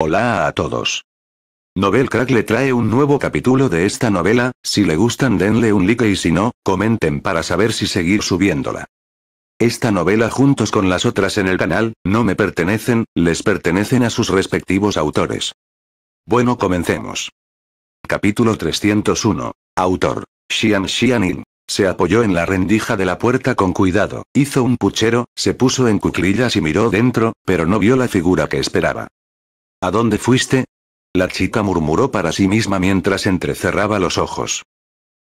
Hola a todos. Novel Crack le trae un nuevo capítulo de esta novela, si le gustan denle un like y si no, comenten para saber si seguir subiéndola. Esta novela juntos con las otras en el canal, no me pertenecen, les pertenecen a sus respectivos autores. Bueno comencemos. Capítulo 301. Autor. Xian Xianin. Se apoyó en la rendija de la puerta con cuidado, hizo un puchero, se puso en cuclillas y miró dentro, pero no vio la figura que esperaba. ¿A dónde fuiste? La chica murmuró para sí misma mientras entrecerraba los ojos.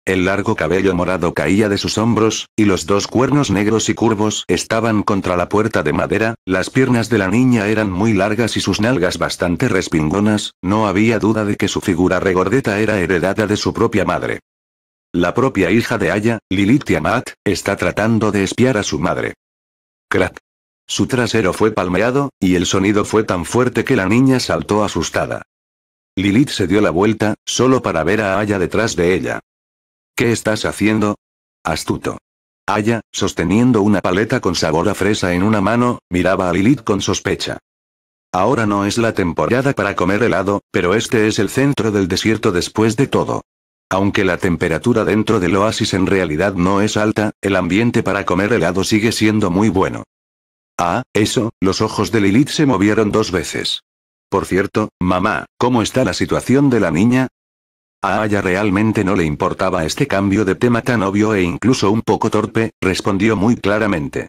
El largo cabello morado caía de sus hombros, y los dos cuernos negros y curvos estaban contra la puerta de madera, las piernas de la niña eran muy largas y sus nalgas bastante respingonas, no había duda de que su figura regordeta era heredada de su propia madre. La propia hija de Aya, Lilith Yamat, está tratando de espiar a su madre. Crack. Su trasero fue palmeado, y el sonido fue tan fuerte que la niña saltó asustada. Lilith se dio la vuelta, solo para ver a Aya detrás de ella. ¿Qué estás haciendo? Astuto. Aya, sosteniendo una paleta con sabor a fresa en una mano, miraba a Lilith con sospecha. Ahora no es la temporada para comer helado, pero este es el centro del desierto después de todo. Aunque la temperatura dentro del oasis en realidad no es alta, el ambiente para comer helado sigue siendo muy bueno. Ah, eso, los ojos de Lilith se movieron dos veces. Por cierto, mamá, ¿cómo está la situación de la niña? A Aya realmente no le importaba este cambio de tema tan obvio e incluso un poco torpe, respondió muy claramente.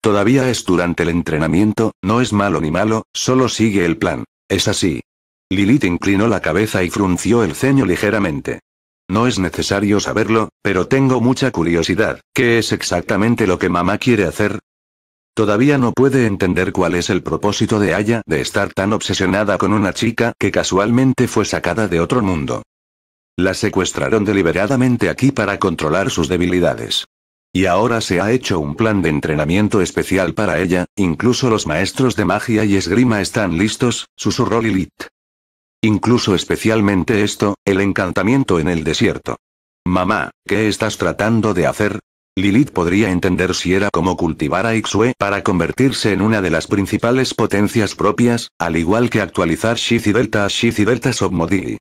Todavía es durante el entrenamiento, no es malo ni malo, solo sigue el plan. Es así. Lilith inclinó la cabeza y frunció el ceño ligeramente. No es necesario saberlo, pero tengo mucha curiosidad. ¿Qué es exactamente lo que mamá quiere hacer? Todavía no puede entender cuál es el propósito de Aya de estar tan obsesionada con una chica que casualmente fue sacada de otro mundo. La secuestraron deliberadamente aquí para controlar sus debilidades. Y ahora se ha hecho un plan de entrenamiento especial para ella, incluso los maestros de magia y esgrima están listos, susurró Lilith. Incluso especialmente esto, el encantamiento en el desierto. Mamá, ¿qué estás tratando de hacer? Lilith podría entender si era como cultivar a Ixue para convertirse en una de las principales potencias propias, al igual que actualizar Shiz Delta a Delta Submodi.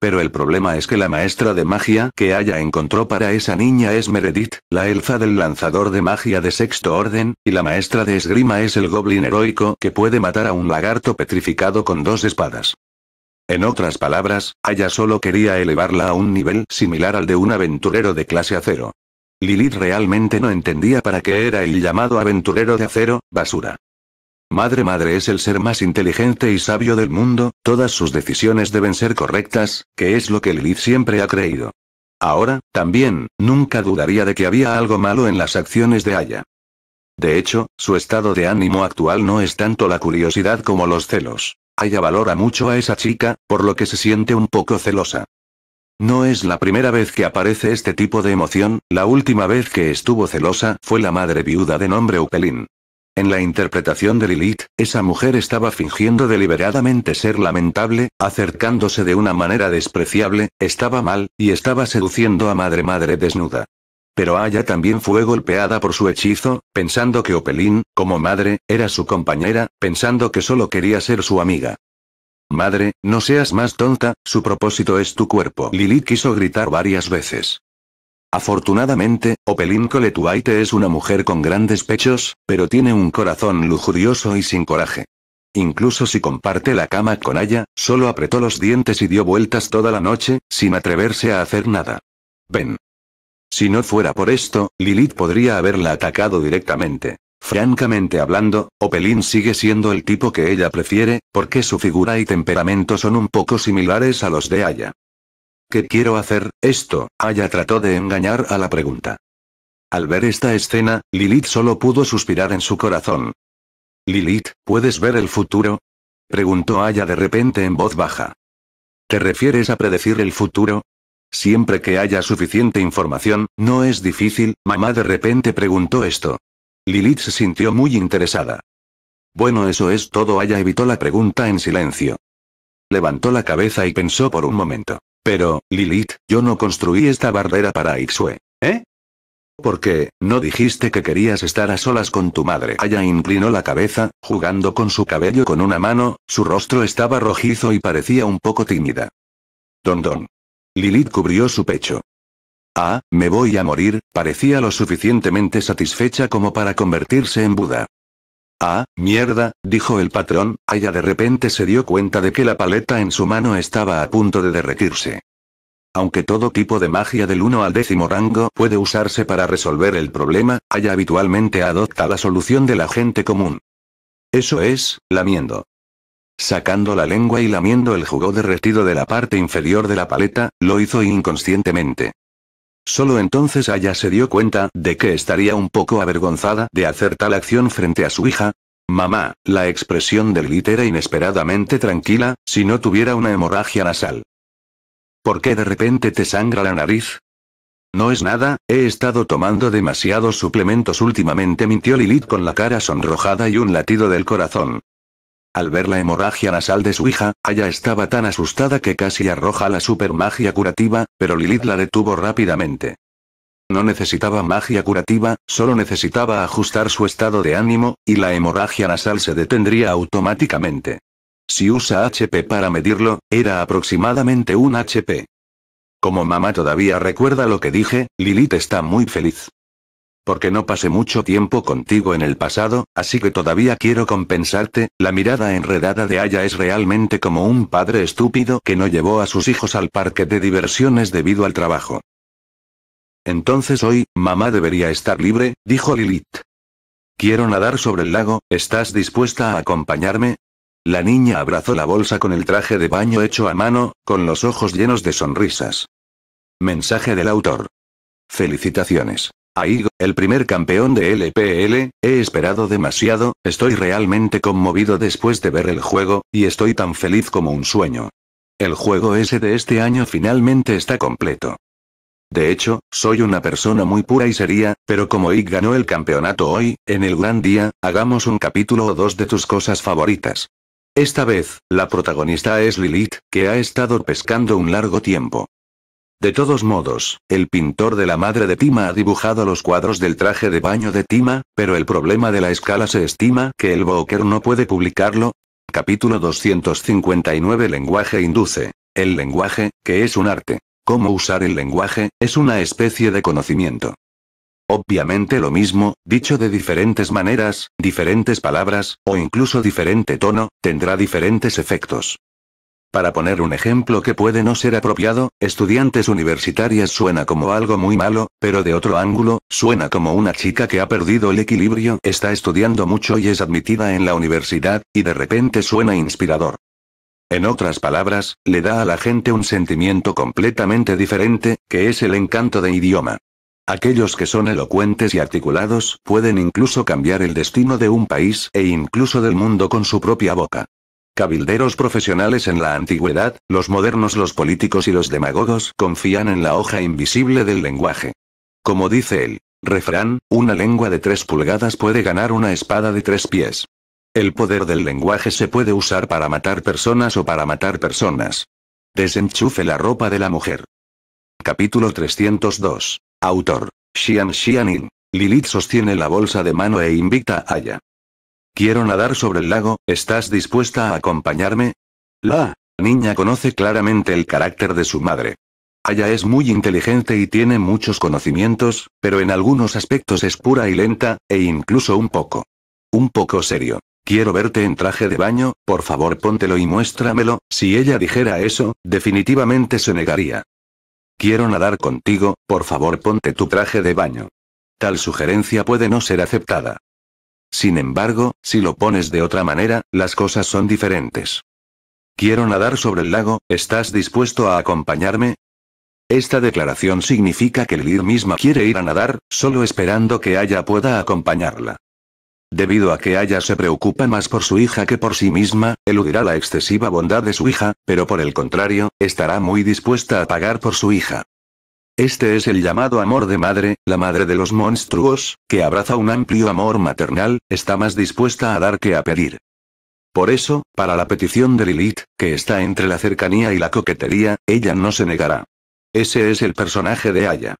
Pero el problema es que la maestra de magia que haya encontró para esa niña es Meredith, la elfa del lanzador de magia de sexto orden, y la maestra de esgrima es el goblin heroico que puede matar a un lagarto petrificado con dos espadas. En otras palabras, Aya solo quería elevarla a un nivel similar al de un aventurero de clase acero. Lilith realmente no entendía para qué era el llamado aventurero de acero, basura. Madre Madre es el ser más inteligente y sabio del mundo, todas sus decisiones deben ser correctas, que es lo que Lilith siempre ha creído. Ahora, también, nunca dudaría de que había algo malo en las acciones de Aya. De hecho, su estado de ánimo actual no es tanto la curiosidad como los celos. Aya valora mucho a esa chica, por lo que se siente un poco celosa. No es la primera vez que aparece este tipo de emoción, la última vez que estuvo celosa fue la madre viuda de nombre Opelín. En la interpretación de Lilith, esa mujer estaba fingiendo deliberadamente ser lamentable, acercándose de una manera despreciable, estaba mal, y estaba seduciendo a Madre Madre desnuda. Pero Aya también fue golpeada por su hechizo, pensando que Opelín, como madre, era su compañera, pensando que solo quería ser su amiga. Madre, no seas más tonta, su propósito es tu cuerpo. Lilith quiso gritar varias veces. Afortunadamente, Opelín Coletuaite es una mujer con grandes pechos, pero tiene un corazón lujurioso y sin coraje. Incluso si comparte la cama con Aya, solo apretó los dientes y dio vueltas toda la noche, sin atreverse a hacer nada. Ven. Si no fuera por esto, Lilith podría haberla atacado directamente. Francamente hablando, Opelín sigue siendo el tipo que ella prefiere, porque su figura y temperamento son un poco similares a los de Aya. ¿Qué quiero hacer? Esto, Aya trató de engañar a la pregunta. Al ver esta escena, Lilith solo pudo suspirar en su corazón. Lilith, ¿puedes ver el futuro? preguntó Aya de repente en voz baja. ¿Te refieres a predecir el futuro? Siempre que haya suficiente información, no es difícil, mamá de repente preguntó esto, Lilith se sintió muy interesada. Bueno, eso es todo. Aya evitó la pregunta en silencio. Levantó la cabeza y pensó por un momento. Pero, Lilith, yo no construí esta barrera para Ixue, ¿eh? ¿Por qué, ¿no dijiste que querías estar a solas con tu madre? Aya inclinó la cabeza, jugando con su cabello con una mano, su rostro estaba rojizo y parecía un poco tímida. Don Don. Lilith cubrió su pecho. Ah, me voy a morir, parecía lo suficientemente satisfecha como para convertirse en Buda. Ah, mierda, dijo el patrón, Aya de repente se dio cuenta de que la paleta en su mano estaba a punto de derretirse. Aunque todo tipo de magia del 1 al décimo rango puede usarse para resolver el problema, Aya habitualmente adopta la solución de la gente común. Eso es, lamiendo. Sacando la lengua y lamiendo el jugo derretido de la parte inferior de la paleta, lo hizo inconscientemente. Solo entonces Aya se dio cuenta de que estaría un poco avergonzada de hacer tal acción frente a su hija. Mamá, la expresión de Lilith era inesperadamente tranquila, si no tuviera una hemorragia nasal. ¿Por qué de repente te sangra la nariz? No es nada, he estado tomando demasiados suplementos últimamente, mintió Lilith con la cara sonrojada y un latido del corazón. Al ver la hemorragia nasal de su hija, Aya estaba tan asustada que casi arroja la super magia curativa, pero Lilith la detuvo rápidamente. No necesitaba magia curativa, solo necesitaba ajustar su estado de ánimo, y la hemorragia nasal se detendría automáticamente. Si usa HP para medirlo, era aproximadamente un HP. Como mamá todavía recuerda lo que dije, Lilith está muy feliz. Porque no pasé mucho tiempo contigo en el pasado, así que todavía quiero compensarte, la mirada enredada de Aya es realmente como un padre estúpido que no llevó a sus hijos al parque de diversiones debido al trabajo. Entonces hoy, mamá debería estar libre, dijo Lilith. Quiero nadar sobre el lago, ¿estás dispuesta a acompañarme? La niña abrazó la bolsa con el traje de baño hecho a mano, con los ojos llenos de sonrisas. Mensaje del autor. Felicitaciones. A el primer campeón de LPL, he esperado demasiado, estoy realmente conmovido después de ver el juego, y estoy tan feliz como un sueño. El juego ese de este año finalmente está completo. De hecho, soy una persona muy pura y seria, pero como Ig ganó el campeonato hoy, en el gran día, hagamos un capítulo o dos de tus cosas favoritas. Esta vez, la protagonista es Lilith, que ha estado pescando un largo tiempo. De todos modos, el pintor de la madre de Tima ha dibujado los cuadros del traje de baño de Tima, pero el problema de la escala se estima que el Walker no puede publicarlo. Capítulo 259 Lenguaje induce. El lenguaje, que es un arte. Cómo usar el lenguaje, es una especie de conocimiento. Obviamente lo mismo, dicho de diferentes maneras, diferentes palabras, o incluso diferente tono, tendrá diferentes efectos. Para poner un ejemplo que puede no ser apropiado, estudiantes universitarias suena como algo muy malo, pero de otro ángulo, suena como una chica que ha perdido el equilibrio, está estudiando mucho y es admitida en la universidad, y de repente suena inspirador. En otras palabras, le da a la gente un sentimiento completamente diferente, que es el encanto de idioma. Aquellos que son elocuentes y articulados pueden incluso cambiar el destino de un país e incluso del mundo con su propia boca cabilderos profesionales en la antigüedad, los modernos, los políticos y los demagogos confían en la hoja invisible del lenguaje. Como dice el Refrán, una lengua de tres pulgadas puede ganar una espada de tres pies. El poder del lenguaje se puede usar para matar personas o para matar personas. Desenchufe la ropa de la mujer. Capítulo 302. Autor. Xian Xianin. Lilith sostiene la bolsa de mano e invita a Aya. Quiero nadar sobre el lago, ¿estás dispuesta a acompañarme? La niña conoce claramente el carácter de su madre. Aya es muy inteligente y tiene muchos conocimientos, pero en algunos aspectos es pura y lenta, e incluso un poco. Un poco serio. Quiero verte en traje de baño, por favor póntelo y muéstramelo, si ella dijera eso, definitivamente se negaría. Quiero nadar contigo, por favor ponte tu traje de baño. Tal sugerencia puede no ser aceptada. Sin embargo, si lo pones de otra manera, las cosas son diferentes. Quiero nadar sobre el lago, ¿estás dispuesto a acompañarme? Esta declaración significa que Lilith misma quiere ir a nadar, solo esperando que Aya pueda acompañarla. Debido a que Aya se preocupa más por su hija que por sí misma, eludirá la excesiva bondad de su hija, pero por el contrario, estará muy dispuesta a pagar por su hija. Este es el llamado amor de madre, la madre de los monstruos, que abraza un amplio amor maternal, está más dispuesta a dar que a pedir. Por eso, para la petición de Lilith, que está entre la cercanía y la coquetería, ella no se negará. Ese es el personaje de Aya.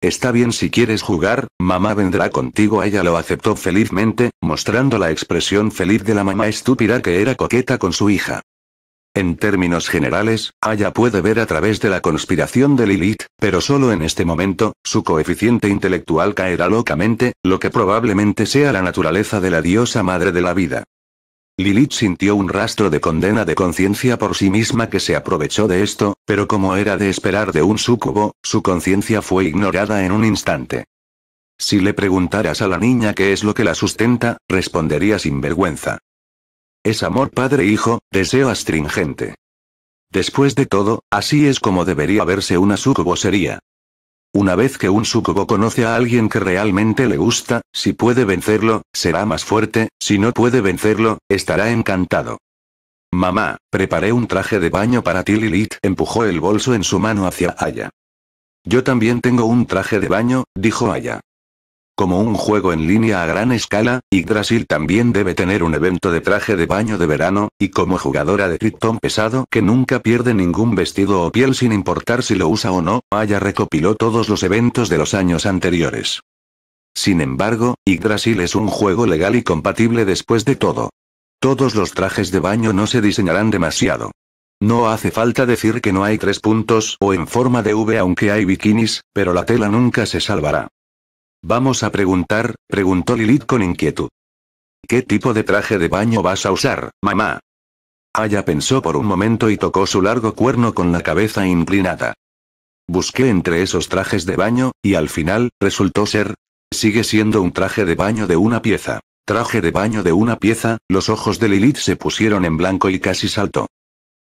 Está bien si quieres jugar, mamá vendrá contigo. Ella lo aceptó felizmente, mostrando la expresión feliz de la mamá estúpida que era coqueta con su hija. En términos generales, Aya puede ver a través de la conspiración de Lilith, pero solo en este momento, su coeficiente intelectual caerá locamente, lo que probablemente sea la naturaleza de la diosa madre de la vida. Lilith sintió un rastro de condena de conciencia por sí misma que se aprovechó de esto, pero como era de esperar de un súcubo, su conciencia fue ignorada en un instante. Si le preguntaras a la niña qué es lo que la sustenta, respondería sin vergüenza. Es amor padre-hijo, e deseo astringente. Después de todo, así es como debería verse una sucubo Una vez que un sucubo conoce a alguien que realmente le gusta, si puede vencerlo, será más fuerte, si no puede vencerlo, estará encantado. Mamá, preparé un traje de baño para ti Lilith empujó el bolso en su mano hacia Aya. Yo también tengo un traje de baño, dijo Aya. Como un juego en línea a gran escala, Yggdrasil también debe tener un evento de traje de baño de verano, y como jugadora de Krypton pesado que nunca pierde ningún vestido o piel sin importar si lo usa o no, Maya recopiló todos los eventos de los años anteriores. Sin embargo, Yggdrasil es un juego legal y compatible después de todo. Todos los trajes de baño no se diseñarán demasiado. No hace falta decir que no hay tres puntos o en forma de V aunque hay bikinis, pero la tela nunca se salvará. Vamos a preguntar, preguntó Lilith con inquietud. ¿Qué tipo de traje de baño vas a usar, mamá? Aya pensó por un momento y tocó su largo cuerno con la cabeza inclinada. Busqué entre esos trajes de baño, y al final, resultó ser... Sigue siendo un traje de baño de una pieza. Traje de baño de una pieza, los ojos de Lilith se pusieron en blanco y casi saltó.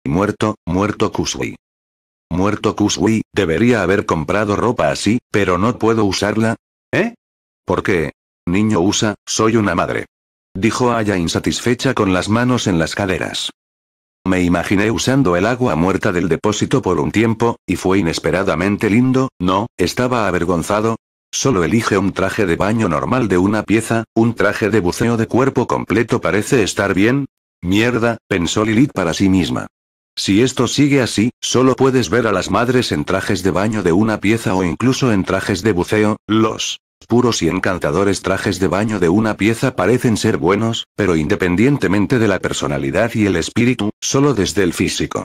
Muerto, muerto Kusui. Muerto Kusui, debería haber comprado ropa así, pero no puedo usarla, ¿Eh? ¿Por qué? Niño USA, soy una madre. Dijo Aya insatisfecha con las manos en las caderas. Me imaginé usando el agua muerta del depósito por un tiempo, y fue inesperadamente lindo, no, estaba avergonzado. Solo elige un traje de baño normal de una pieza, un traje de buceo de cuerpo completo parece estar bien. Mierda, pensó Lilith para sí misma. Si esto sigue así, solo puedes ver a las madres en trajes de baño de una pieza o incluso en trajes de buceo, los puros y encantadores trajes de baño de una pieza parecen ser buenos, pero independientemente de la personalidad y el espíritu, solo desde el físico.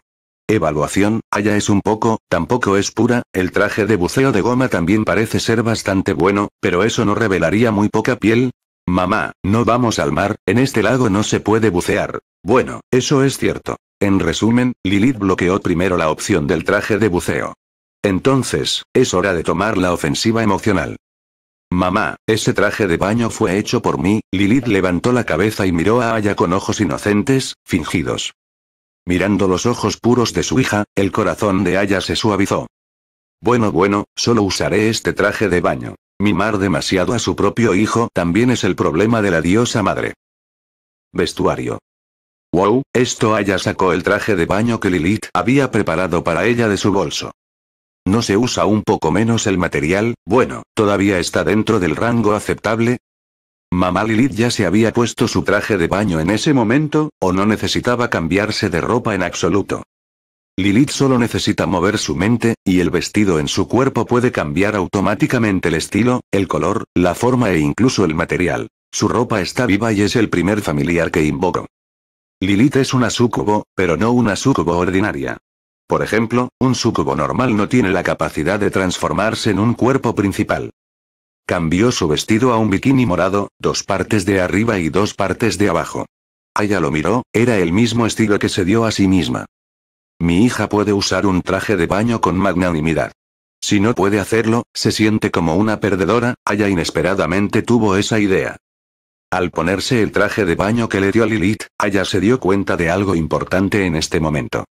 Evaluación, allá es un poco, tampoco es pura, el traje de buceo de goma también parece ser bastante bueno, pero eso no revelaría muy poca piel. Mamá, no vamos al mar, en este lago no se puede bucear. Bueno, eso es cierto. En resumen, Lilith bloqueó primero la opción del traje de buceo. Entonces, es hora de tomar la ofensiva emocional. Mamá, ese traje de baño fue hecho por mí, Lilith levantó la cabeza y miró a Aya con ojos inocentes, fingidos. Mirando los ojos puros de su hija, el corazón de Aya se suavizó. Bueno, bueno, solo usaré este traje de baño. Mimar demasiado a su propio hijo también es el problema de la diosa madre. Vestuario. Wow, esto haya sacó el traje de baño que Lilith había preparado para ella de su bolso. ¿No se usa un poco menos el material? Bueno, ¿todavía está dentro del rango aceptable? Mamá Lilith ya se había puesto su traje de baño en ese momento, o no necesitaba cambiarse de ropa en absoluto. Lilith solo necesita mover su mente, y el vestido en su cuerpo puede cambiar automáticamente el estilo, el color, la forma e incluso el material. Su ropa está viva y es el primer familiar que invoco. Lilith es una sucubo, pero no una sucubo ordinaria. Por ejemplo, un sucubo normal no tiene la capacidad de transformarse en un cuerpo principal. Cambió su vestido a un bikini morado, dos partes de arriba y dos partes de abajo. Aya lo miró, era el mismo estilo que se dio a sí misma. Mi hija puede usar un traje de baño con magnanimidad. Si no puede hacerlo, se siente como una perdedora, Aya inesperadamente tuvo esa idea. Al ponerse el traje de baño que le dio Lilith, Aya se dio cuenta de algo importante en este momento.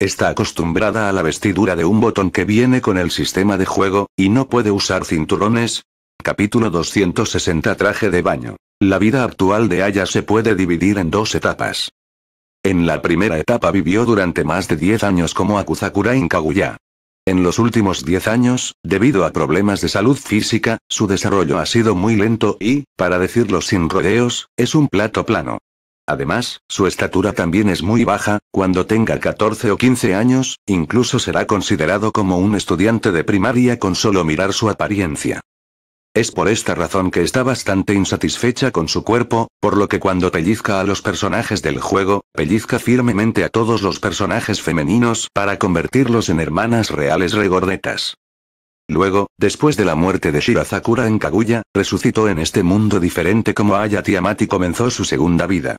Está acostumbrada a la vestidura de un botón que viene con el sistema de juego, y no puede usar cinturones. Capítulo 260 Traje de baño. La vida actual de Aya se puede dividir en dos etapas. En la primera etapa vivió durante más de 10 años como Akuzakura in Kaguya. En los últimos 10 años, debido a problemas de salud física, su desarrollo ha sido muy lento y, para decirlo sin rodeos, es un plato plano. Además, su estatura también es muy baja, cuando tenga 14 o 15 años, incluso será considerado como un estudiante de primaria con solo mirar su apariencia. Es por esta razón que está bastante insatisfecha con su cuerpo, por lo que cuando pellizca a los personajes del juego, pellizca firmemente a todos los personajes femeninos para convertirlos en hermanas reales regordetas. Luego, después de la muerte de Shirazakura en Kaguya, resucitó en este mundo diferente como Aya Tiamat y comenzó su segunda vida.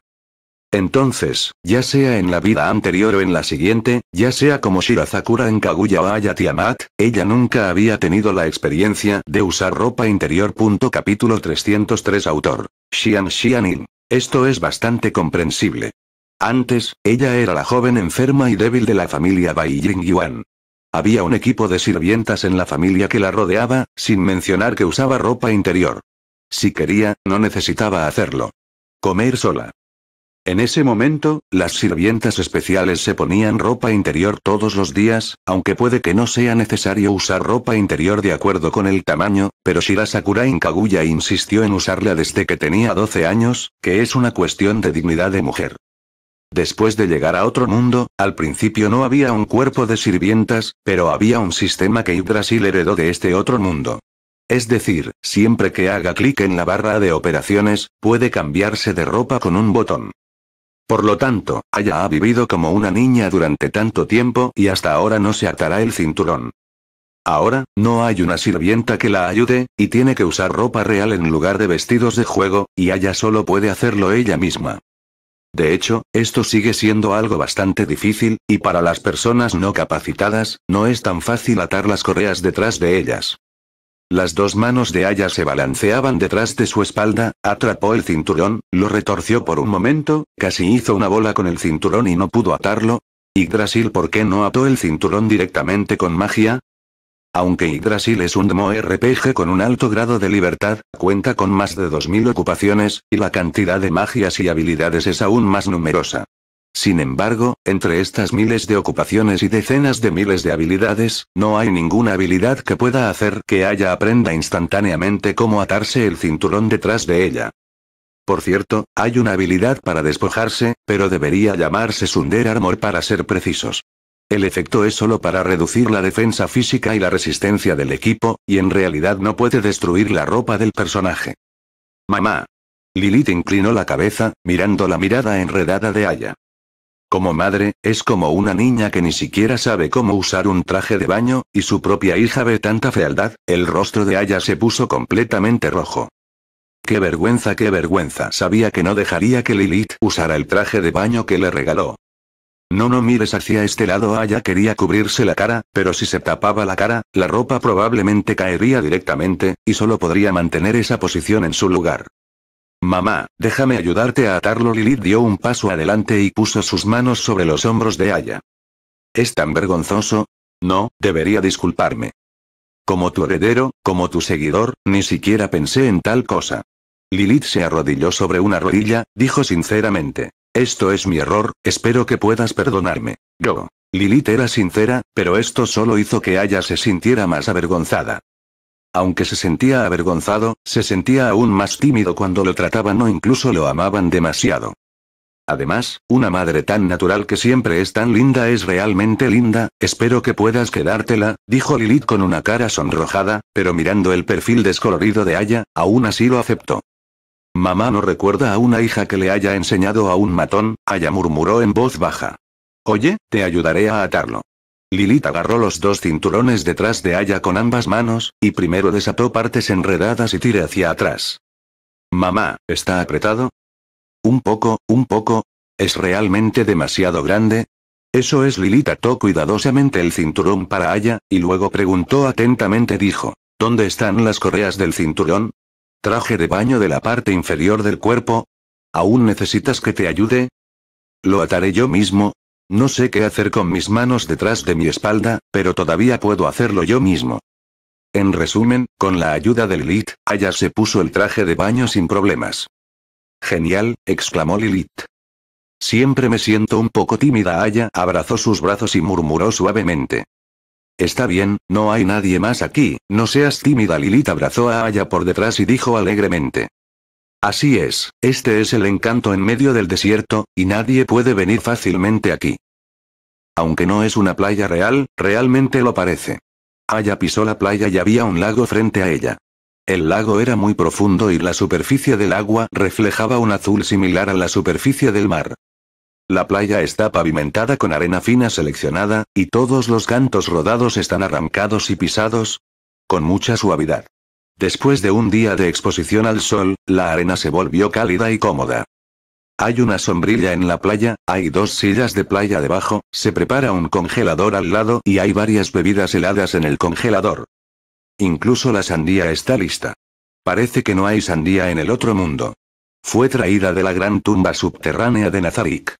Entonces, ya sea en la vida anterior o en la siguiente, ya sea como Shirazakura en Kaguya o Ayatiamat, Tiamat, ella nunca había tenido la experiencia de usar ropa interior. capítulo 303 Autor. Xian Xianin. Esto es bastante comprensible. Antes, ella era la joven enferma y débil de la familia Bai Ying Yuan. Había un equipo de sirvientas en la familia que la rodeaba, sin mencionar que usaba ropa interior. Si quería, no necesitaba hacerlo. Comer sola, en ese momento, las sirvientas especiales se ponían ropa interior todos los días, aunque puede que no sea necesario usar ropa interior de acuerdo con el tamaño, pero Shira Sakurai Inkaguya insistió en usarla desde que tenía 12 años, que es una cuestión de dignidad de mujer. Después de llegar a otro mundo, al principio no había un cuerpo de sirvientas, pero había un sistema que Yggdrasil heredó de este otro mundo. Es decir, siempre que haga clic en la barra de operaciones, puede cambiarse de ropa con un botón. Por lo tanto, Aya ha vivido como una niña durante tanto tiempo y hasta ahora no se atará el cinturón. Ahora, no hay una sirvienta que la ayude, y tiene que usar ropa real en lugar de vestidos de juego, y Aya solo puede hacerlo ella misma. De hecho, esto sigue siendo algo bastante difícil, y para las personas no capacitadas, no es tan fácil atar las correas detrás de ellas. Las dos manos de Aya se balanceaban detrás de su espalda, atrapó el cinturón, lo retorció por un momento, casi hizo una bola con el cinturón y no pudo atarlo. Yggdrasil ¿por qué no ató el cinturón directamente con magia? Aunque Yggdrasil es un demo RPG con un alto grado de libertad, cuenta con más de 2000 ocupaciones, y la cantidad de magias y habilidades es aún más numerosa. Sin embargo, entre estas miles de ocupaciones y decenas de miles de habilidades, no hay ninguna habilidad que pueda hacer que haya aprenda instantáneamente cómo atarse el cinturón detrás de ella. Por cierto, hay una habilidad para despojarse, pero debería llamarse Sunder Armor para ser precisos. El efecto es solo para reducir la defensa física y la resistencia del equipo, y en realidad no puede destruir la ropa del personaje. Mamá. Lilith inclinó la cabeza, mirando la mirada enredada de Aya. Como madre, es como una niña que ni siquiera sabe cómo usar un traje de baño, y su propia hija ve tanta fealdad, el rostro de Aya se puso completamente rojo. Qué vergüenza, qué vergüenza. Sabía que no dejaría que Lilith usara el traje de baño que le regaló. No, no mires hacia este lado. Aya quería cubrirse la cara, pero si se tapaba la cara, la ropa probablemente caería directamente, y solo podría mantener esa posición en su lugar. Mamá, déjame ayudarte a atarlo. Lilith dio un paso adelante y puso sus manos sobre los hombros de Aya. ¿Es tan vergonzoso? No, debería disculparme. Como tu heredero, como tu seguidor, ni siquiera pensé en tal cosa. Lilith se arrodilló sobre una rodilla, dijo sinceramente. Esto es mi error, espero que puedas perdonarme. Yo. Lilith era sincera, pero esto solo hizo que Aya se sintiera más avergonzada. Aunque se sentía avergonzado, se sentía aún más tímido cuando lo trataban o incluso lo amaban demasiado. Además, una madre tan natural que siempre es tan linda es realmente linda, espero que puedas quedártela, dijo Lilith con una cara sonrojada, pero mirando el perfil descolorido de Aya, aún así lo aceptó. Mamá no recuerda a una hija que le haya enseñado a un matón, Aya murmuró en voz baja. Oye, te ayudaré a atarlo. Lilith agarró los dos cinturones detrás de Aya con ambas manos, y primero desató partes enredadas y tiré hacia atrás. Mamá, ¿está apretado? Un poco, un poco. ¿Es realmente demasiado grande? Eso es Lilita ató cuidadosamente el cinturón para Aya, y luego preguntó atentamente dijo, ¿dónde están las correas del cinturón? Traje de baño de la parte inferior del cuerpo. ¿Aún necesitas que te ayude? Lo ataré yo mismo, no sé qué hacer con mis manos detrás de mi espalda, pero todavía puedo hacerlo yo mismo. En resumen, con la ayuda de Lilith, Aya se puso el traje de baño sin problemas. Genial, exclamó Lilith. Siempre me siento un poco tímida. Aya abrazó sus brazos y murmuró suavemente. Está bien, no hay nadie más aquí, no seas tímida. Lilith abrazó a Aya por detrás y dijo alegremente. Así es, este es el encanto en medio del desierto, y nadie puede venir fácilmente aquí. Aunque no es una playa real, realmente lo parece. Aya pisó la playa y había un lago frente a ella. El lago era muy profundo y la superficie del agua reflejaba un azul similar a la superficie del mar. La playa está pavimentada con arena fina seleccionada, y todos los cantos rodados están arrancados y pisados con mucha suavidad. Después de un día de exposición al sol, la arena se volvió cálida y cómoda. Hay una sombrilla en la playa, hay dos sillas de playa debajo, se prepara un congelador al lado y hay varias bebidas heladas en el congelador. Incluso la sandía está lista. Parece que no hay sandía en el otro mundo. Fue traída de la gran tumba subterránea de Nazarick.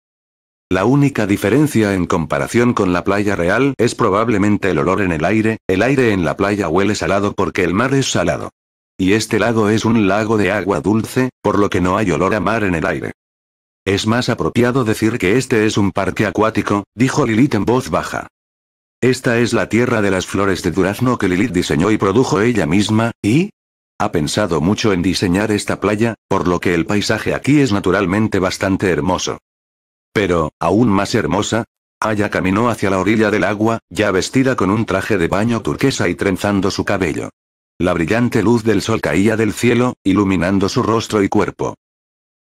La única diferencia en comparación con la playa real es probablemente el olor en el aire, el aire en la playa huele salado porque el mar es salado. Y este lago es un lago de agua dulce, por lo que no hay olor a mar en el aire. Es más apropiado decir que este es un parque acuático, dijo Lilith en voz baja. Esta es la tierra de las flores de durazno que Lilith diseñó y produjo ella misma, y... Ha pensado mucho en diseñar esta playa, por lo que el paisaje aquí es naturalmente bastante hermoso. Pero, aún más hermosa, Aya caminó hacia la orilla del agua, ya vestida con un traje de baño turquesa y trenzando su cabello. La brillante luz del sol caía del cielo, iluminando su rostro y cuerpo.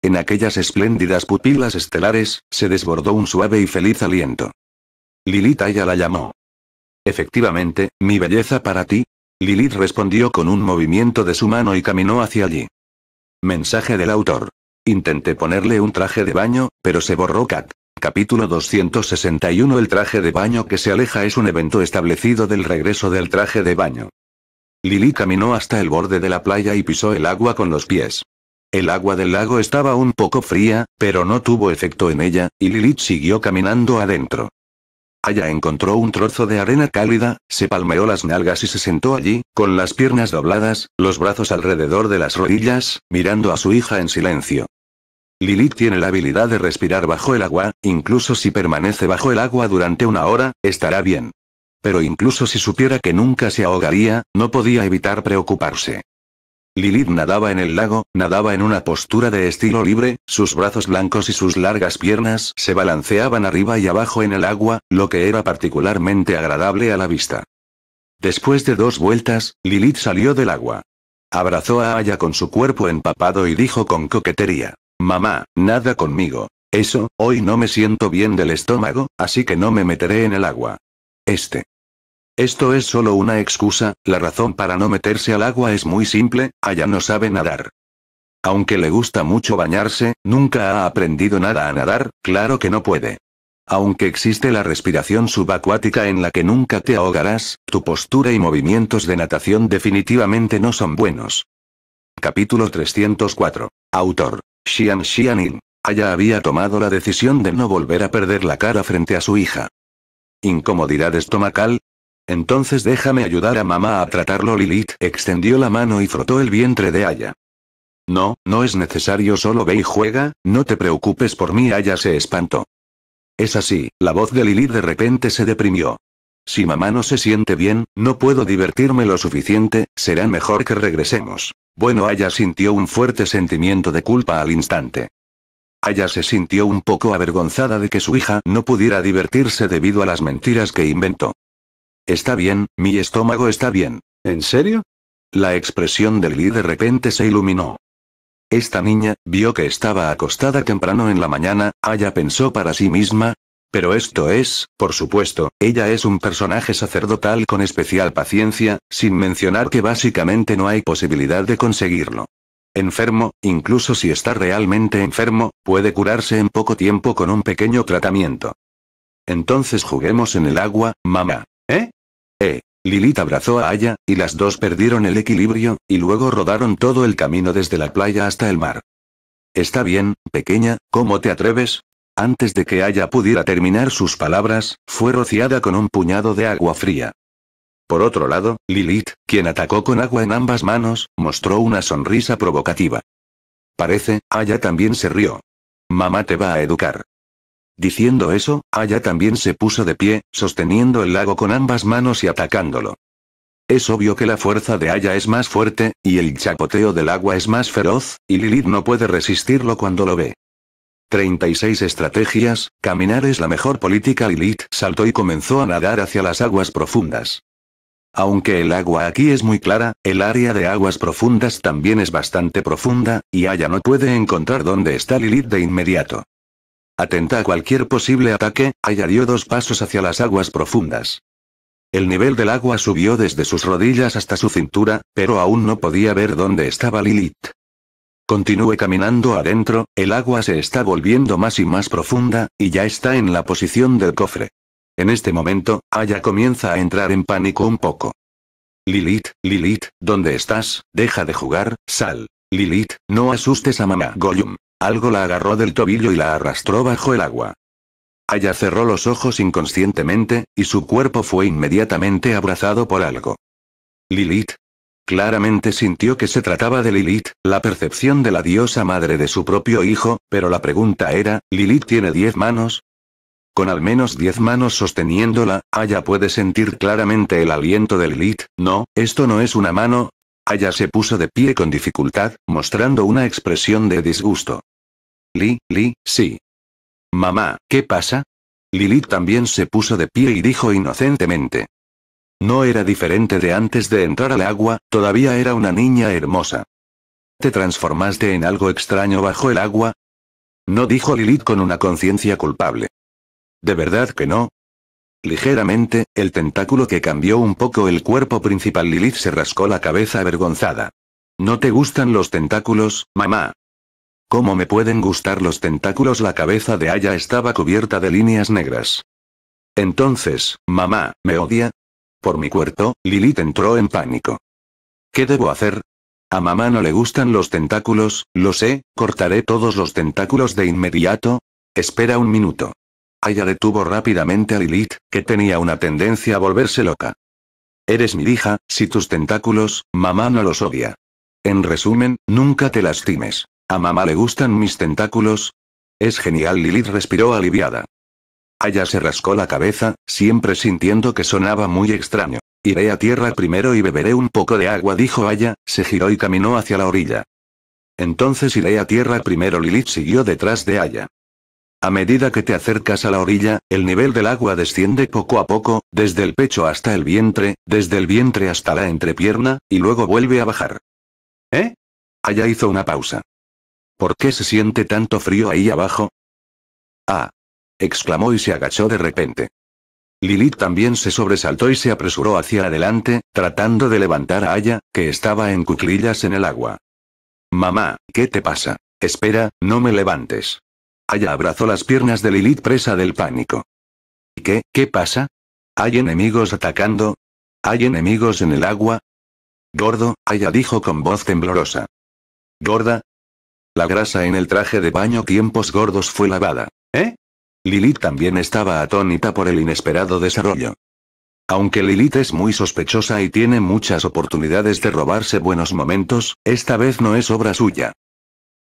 En aquellas espléndidas pupilas estelares, se desbordó un suave y feliz aliento. Lilith Aya la llamó. Efectivamente, mi belleza para ti. Lilith respondió con un movimiento de su mano y caminó hacia allí. Mensaje del autor. Intenté ponerle un traje de baño, pero se borró Kat. Capítulo 261 El traje de baño que se aleja es un evento establecido del regreso del traje de baño. Lily caminó hasta el borde de la playa y pisó el agua con los pies. El agua del lago estaba un poco fría, pero no tuvo efecto en ella, y Lilith siguió caminando adentro. Aya encontró un trozo de arena cálida, se palmeó las nalgas y se sentó allí, con las piernas dobladas, los brazos alrededor de las rodillas, mirando a su hija en silencio. Lilith tiene la habilidad de respirar bajo el agua, incluso si permanece bajo el agua durante una hora, estará bien. Pero incluso si supiera que nunca se ahogaría, no podía evitar preocuparse. Lilith nadaba en el lago, nadaba en una postura de estilo libre, sus brazos blancos y sus largas piernas se balanceaban arriba y abajo en el agua, lo que era particularmente agradable a la vista. Después de dos vueltas, Lilith salió del agua. Abrazó a Aya con su cuerpo empapado y dijo con coquetería. Mamá, nada conmigo. Eso, hoy no me siento bien del estómago, así que no me meteré en el agua. Este esto es solo una excusa, la razón para no meterse al agua es muy simple, Aya no sabe nadar. Aunque le gusta mucho bañarse, nunca ha aprendido nada a nadar, claro que no puede. Aunque existe la respiración subacuática en la que nunca te ahogarás, tu postura y movimientos de natación definitivamente no son buenos. Capítulo 304. Autor. Xian Xianin. Aya había tomado la decisión de no volver a perder la cara frente a su hija. Incomodidad estomacal, entonces déjame ayudar a mamá a tratarlo. Lilith extendió la mano y frotó el vientre de Aya. No, no es necesario, solo ve y juega, no te preocupes por mí. Aya se espantó. Es así, la voz de Lilith de repente se deprimió. Si mamá no se siente bien, no puedo divertirme lo suficiente, será mejor que regresemos. Bueno, Aya sintió un fuerte sentimiento de culpa al instante. Aya se sintió un poco avergonzada de que su hija no pudiera divertirse debido a las mentiras que inventó. Está bien, mi estómago está bien. ¿En serio? La expresión de Lily de repente se iluminó. Esta niña, vio que estaba acostada temprano en la mañana, Aya pensó para sí misma. Pero esto es, por supuesto, ella es un personaje sacerdotal con especial paciencia, sin mencionar que básicamente no hay posibilidad de conseguirlo. Enfermo, incluso si está realmente enfermo, puede curarse en poco tiempo con un pequeño tratamiento. Entonces juguemos en el agua, mamá. ¿Eh? Lilith abrazó a Aya, y las dos perdieron el equilibrio, y luego rodaron todo el camino desde la playa hasta el mar. Está bien, pequeña, ¿cómo te atreves? Antes de que Aya pudiera terminar sus palabras, fue rociada con un puñado de agua fría. Por otro lado, Lilith, quien atacó con agua en ambas manos, mostró una sonrisa provocativa. Parece, Aya también se rió. Mamá te va a educar. Diciendo eso, Aya también se puso de pie, sosteniendo el lago con ambas manos y atacándolo. Es obvio que la fuerza de Aya es más fuerte, y el chapoteo del agua es más feroz, y Lilith no puede resistirlo cuando lo ve. 36 estrategias, caminar es la mejor política Lilith saltó y comenzó a nadar hacia las aguas profundas. Aunque el agua aquí es muy clara, el área de aguas profundas también es bastante profunda, y Aya no puede encontrar dónde está Lilith de inmediato. Atenta a cualquier posible ataque, Aya dio dos pasos hacia las aguas profundas. El nivel del agua subió desde sus rodillas hasta su cintura, pero aún no podía ver dónde estaba Lilith. Continúe caminando adentro, el agua se está volviendo más y más profunda, y ya está en la posición del cofre. En este momento, Aya comienza a entrar en pánico un poco. Lilith, Lilith, ¿dónde estás? Deja de jugar, sal. Lilith, no asustes a mamá Goyum. Algo la agarró del tobillo y la arrastró bajo el agua. Aya cerró los ojos inconscientemente, y su cuerpo fue inmediatamente abrazado por algo. Lilith. Claramente sintió que se trataba de Lilith, la percepción de la diosa madre de su propio hijo, pero la pregunta era, ¿Lilith tiene diez manos? Con al menos diez manos sosteniéndola, Aya puede sentir claramente el aliento de Lilith, no, esto no es una mano. Aya se puso de pie con dificultad, mostrando una expresión de disgusto. Li, Li, sí. Mamá, ¿qué pasa? Lilith también se puso de pie y dijo inocentemente. No era diferente de antes de entrar al agua, todavía era una niña hermosa. ¿Te transformaste en algo extraño bajo el agua? No dijo Lilith con una conciencia culpable. ¿De verdad que no? Ligeramente, el tentáculo que cambió un poco el cuerpo principal Lilith se rascó la cabeza avergonzada. No te gustan los tentáculos, mamá. ¿Cómo me pueden gustar los tentáculos? La cabeza de Aya estaba cubierta de líneas negras. Entonces, mamá, ¿me odia? Por mi cuerpo, Lilith entró en pánico. ¿Qué debo hacer? A mamá no le gustan los tentáculos, lo sé, cortaré todos los tentáculos de inmediato. Espera un minuto. Aya detuvo rápidamente a Lilith, que tenía una tendencia a volverse loca. Eres mi hija, si tus tentáculos, mamá no los odia. En resumen, nunca te lastimes. A mamá le gustan mis tentáculos. Es genial, Lilith respiró aliviada. Aya se rascó la cabeza, siempre sintiendo que sonaba muy extraño. Iré a tierra primero y beberé un poco de agua, dijo Aya, se giró y caminó hacia la orilla. Entonces iré a tierra primero, Lilith siguió detrás de Aya. A medida que te acercas a la orilla, el nivel del agua desciende poco a poco, desde el pecho hasta el vientre, desde el vientre hasta la entrepierna, y luego vuelve a bajar. ¿Eh? Aya hizo una pausa. ¿Por qué se siente tanto frío ahí abajo? Ah. exclamó y se agachó de repente. Lilith también se sobresaltó y se apresuró hacia adelante, tratando de levantar a Aya, que estaba en cuclillas en el agua. Mamá, ¿qué te pasa? Espera, no me levantes. Aya abrazó las piernas de Lilith presa del pánico. ¿Qué, qué pasa? ¿Hay enemigos atacando? ¿Hay enemigos en el agua? Gordo, Aya dijo con voz temblorosa. Gorda, la grasa en el traje de baño tiempos gordos fue lavada. ¿Eh? Lilith también estaba atónita por el inesperado desarrollo. Aunque Lilith es muy sospechosa y tiene muchas oportunidades de robarse buenos momentos, esta vez no es obra suya.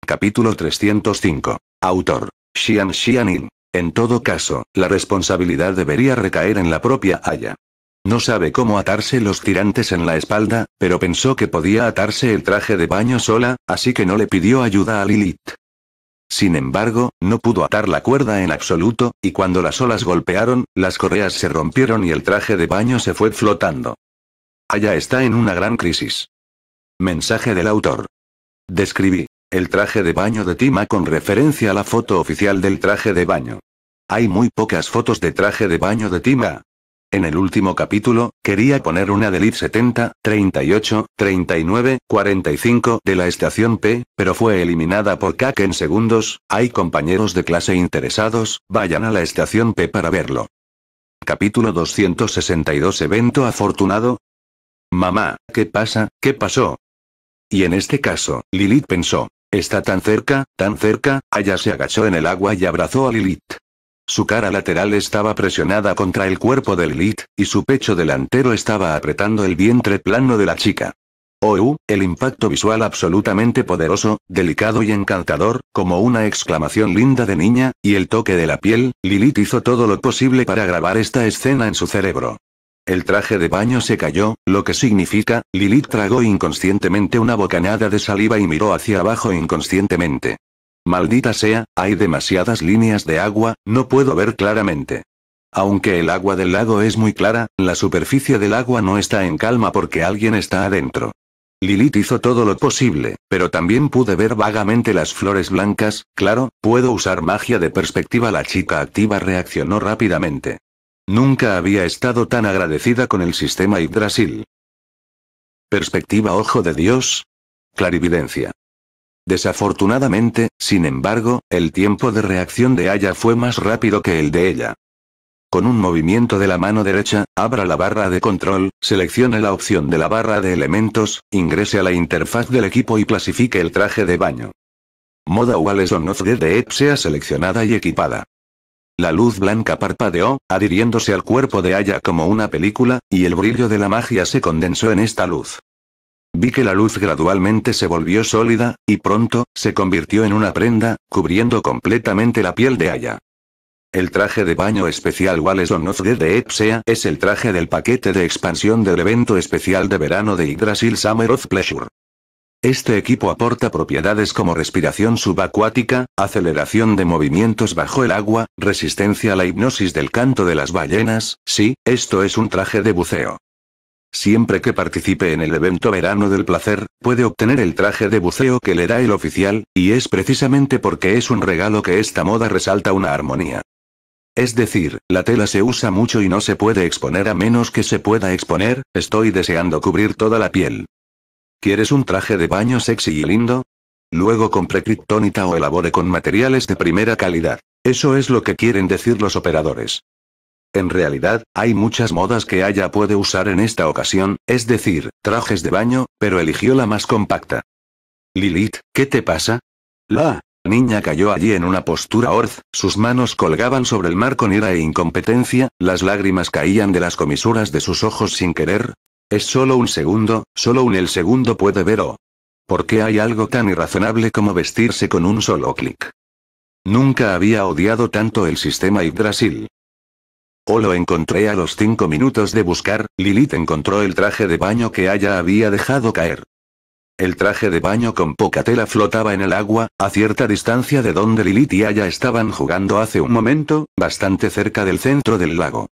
Capítulo 305. Autor. Xian Xianin. En todo caso, la responsabilidad debería recaer en la propia Aya. No sabe cómo atarse los tirantes en la espalda, pero pensó que podía atarse el traje de baño sola, así que no le pidió ayuda a Lilith. Sin embargo, no pudo atar la cuerda en absoluto, y cuando las olas golpearon, las correas se rompieron y el traje de baño se fue flotando. Allá está en una gran crisis. Mensaje del autor. Describí. El traje de baño de Tima con referencia a la foto oficial del traje de baño. Hay muy pocas fotos de traje de baño de Tima, en el último capítulo, quería poner una del 70, 38, 39, 45 de la estación P, pero fue eliminada por Kak en segundos, hay compañeros de clase interesados, vayan a la estación P para verlo. Capítulo 262 Evento afortunado. Mamá, ¿qué pasa? ¿Qué pasó? Y en este caso, Lilith pensó, está tan cerca, tan cerca, allá ah, se agachó en el agua y abrazó a Lilith. Su cara lateral estaba presionada contra el cuerpo de Lilith, y su pecho delantero estaba apretando el vientre plano de la chica. Oh, el impacto visual absolutamente poderoso, delicado y encantador, como una exclamación linda de niña, y el toque de la piel, Lilith hizo todo lo posible para grabar esta escena en su cerebro. El traje de baño se cayó, lo que significa, Lilith tragó inconscientemente una bocanada de saliva y miró hacia abajo inconscientemente. Maldita sea, hay demasiadas líneas de agua, no puedo ver claramente. Aunque el agua del lago es muy clara, la superficie del agua no está en calma porque alguien está adentro. Lilith hizo todo lo posible, pero también pude ver vagamente las flores blancas, claro, puedo usar magia de perspectiva. La chica activa reaccionó rápidamente. Nunca había estado tan agradecida con el sistema Yggdrasil. Perspectiva Ojo de Dios. Clarividencia. Desafortunadamente, sin embargo, el tiempo de reacción de Aya fue más rápido que el de ella. Con un movimiento de la mano derecha, abra la barra de control, seleccione la opción de la barra de elementos, ingrese a la interfaz del equipo y clasifique el traje de baño. Moda Walles on Off de sea seleccionada y equipada. La luz blanca parpadeó, adhiriéndose al cuerpo de Aya como una película, y el brillo de la magia se condensó en esta luz. Vi que la luz gradualmente se volvió sólida, y pronto, se convirtió en una prenda, cubriendo completamente la piel de Aya. El traje de baño especial Wales on Oz de Epsea es el traje del paquete de expansión del evento especial de verano de Yggdrasil Summer of Pleasure. Este equipo aporta propiedades como respiración subacuática, aceleración de movimientos bajo el agua, resistencia a la hipnosis del canto de las ballenas, sí, esto es un traje de buceo. Siempre que participe en el evento Verano del Placer, puede obtener el traje de buceo que le da el oficial, y es precisamente porque es un regalo que esta moda resalta una armonía. Es decir, la tela se usa mucho y no se puede exponer a menos que se pueda exponer, estoy deseando cubrir toda la piel. ¿Quieres un traje de baño sexy y lindo? Luego compre criptónita o elabore con materiales de primera calidad. Eso es lo que quieren decir los operadores. En realidad, hay muchas modas que Aya puede usar en esta ocasión, es decir, trajes de baño, pero eligió la más compacta. Lilith, ¿qué te pasa? La niña cayó allí en una postura orz, sus manos colgaban sobre el mar con ira e incompetencia, las lágrimas caían de las comisuras de sus ojos sin querer. Es solo un segundo, solo un el segundo puede ver o. ¿Por qué hay algo tan irrazonable como vestirse con un solo clic? Nunca había odiado tanto el sistema Yggdrasil. O lo encontré a los cinco minutos de buscar, Lilith encontró el traje de baño que Aya había dejado caer. El traje de baño con poca tela flotaba en el agua, a cierta distancia de donde Lilith y Aya estaban jugando hace un momento, bastante cerca del centro del lago.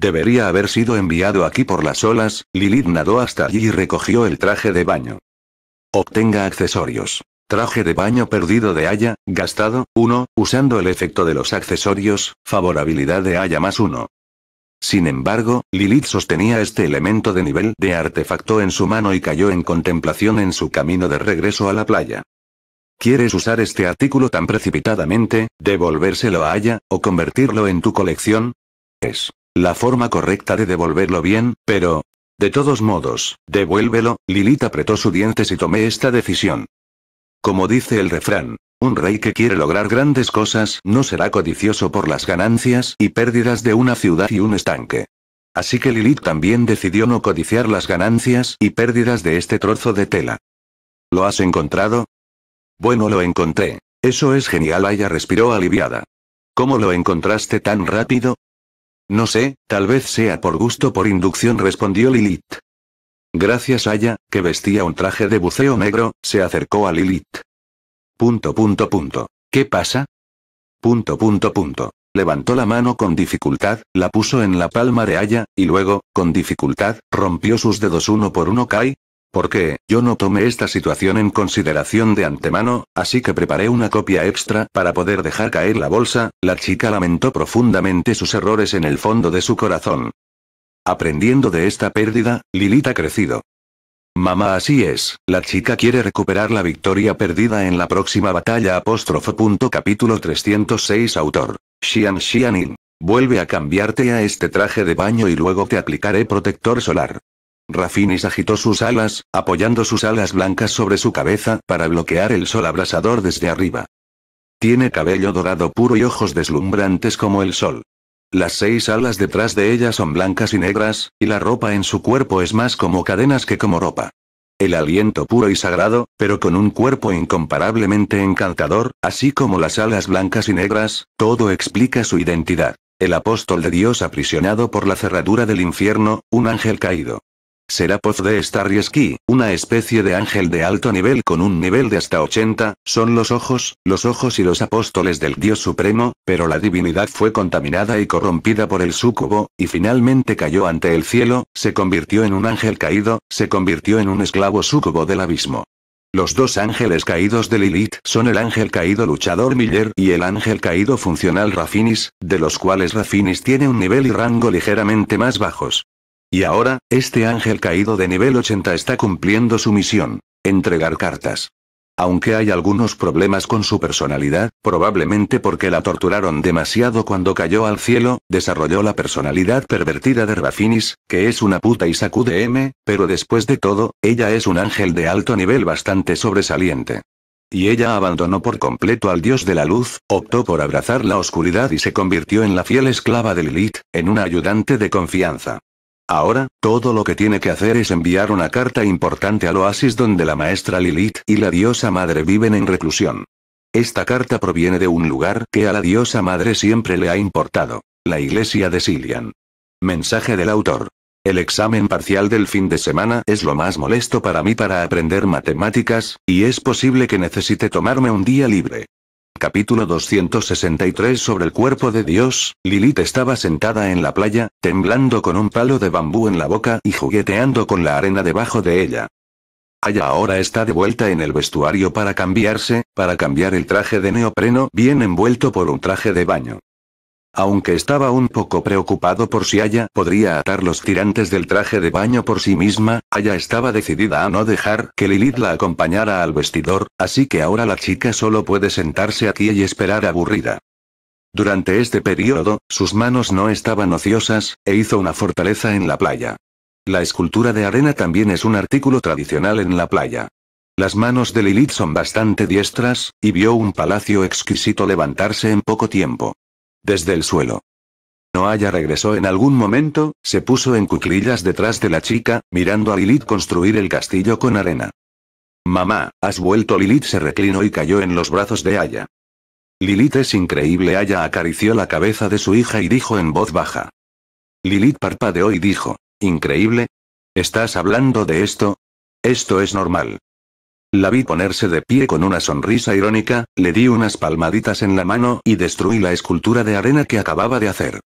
Debería haber sido enviado aquí por las olas, Lilith nadó hasta allí y recogió el traje de baño. Obtenga accesorios. Traje de baño perdido de Haya, gastado, 1, usando el efecto de los accesorios, favorabilidad de Haya más 1. Sin embargo, Lilith sostenía este elemento de nivel de artefacto en su mano y cayó en contemplación en su camino de regreso a la playa. ¿Quieres usar este artículo tan precipitadamente, devolvérselo a Aya, o convertirlo en tu colección? Es la forma correcta de devolverlo bien, pero... De todos modos, devuélvelo, Lilith apretó sus dientes y tomé esta decisión. Como dice el refrán, un rey que quiere lograr grandes cosas no será codicioso por las ganancias y pérdidas de una ciudad y un estanque. Así que Lilith también decidió no codiciar las ganancias y pérdidas de este trozo de tela. ¿Lo has encontrado? Bueno, lo encontré. Eso es genial, Aya respiró aliviada. ¿Cómo lo encontraste tan rápido? No sé, tal vez sea por gusto por inducción, respondió Lilith. Gracias a que vestía un traje de buceo negro, se acercó a Lilith. Punto punto punto. ¿Qué pasa? Punto punto punto. Levantó la mano con dificultad, la puso en la palma de Aya, y luego, con dificultad, rompió sus dedos uno por uno. Kai, qué? yo no tomé esta situación en consideración de antemano, así que preparé una copia extra para poder dejar caer la bolsa, la chica lamentó profundamente sus errores en el fondo de su corazón. Aprendiendo de esta pérdida, Lilith ha crecido. Mamá así es, la chica quiere recuperar la victoria perdida en la próxima batalla capítulo 306 autor. Xian Xianin. Vuelve a cambiarte a este traje de baño y luego te aplicaré protector solar. Rafinis agitó sus alas, apoyando sus alas blancas sobre su cabeza para bloquear el sol abrasador desde arriba. Tiene cabello dorado puro y ojos deslumbrantes como el sol. Las seis alas detrás de ella son blancas y negras, y la ropa en su cuerpo es más como cadenas que como ropa. El aliento puro y sagrado, pero con un cuerpo incomparablemente encantador, así como las alas blancas y negras, todo explica su identidad. El apóstol de Dios aprisionado por la cerradura del infierno, un ángel caído. Poz de Ski, una especie de ángel de alto nivel con un nivel de hasta 80, son los ojos, los ojos y los apóstoles del Dios Supremo, pero la divinidad fue contaminada y corrompida por el súcubo, y finalmente cayó ante el cielo, se convirtió en un ángel caído, se convirtió en un esclavo súcubo del abismo. Los dos ángeles caídos de Lilith son el ángel caído luchador Miller y el ángel caído funcional Rafinis, de los cuales Rafinis tiene un nivel y rango ligeramente más bajos. Y ahora, este ángel caído de nivel 80 está cumpliendo su misión. Entregar cartas. Aunque hay algunos problemas con su personalidad, probablemente porque la torturaron demasiado cuando cayó al cielo, desarrolló la personalidad pervertida de Rafinis, que es una puta y sacude M, pero después de todo, ella es un ángel de alto nivel bastante sobresaliente. Y ella abandonó por completo al dios de la luz, optó por abrazar la oscuridad y se convirtió en la fiel esclava de Lilith, en una ayudante de confianza. Ahora, todo lo que tiene que hacer es enviar una carta importante al oasis donde la maestra Lilith y la diosa madre viven en reclusión. Esta carta proviene de un lugar que a la diosa madre siempre le ha importado, la iglesia de Silian. Mensaje del autor. El examen parcial del fin de semana es lo más molesto para mí para aprender matemáticas, y es posible que necesite tomarme un día libre. Capítulo 263 Sobre el cuerpo de Dios, Lilith estaba sentada en la playa, temblando con un palo de bambú en la boca y jugueteando con la arena debajo de ella. Aya ahora está de vuelta en el vestuario para cambiarse, para cambiar el traje de neopreno bien envuelto por un traje de baño. Aunque estaba un poco preocupado por si Aya podría atar los tirantes del traje de baño por sí misma, Aya estaba decidida a no dejar que Lilith la acompañara al vestidor, así que ahora la chica solo puede sentarse aquí y esperar aburrida. Durante este periodo, sus manos no estaban ociosas, e hizo una fortaleza en la playa. La escultura de arena también es un artículo tradicional en la playa. Las manos de Lilith son bastante diestras, y vio un palacio exquisito levantarse en poco tiempo. Desde el suelo. Noaya regresó en algún momento, se puso en cuclillas detrás de la chica, mirando a Lilith construir el castillo con arena. Mamá, has vuelto. Lilith se reclinó y cayó en los brazos de Aya. Lilith es increíble. Aya acarició la cabeza de su hija y dijo en voz baja. Lilith parpadeó y dijo, ¿increíble? ¿Estás hablando de esto? Esto es normal. La vi ponerse de pie con una sonrisa irónica, le di unas palmaditas en la mano y destruí la escultura de arena que acababa de hacer.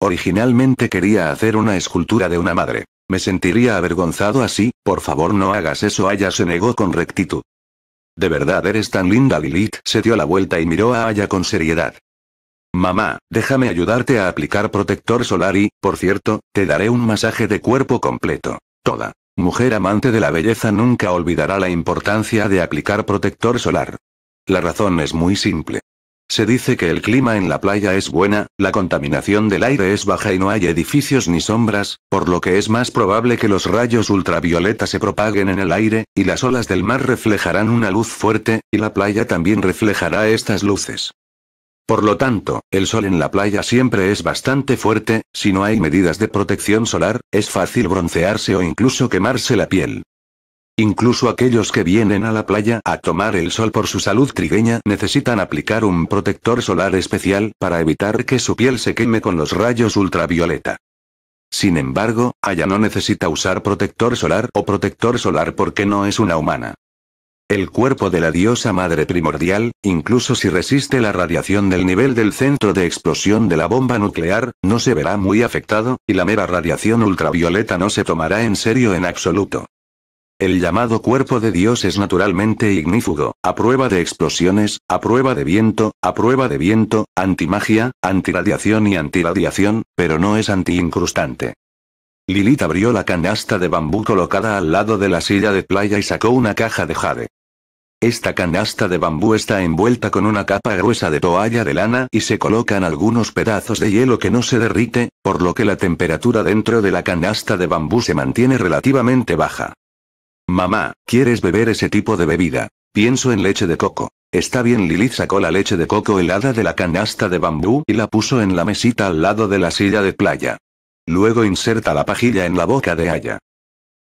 Originalmente quería hacer una escultura de una madre. Me sentiría avergonzado así, por favor no hagas eso. Aya se negó con rectitud. De verdad eres tan linda, Lilith. Se dio la vuelta y miró a Aya con seriedad. Mamá, déjame ayudarte a aplicar protector solar y, por cierto, te daré un masaje de cuerpo completo. Toda. Mujer amante de la belleza nunca olvidará la importancia de aplicar protector solar. La razón es muy simple. Se dice que el clima en la playa es buena, la contaminación del aire es baja y no hay edificios ni sombras, por lo que es más probable que los rayos ultravioleta se propaguen en el aire, y las olas del mar reflejarán una luz fuerte, y la playa también reflejará estas luces. Por lo tanto, el sol en la playa siempre es bastante fuerte, si no hay medidas de protección solar, es fácil broncearse o incluso quemarse la piel. Incluso aquellos que vienen a la playa a tomar el sol por su salud trigueña necesitan aplicar un protector solar especial para evitar que su piel se queme con los rayos ultravioleta. Sin embargo, Aya no necesita usar protector solar o protector solar porque no es una humana. El cuerpo de la diosa madre primordial, incluso si resiste la radiación del nivel del centro de explosión de la bomba nuclear, no se verá muy afectado, y la mera radiación ultravioleta no se tomará en serio en absoluto. El llamado cuerpo de Dios es naturalmente ignífugo, a prueba de explosiones, a prueba de viento, a prueba de viento, antimagia, antiradiación y antiradiación, pero no es antiincrustante. Lilith abrió la canasta de bambú colocada al lado de la silla de playa y sacó una caja de jade. Esta canasta de bambú está envuelta con una capa gruesa de toalla de lana y se colocan algunos pedazos de hielo que no se derrite, por lo que la temperatura dentro de la canasta de bambú se mantiene relativamente baja. Mamá, ¿quieres beber ese tipo de bebida? Pienso en leche de coco. Está bien, Lilith sacó la leche de coco helada de la canasta de bambú y la puso en la mesita al lado de la silla de playa. Luego inserta la pajilla en la boca de Aya.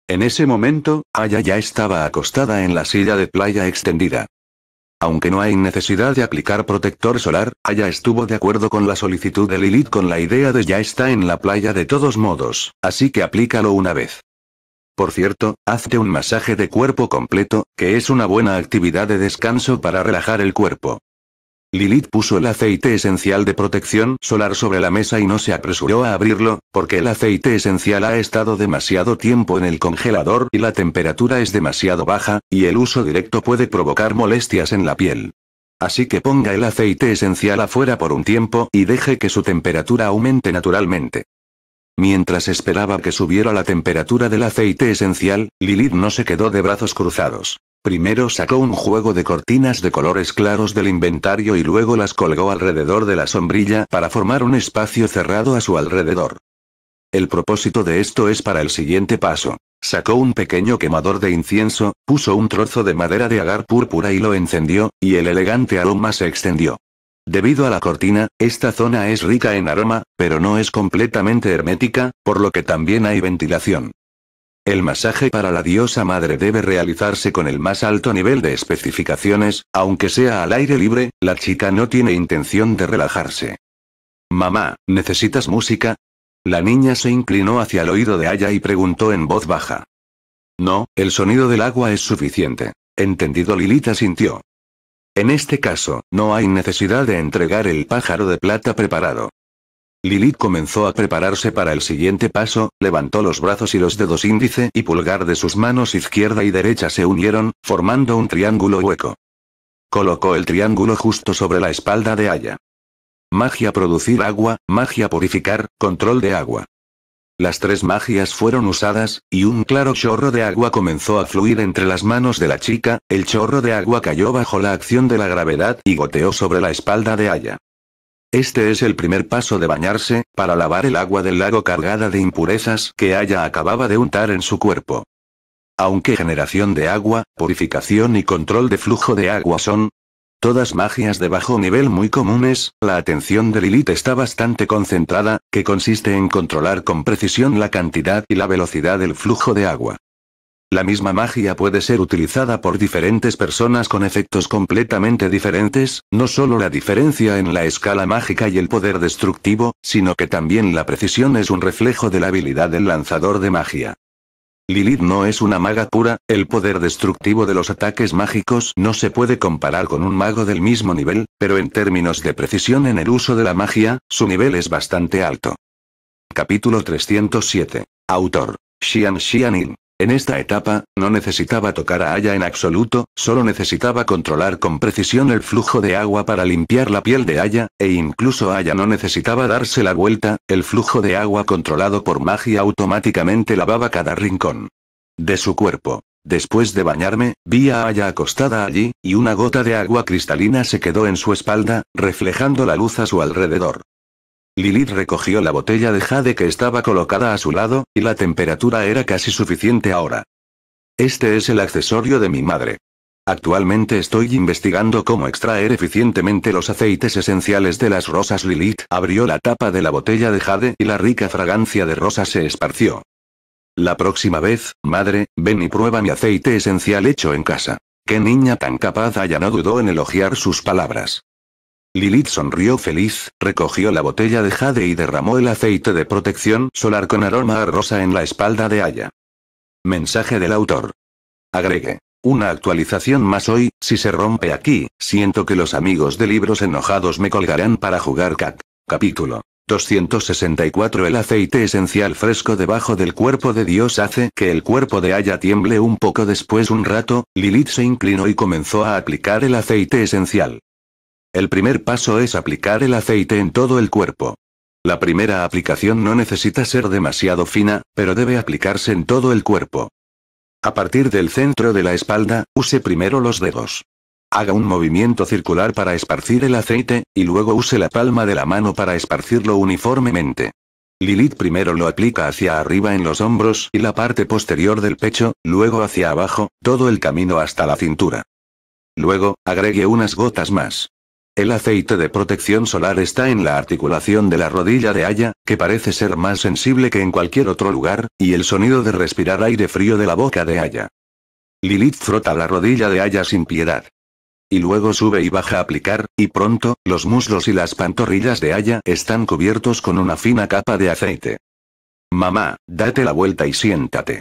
En ese momento, Aya ya estaba acostada en la silla de playa extendida. Aunque no hay necesidad de aplicar protector solar, Aya estuvo de acuerdo con la solicitud de Lilith con la idea de ya está en la playa de todos modos, así que aplícalo una vez. Por cierto, hazte un masaje de cuerpo completo, que es una buena actividad de descanso para relajar el cuerpo. Lilith puso el aceite esencial de protección solar sobre la mesa y no se apresuró a abrirlo, porque el aceite esencial ha estado demasiado tiempo en el congelador y la temperatura es demasiado baja, y el uso directo puede provocar molestias en la piel. Así que ponga el aceite esencial afuera por un tiempo y deje que su temperatura aumente naturalmente. Mientras esperaba que subiera la temperatura del aceite esencial, Lilith no se quedó de brazos cruzados. Primero sacó un juego de cortinas de colores claros del inventario y luego las colgó alrededor de la sombrilla para formar un espacio cerrado a su alrededor. El propósito de esto es para el siguiente paso. Sacó un pequeño quemador de incienso, puso un trozo de madera de agar púrpura y lo encendió, y el elegante aroma se extendió. Debido a la cortina, esta zona es rica en aroma, pero no es completamente hermética, por lo que también hay ventilación. El masaje para la diosa madre debe realizarse con el más alto nivel de especificaciones, aunque sea al aire libre, la chica no tiene intención de relajarse. Mamá, ¿necesitas música? La niña se inclinó hacia el oído de Aya y preguntó en voz baja. No, el sonido del agua es suficiente. Entendido Lilita sintió. En este caso, no hay necesidad de entregar el pájaro de plata preparado. Lilith comenzó a prepararse para el siguiente paso, levantó los brazos y los dedos índice y pulgar de sus manos izquierda y derecha se unieron, formando un triángulo hueco. Colocó el triángulo justo sobre la espalda de Aya. Magia producir agua, magia purificar, control de agua. Las tres magias fueron usadas, y un claro chorro de agua comenzó a fluir entre las manos de la chica, el chorro de agua cayó bajo la acción de la gravedad y goteó sobre la espalda de Aya. Este es el primer paso de bañarse, para lavar el agua del lago cargada de impurezas que Aya acababa de untar en su cuerpo. Aunque generación de agua, purificación y control de flujo de agua son, Todas magias de bajo nivel muy comunes, la atención de Lilith está bastante concentrada, que consiste en controlar con precisión la cantidad y la velocidad del flujo de agua. La misma magia puede ser utilizada por diferentes personas con efectos completamente diferentes, no solo la diferencia en la escala mágica y el poder destructivo, sino que también la precisión es un reflejo de la habilidad del lanzador de magia. Lilith no es una maga pura, el poder destructivo de los ataques mágicos no se puede comparar con un mago del mismo nivel, pero en términos de precisión en el uso de la magia, su nivel es bastante alto. Capítulo 307. Autor. Xian Xianin. En esta etapa, no necesitaba tocar a Aya en absoluto, solo necesitaba controlar con precisión el flujo de agua para limpiar la piel de Aya, e incluso Aya no necesitaba darse la vuelta, el flujo de agua controlado por magia automáticamente lavaba cada rincón de su cuerpo. Después de bañarme, vi a Aya acostada allí, y una gota de agua cristalina se quedó en su espalda, reflejando la luz a su alrededor. Lilith recogió la botella de jade que estaba colocada a su lado, y la temperatura era casi suficiente ahora. Este es el accesorio de mi madre. Actualmente estoy investigando cómo extraer eficientemente los aceites esenciales de las rosas. Lilith abrió la tapa de la botella de jade y la rica fragancia de rosa se esparció. La próxima vez, madre, ven y prueba mi aceite esencial hecho en casa. Qué niña tan capaz haya no dudó en elogiar sus palabras. Lilith sonrió feliz, recogió la botella de jade y derramó el aceite de protección solar con aroma a rosa en la espalda de Aya. Mensaje del autor. Agregue. Una actualización más hoy, si se rompe aquí, siento que los amigos de libros enojados me colgarán para jugar CAC. Capítulo 264 El aceite esencial fresco debajo del cuerpo de Dios hace que el cuerpo de Aya tiemble un poco después un rato, Lilith se inclinó y comenzó a aplicar el aceite esencial. El primer paso es aplicar el aceite en todo el cuerpo. La primera aplicación no necesita ser demasiado fina, pero debe aplicarse en todo el cuerpo. A partir del centro de la espalda, use primero los dedos. Haga un movimiento circular para esparcir el aceite, y luego use la palma de la mano para esparcirlo uniformemente. Lilith primero lo aplica hacia arriba en los hombros y la parte posterior del pecho, luego hacia abajo, todo el camino hasta la cintura. Luego, agregue unas gotas más. El aceite de protección solar está en la articulación de la rodilla de Aya, que parece ser más sensible que en cualquier otro lugar, y el sonido de respirar aire frío de la boca de Aya. Lilith frota la rodilla de Aya sin piedad. Y luego sube y baja a aplicar, y pronto, los muslos y las pantorrillas de Aya están cubiertos con una fina capa de aceite. Mamá, date la vuelta y siéntate.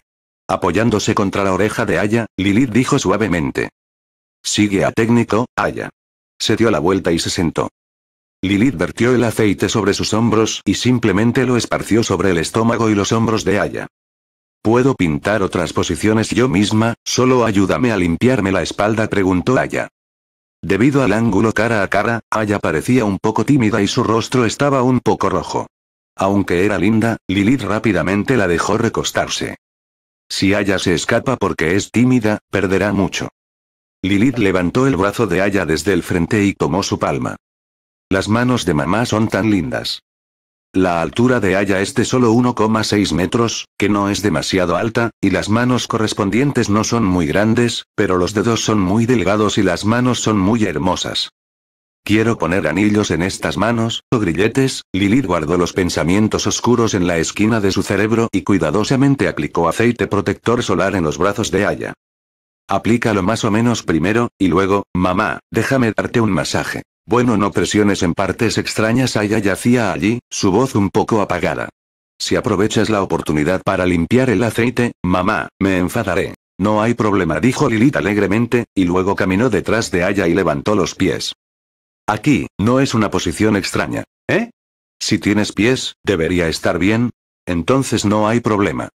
Apoyándose contra la oreja de Aya, Lilith dijo suavemente. Sigue a técnico, Aya. Se dio la vuelta y se sentó. Lilith vertió el aceite sobre sus hombros y simplemente lo esparció sobre el estómago y los hombros de Aya. ¿Puedo pintar otras posiciones yo misma? Solo ayúdame a limpiarme la espalda, preguntó Aya. Debido al ángulo cara a cara, Aya parecía un poco tímida y su rostro estaba un poco rojo. Aunque era linda, Lilith rápidamente la dejó recostarse. Si Aya se escapa porque es tímida, perderá mucho. Lilith levantó el brazo de Aya desde el frente y tomó su palma. Las manos de mamá son tan lindas. La altura de Aya es de solo 1,6 metros, que no es demasiado alta, y las manos correspondientes no son muy grandes, pero los dedos son muy delgados y las manos son muy hermosas. Quiero poner anillos en estas manos, o grilletes, Lilith guardó los pensamientos oscuros en la esquina de su cerebro y cuidadosamente aplicó aceite protector solar en los brazos de Aya. Aplícalo más o menos primero, y luego, mamá, déjame darte un masaje. Bueno, no presiones en partes extrañas. Aya yacía allí, su voz un poco apagada. Si aprovechas la oportunidad para limpiar el aceite, mamá, me enfadaré. No hay problema, dijo Lilith alegremente, y luego caminó detrás de Aya y levantó los pies. Aquí, no es una posición extraña, ¿eh? Si tienes pies, debería estar bien. Entonces no hay problema.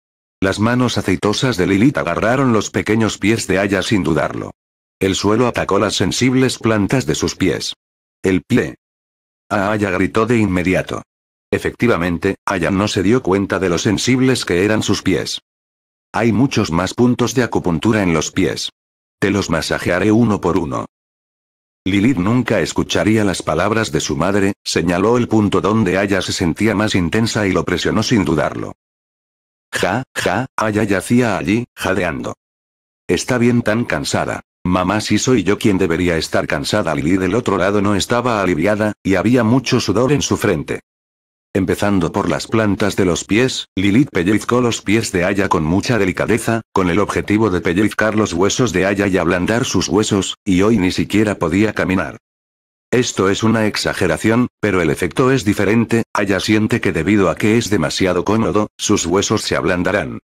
Las manos aceitosas de Lilith agarraron los pequeños pies de Aya sin dudarlo. El suelo atacó las sensibles plantas de sus pies. El pie. A Aya gritó de inmediato. Efectivamente, Aya no se dio cuenta de lo sensibles que eran sus pies. Hay muchos más puntos de acupuntura en los pies. Te los masajearé uno por uno. Lilith nunca escucharía las palabras de su madre, señaló el punto donde Aya se sentía más intensa y lo presionó sin dudarlo. Ja, ja, allá yacía allí, jadeando. Está bien tan cansada. Mamá si soy yo quien debería estar cansada Lilith del otro lado no estaba aliviada, y había mucho sudor en su frente. Empezando por las plantas de los pies, Lilith pellizcó los pies de Aya con mucha delicadeza, con el objetivo de pellizcar los huesos de Aya y ablandar sus huesos, y hoy ni siquiera podía caminar. Esto es una exageración, pero el efecto es diferente, Aya siente que debido a que es demasiado cómodo, sus huesos se ablandarán.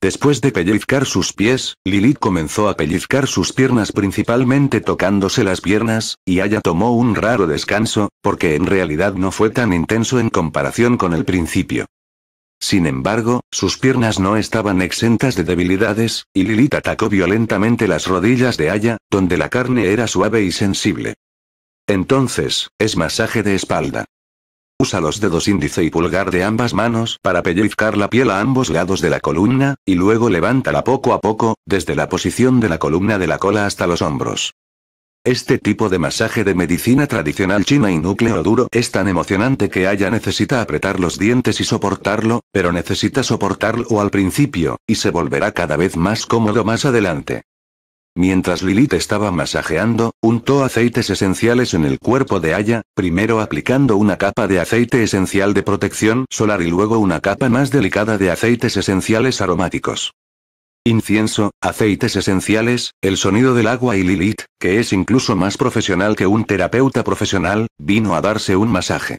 Después de pellizcar sus pies, Lilith comenzó a pellizcar sus piernas principalmente tocándose las piernas, y Aya tomó un raro descanso, porque en realidad no fue tan intenso en comparación con el principio. Sin embargo, sus piernas no estaban exentas de debilidades, y Lilith atacó violentamente las rodillas de Aya, donde la carne era suave y sensible. Entonces, es masaje de espalda. Usa los dedos índice y pulgar de ambas manos para pellizcar la piel a ambos lados de la columna, y luego levántala poco a poco, desde la posición de la columna de la cola hasta los hombros. Este tipo de masaje de medicina tradicional china y núcleo duro es tan emocionante que haya necesita apretar los dientes y soportarlo, pero necesita soportarlo al principio, y se volverá cada vez más cómodo más adelante. Mientras Lilith estaba masajeando, untó aceites esenciales en el cuerpo de Aya, primero aplicando una capa de aceite esencial de protección solar y luego una capa más delicada de aceites esenciales aromáticos. Incienso, aceites esenciales, el sonido del agua y Lilith, que es incluso más profesional que un terapeuta profesional, vino a darse un masaje.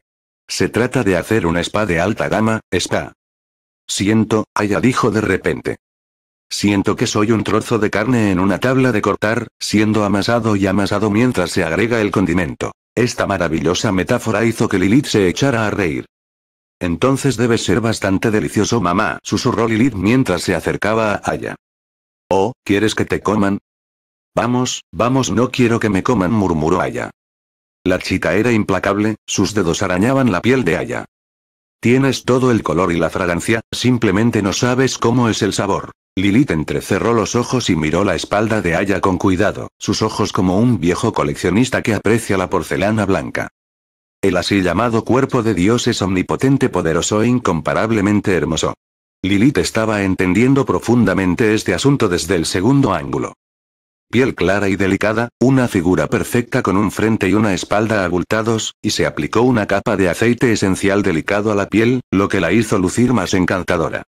Se trata de hacer un spa de alta gama, spa. Siento, Aya dijo de repente. Siento que soy un trozo de carne en una tabla de cortar, siendo amasado y amasado mientras se agrega el condimento. Esta maravillosa metáfora hizo que Lilith se echara a reír. Entonces debe ser bastante delicioso, mamá, susurró Lilith mientras se acercaba a Aya. Oh, ¿quieres que te coman? Vamos, vamos, no quiero que me coman, murmuró Aya. La chica era implacable, sus dedos arañaban la piel de Aya. Tienes todo el color y la fragancia, simplemente no sabes cómo es el sabor. Lilith entrecerró los ojos y miró la espalda de Aya con cuidado, sus ojos como un viejo coleccionista que aprecia la porcelana blanca. El así llamado cuerpo de Dios es omnipotente, poderoso e incomparablemente hermoso. Lilith estaba entendiendo profundamente este asunto desde el segundo ángulo. Piel clara y delicada, una figura perfecta con un frente y una espalda abultados, y se aplicó una capa de aceite esencial delicado a la piel, lo que la hizo lucir más encantadora.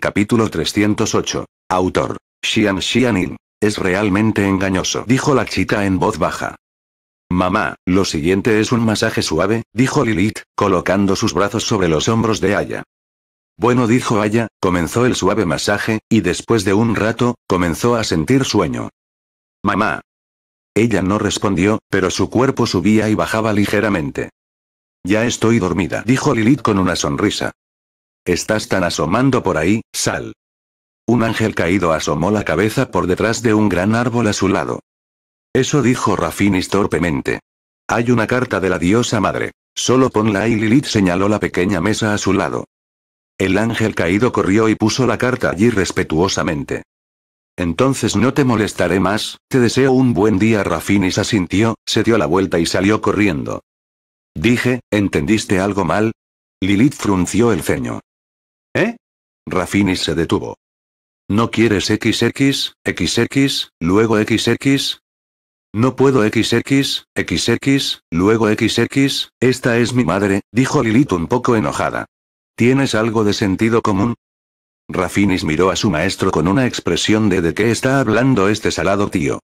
Capítulo 308. Autor. Xian Xianin. Es realmente engañoso, dijo la chica en voz baja. Mamá, lo siguiente es un masaje suave, dijo Lilith, colocando sus brazos sobre los hombros de Aya. Bueno, dijo Aya, comenzó el suave masaje, y después de un rato, comenzó a sentir sueño. Mamá. Ella no respondió, pero su cuerpo subía y bajaba ligeramente. Ya estoy dormida, dijo Lilith con una sonrisa. Estás tan asomando por ahí, sal. Un ángel caído asomó la cabeza por detrás de un gran árbol a su lado. Eso dijo Rafinis torpemente. Hay una carta de la diosa madre. Solo ponla y Lilith señaló la pequeña mesa a su lado. El ángel caído corrió y puso la carta allí respetuosamente. Entonces no te molestaré más, te deseo un buen día. Rafinis asintió, se dio la vuelta y salió corriendo. Dije, ¿entendiste algo mal? Lilith frunció el ceño. ¿Eh? Rafinis se detuvo. ¿No quieres XX, XX, luego XX? No puedo XX, XX, luego XX, esta es mi madre, dijo Lilith un poco enojada. ¿Tienes algo de sentido común? Rafinis miró a su maestro con una expresión de ¿de qué está hablando este salado tío?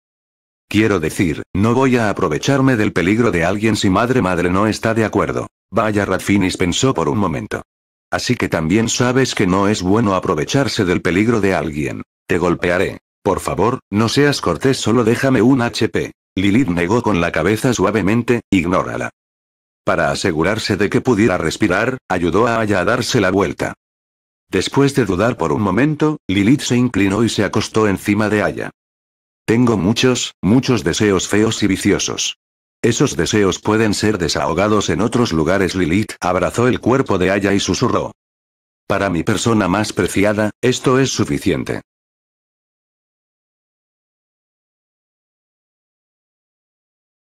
Quiero decir, no voy a aprovecharme del peligro de alguien si madre madre no está de acuerdo. Vaya Rafinis pensó por un momento. Así que también sabes que no es bueno aprovecharse del peligro de alguien. Te golpearé. Por favor, no seas cortés, solo déjame un HP. Lilith negó con la cabeza suavemente, ignórala. Para asegurarse de que pudiera respirar, ayudó a Aya a darse la vuelta. Después de dudar por un momento, Lilith se inclinó y se acostó encima de Aya. Tengo muchos, muchos deseos feos y viciosos. Esos deseos pueden ser desahogados en otros lugares. Lilith abrazó el cuerpo de Aya y susurró. Para mi persona más preciada, esto es suficiente.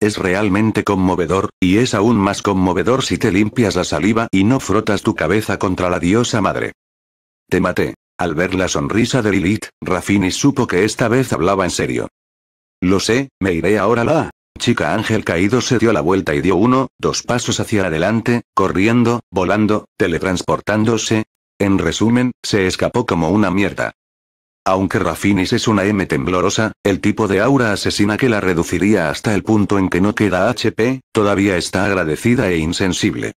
Es realmente conmovedor, y es aún más conmovedor si te limpias la saliva y no frotas tu cabeza contra la diosa madre. Te maté. Al ver la sonrisa de Lilith, Rafini supo que esta vez hablaba en serio. Lo sé, me iré ahora la Chica Ángel caído se dio la vuelta y dio uno, dos pasos hacia adelante, corriendo, volando, teletransportándose. En resumen, se escapó como una mierda. Aunque Rafinis es una M temblorosa, el tipo de aura asesina que la reduciría hasta el punto en que no queda HP, todavía está agradecida e insensible.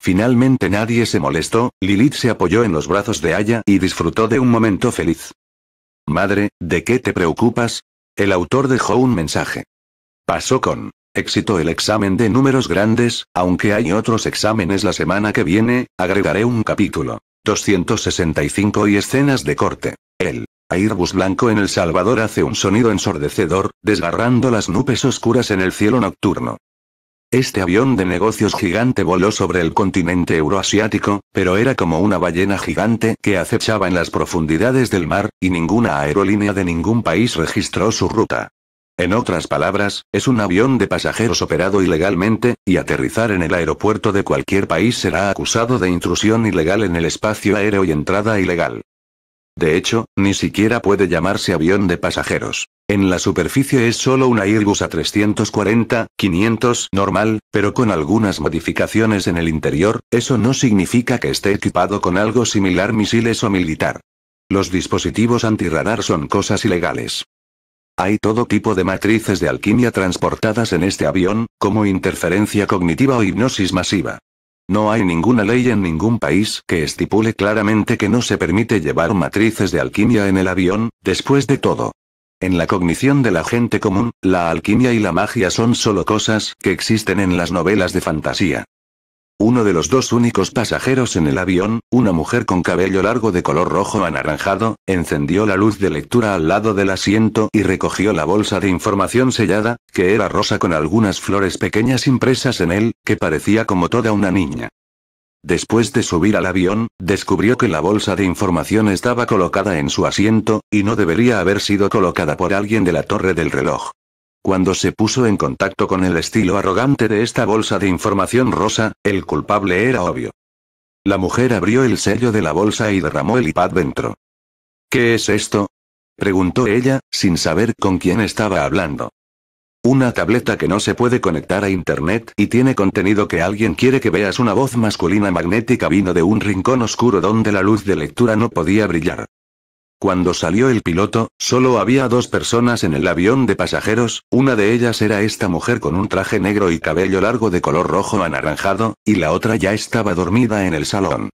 Finalmente nadie se molestó, Lilith se apoyó en los brazos de Aya y disfrutó de un momento feliz. Madre, ¿de qué te preocupas? El autor dejó un mensaje. Pasó con éxito el examen de números grandes, aunque hay otros exámenes la semana que viene, agregaré un capítulo. 265 y escenas de corte. El Airbus blanco en El Salvador hace un sonido ensordecedor, desgarrando las nubes oscuras en el cielo nocturno. Este avión de negocios gigante voló sobre el continente euroasiático, pero era como una ballena gigante que acechaba en las profundidades del mar, y ninguna aerolínea de ningún país registró su ruta. En otras palabras, es un avión de pasajeros operado ilegalmente, y aterrizar en el aeropuerto de cualquier país será acusado de intrusión ilegal en el espacio aéreo y entrada ilegal. De hecho, ni siquiera puede llamarse avión de pasajeros. En la superficie es solo un Airbus A340-500 normal, pero con algunas modificaciones en el interior, eso no significa que esté equipado con algo similar misiles o militar. Los dispositivos antirradar son cosas ilegales. Hay todo tipo de matrices de alquimia transportadas en este avión, como interferencia cognitiva o hipnosis masiva. No hay ninguna ley en ningún país que estipule claramente que no se permite llevar matrices de alquimia en el avión, después de todo. En la cognición de la gente común, la alquimia y la magia son solo cosas que existen en las novelas de fantasía. Uno de los dos únicos pasajeros en el avión, una mujer con cabello largo de color rojo anaranjado, encendió la luz de lectura al lado del asiento y recogió la bolsa de información sellada, que era rosa con algunas flores pequeñas impresas en él, que parecía como toda una niña. Después de subir al avión, descubrió que la bolsa de información estaba colocada en su asiento, y no debería haber sido colocada por alguien de la torre del reloj. Cuando se puso en contacto con el estilo arrogante de esta bolsa de información rosa, el culpable era obvio. La mujer abrió el sello de la bolsa y derramó el iPad dentro. ¿Qué es esto? preguntó ella, sin saber con quién estaba hablando. Una tableta que no se puede conectar a Internet y tiene contenido que alguien quiere que veas. Una voz masculina magnética vino de un rincón oscuro donde la luz de lectura no podía brillar. Cuando salió el piloto, solo había dos personas en el avión de pasajeros, una de ellas era esta mujer con un traje negro y cabello largo de color rojo anaranjado, y la otra ya estaba dormida en el salón.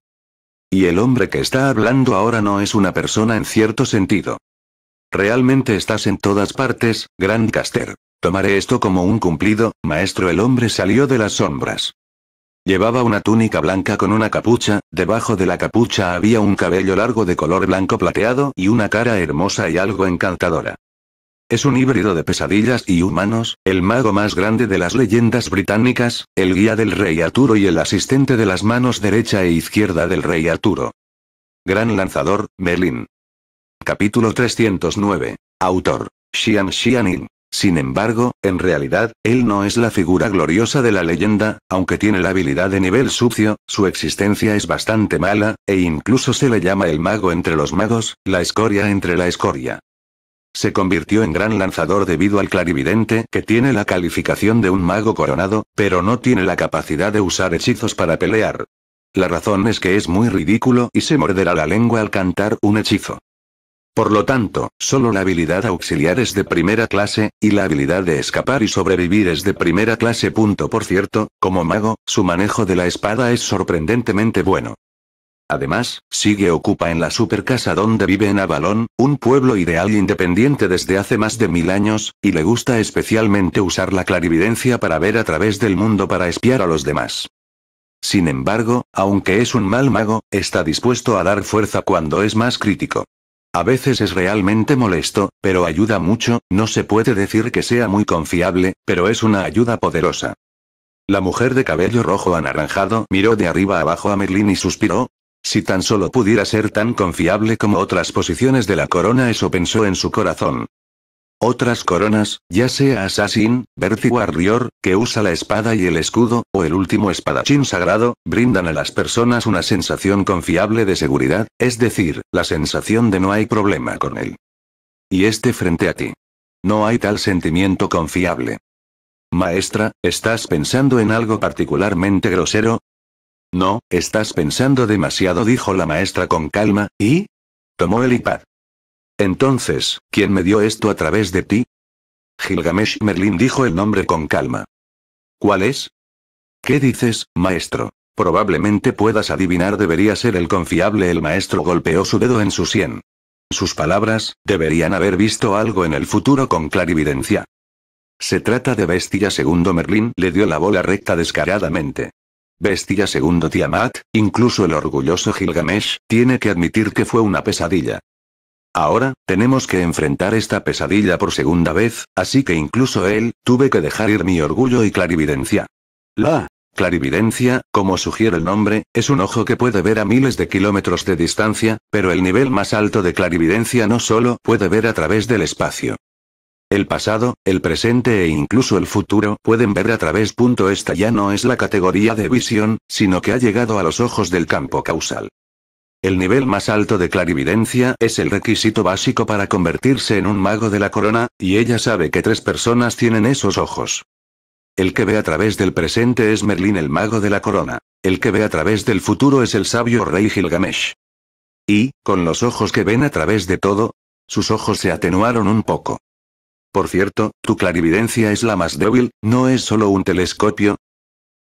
Y el hombre que está hablando ahora no es una persona en cierto sentido. Realmente estás en todas partes, Gran Caster. Tomaré esto como un cumplido, maestro. El hombre salió de las sombras. Llevaba una túnica blanca con una capucha, debajo de la capucha había un cabello largo de color blanco plateado y una cara hermosa y algo encantadora. Es un híbrido de pesadillas y humanos, el mago más grande de las leyendas británicas, el guía del rey Arturo y el asistente de las manos derecha e izquierda del rey Arturo. Gran lanzador, Merlin. Capítulo 309. Autor. Xian Xianin. Sin embargo, en realidad, él no es la figura gloriosa de la leyenda, aunque tiene la habilidad de nivel sucio, su existencia es bastante mala, e incluso se le llama el mago entre los magos, la escoria entre la escoria. Se convirtió en gran lanzador debido al clarividente que tiene la calificación de un mago coronado, pero no tiene la capacidad de usar hechizos para pelear. La razón es que es muy ridículo y se morderá la lengua al cantar un hechizo. Por lo tanto, solo la habilidad auxiliar es de primera clase, y la habilidad de escapar y sobrevivir es de primera clase. por cierto, como mago, su manejo de la espada es sorprendentemente bueno. Además, sigue ocupa en la supercasa donde vive en Avalon, un pueblo ideal independiente desde hace más de mil años, y le gusta especialmente usar la clarividencia para ver a través del mundo para espiar a los demás. Sin embargo, aunque es un mal mago, está dispuesto a dar fuerza cuando es más crítico. A veces es realmente molesto, pero ayuda mucho, no se puede decir que sea muy confiable, pero es una ayuda poderosa. La mujer de cabello rojo anaranjado miró de arriba abajo a Merlin y suspiró. Si tan solo pudiera ser tan confiable como otras posiciones de la corona, eso pensó en su corazón. Otras coronas, ya sea Assassin, Verti Warrior, que usa la espada y el escudo, o el último espadachín sagrado, brindan a las personas una sensación confiable de seguridad, es decir, la sensación de no hay problema con él. Y este frente a ti. No hay tal sentimiento confiable. Maestra, ¿estás pensando en algo particularmente grosero? No, estás pensando demasiado, dijo la maestra con calma, y... Tomó el iPad. Entonces, ¿quién me dio esto a través de ti? Gilgamesh Merlin dijo el nombre con calma. ¿Cuál es? ¿Qué dices, maestro? Probablemente puedas adivinar debería ser el confiable el maestro golpeó su dedo en su sien. Sus palabras, deberían haber visto algo en el futuro con clarividencia. Se trata de Bestia segundo Merlín le dio la bola recta descaradamente. Bestia segundo Tiamat, incluso el orgulloso Gilgamesh, tiene que admitir que fue una pesadilla. Ahora, tenemos que enfrentar esta pesadilla por segunda vez, así que incluso él, tuve que dejar ir mi orgullo y clarividencia. La clarividencia, como sugiere el nombre, es un ojo que puede ver a miles de kilómetros de distancia, pero el nivel más alto de clarividencia no solo puede ver a través del espacio. El pasado, el presente e incluso el futuro pueden ver a través. esta ya no es la categoría de visión, sino que ha llegado a los ojos del campo causal. El nivel más alto de clarividencia es el requisito básico para convertirse en un mago de la corona, y ella sabe que tres personas tienen esos ojos. El que ve a través del presente es Merlín el mago de la corona. El que ve a través del futuro es el sabio rey Gilgamesh. Y, con los ojos que ven a través de todo, sus ojos se atenuaron un poco. Por cierto, tu clarividencia es la más débil, no es solo un telescopio,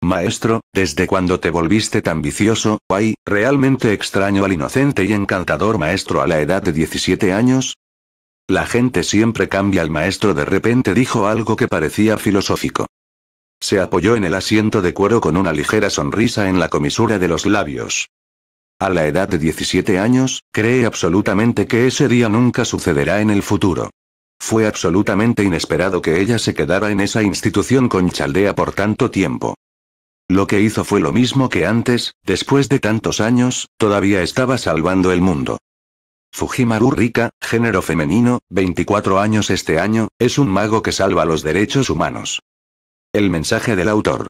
Maestro, ¿desde cuando te volviste tan vicioso? Ay, realmente extraño al inocente y encantador maestro a la edad de 17 años. La gente siempre cambia el maestro de repente dijo algo que parecía filosófico. Se apoyó en el asiento de cuero con una ligera sonrisa en la comisura de los labios. A la edad de 17 años, cree absolutamente que ese día nunca sucederá en el futuro. Fue absolutamente inesperado que ella se quedara en esa institución con Chaldea por tanto tiempo. Lo que hizo fue lo mismo que antes, después de tantos años, todavía estaba salvando el mundo. Fujimaru Rika, género femenino, 24 años este año, es un mago que salva los derechos humanos. El mensaje del autor.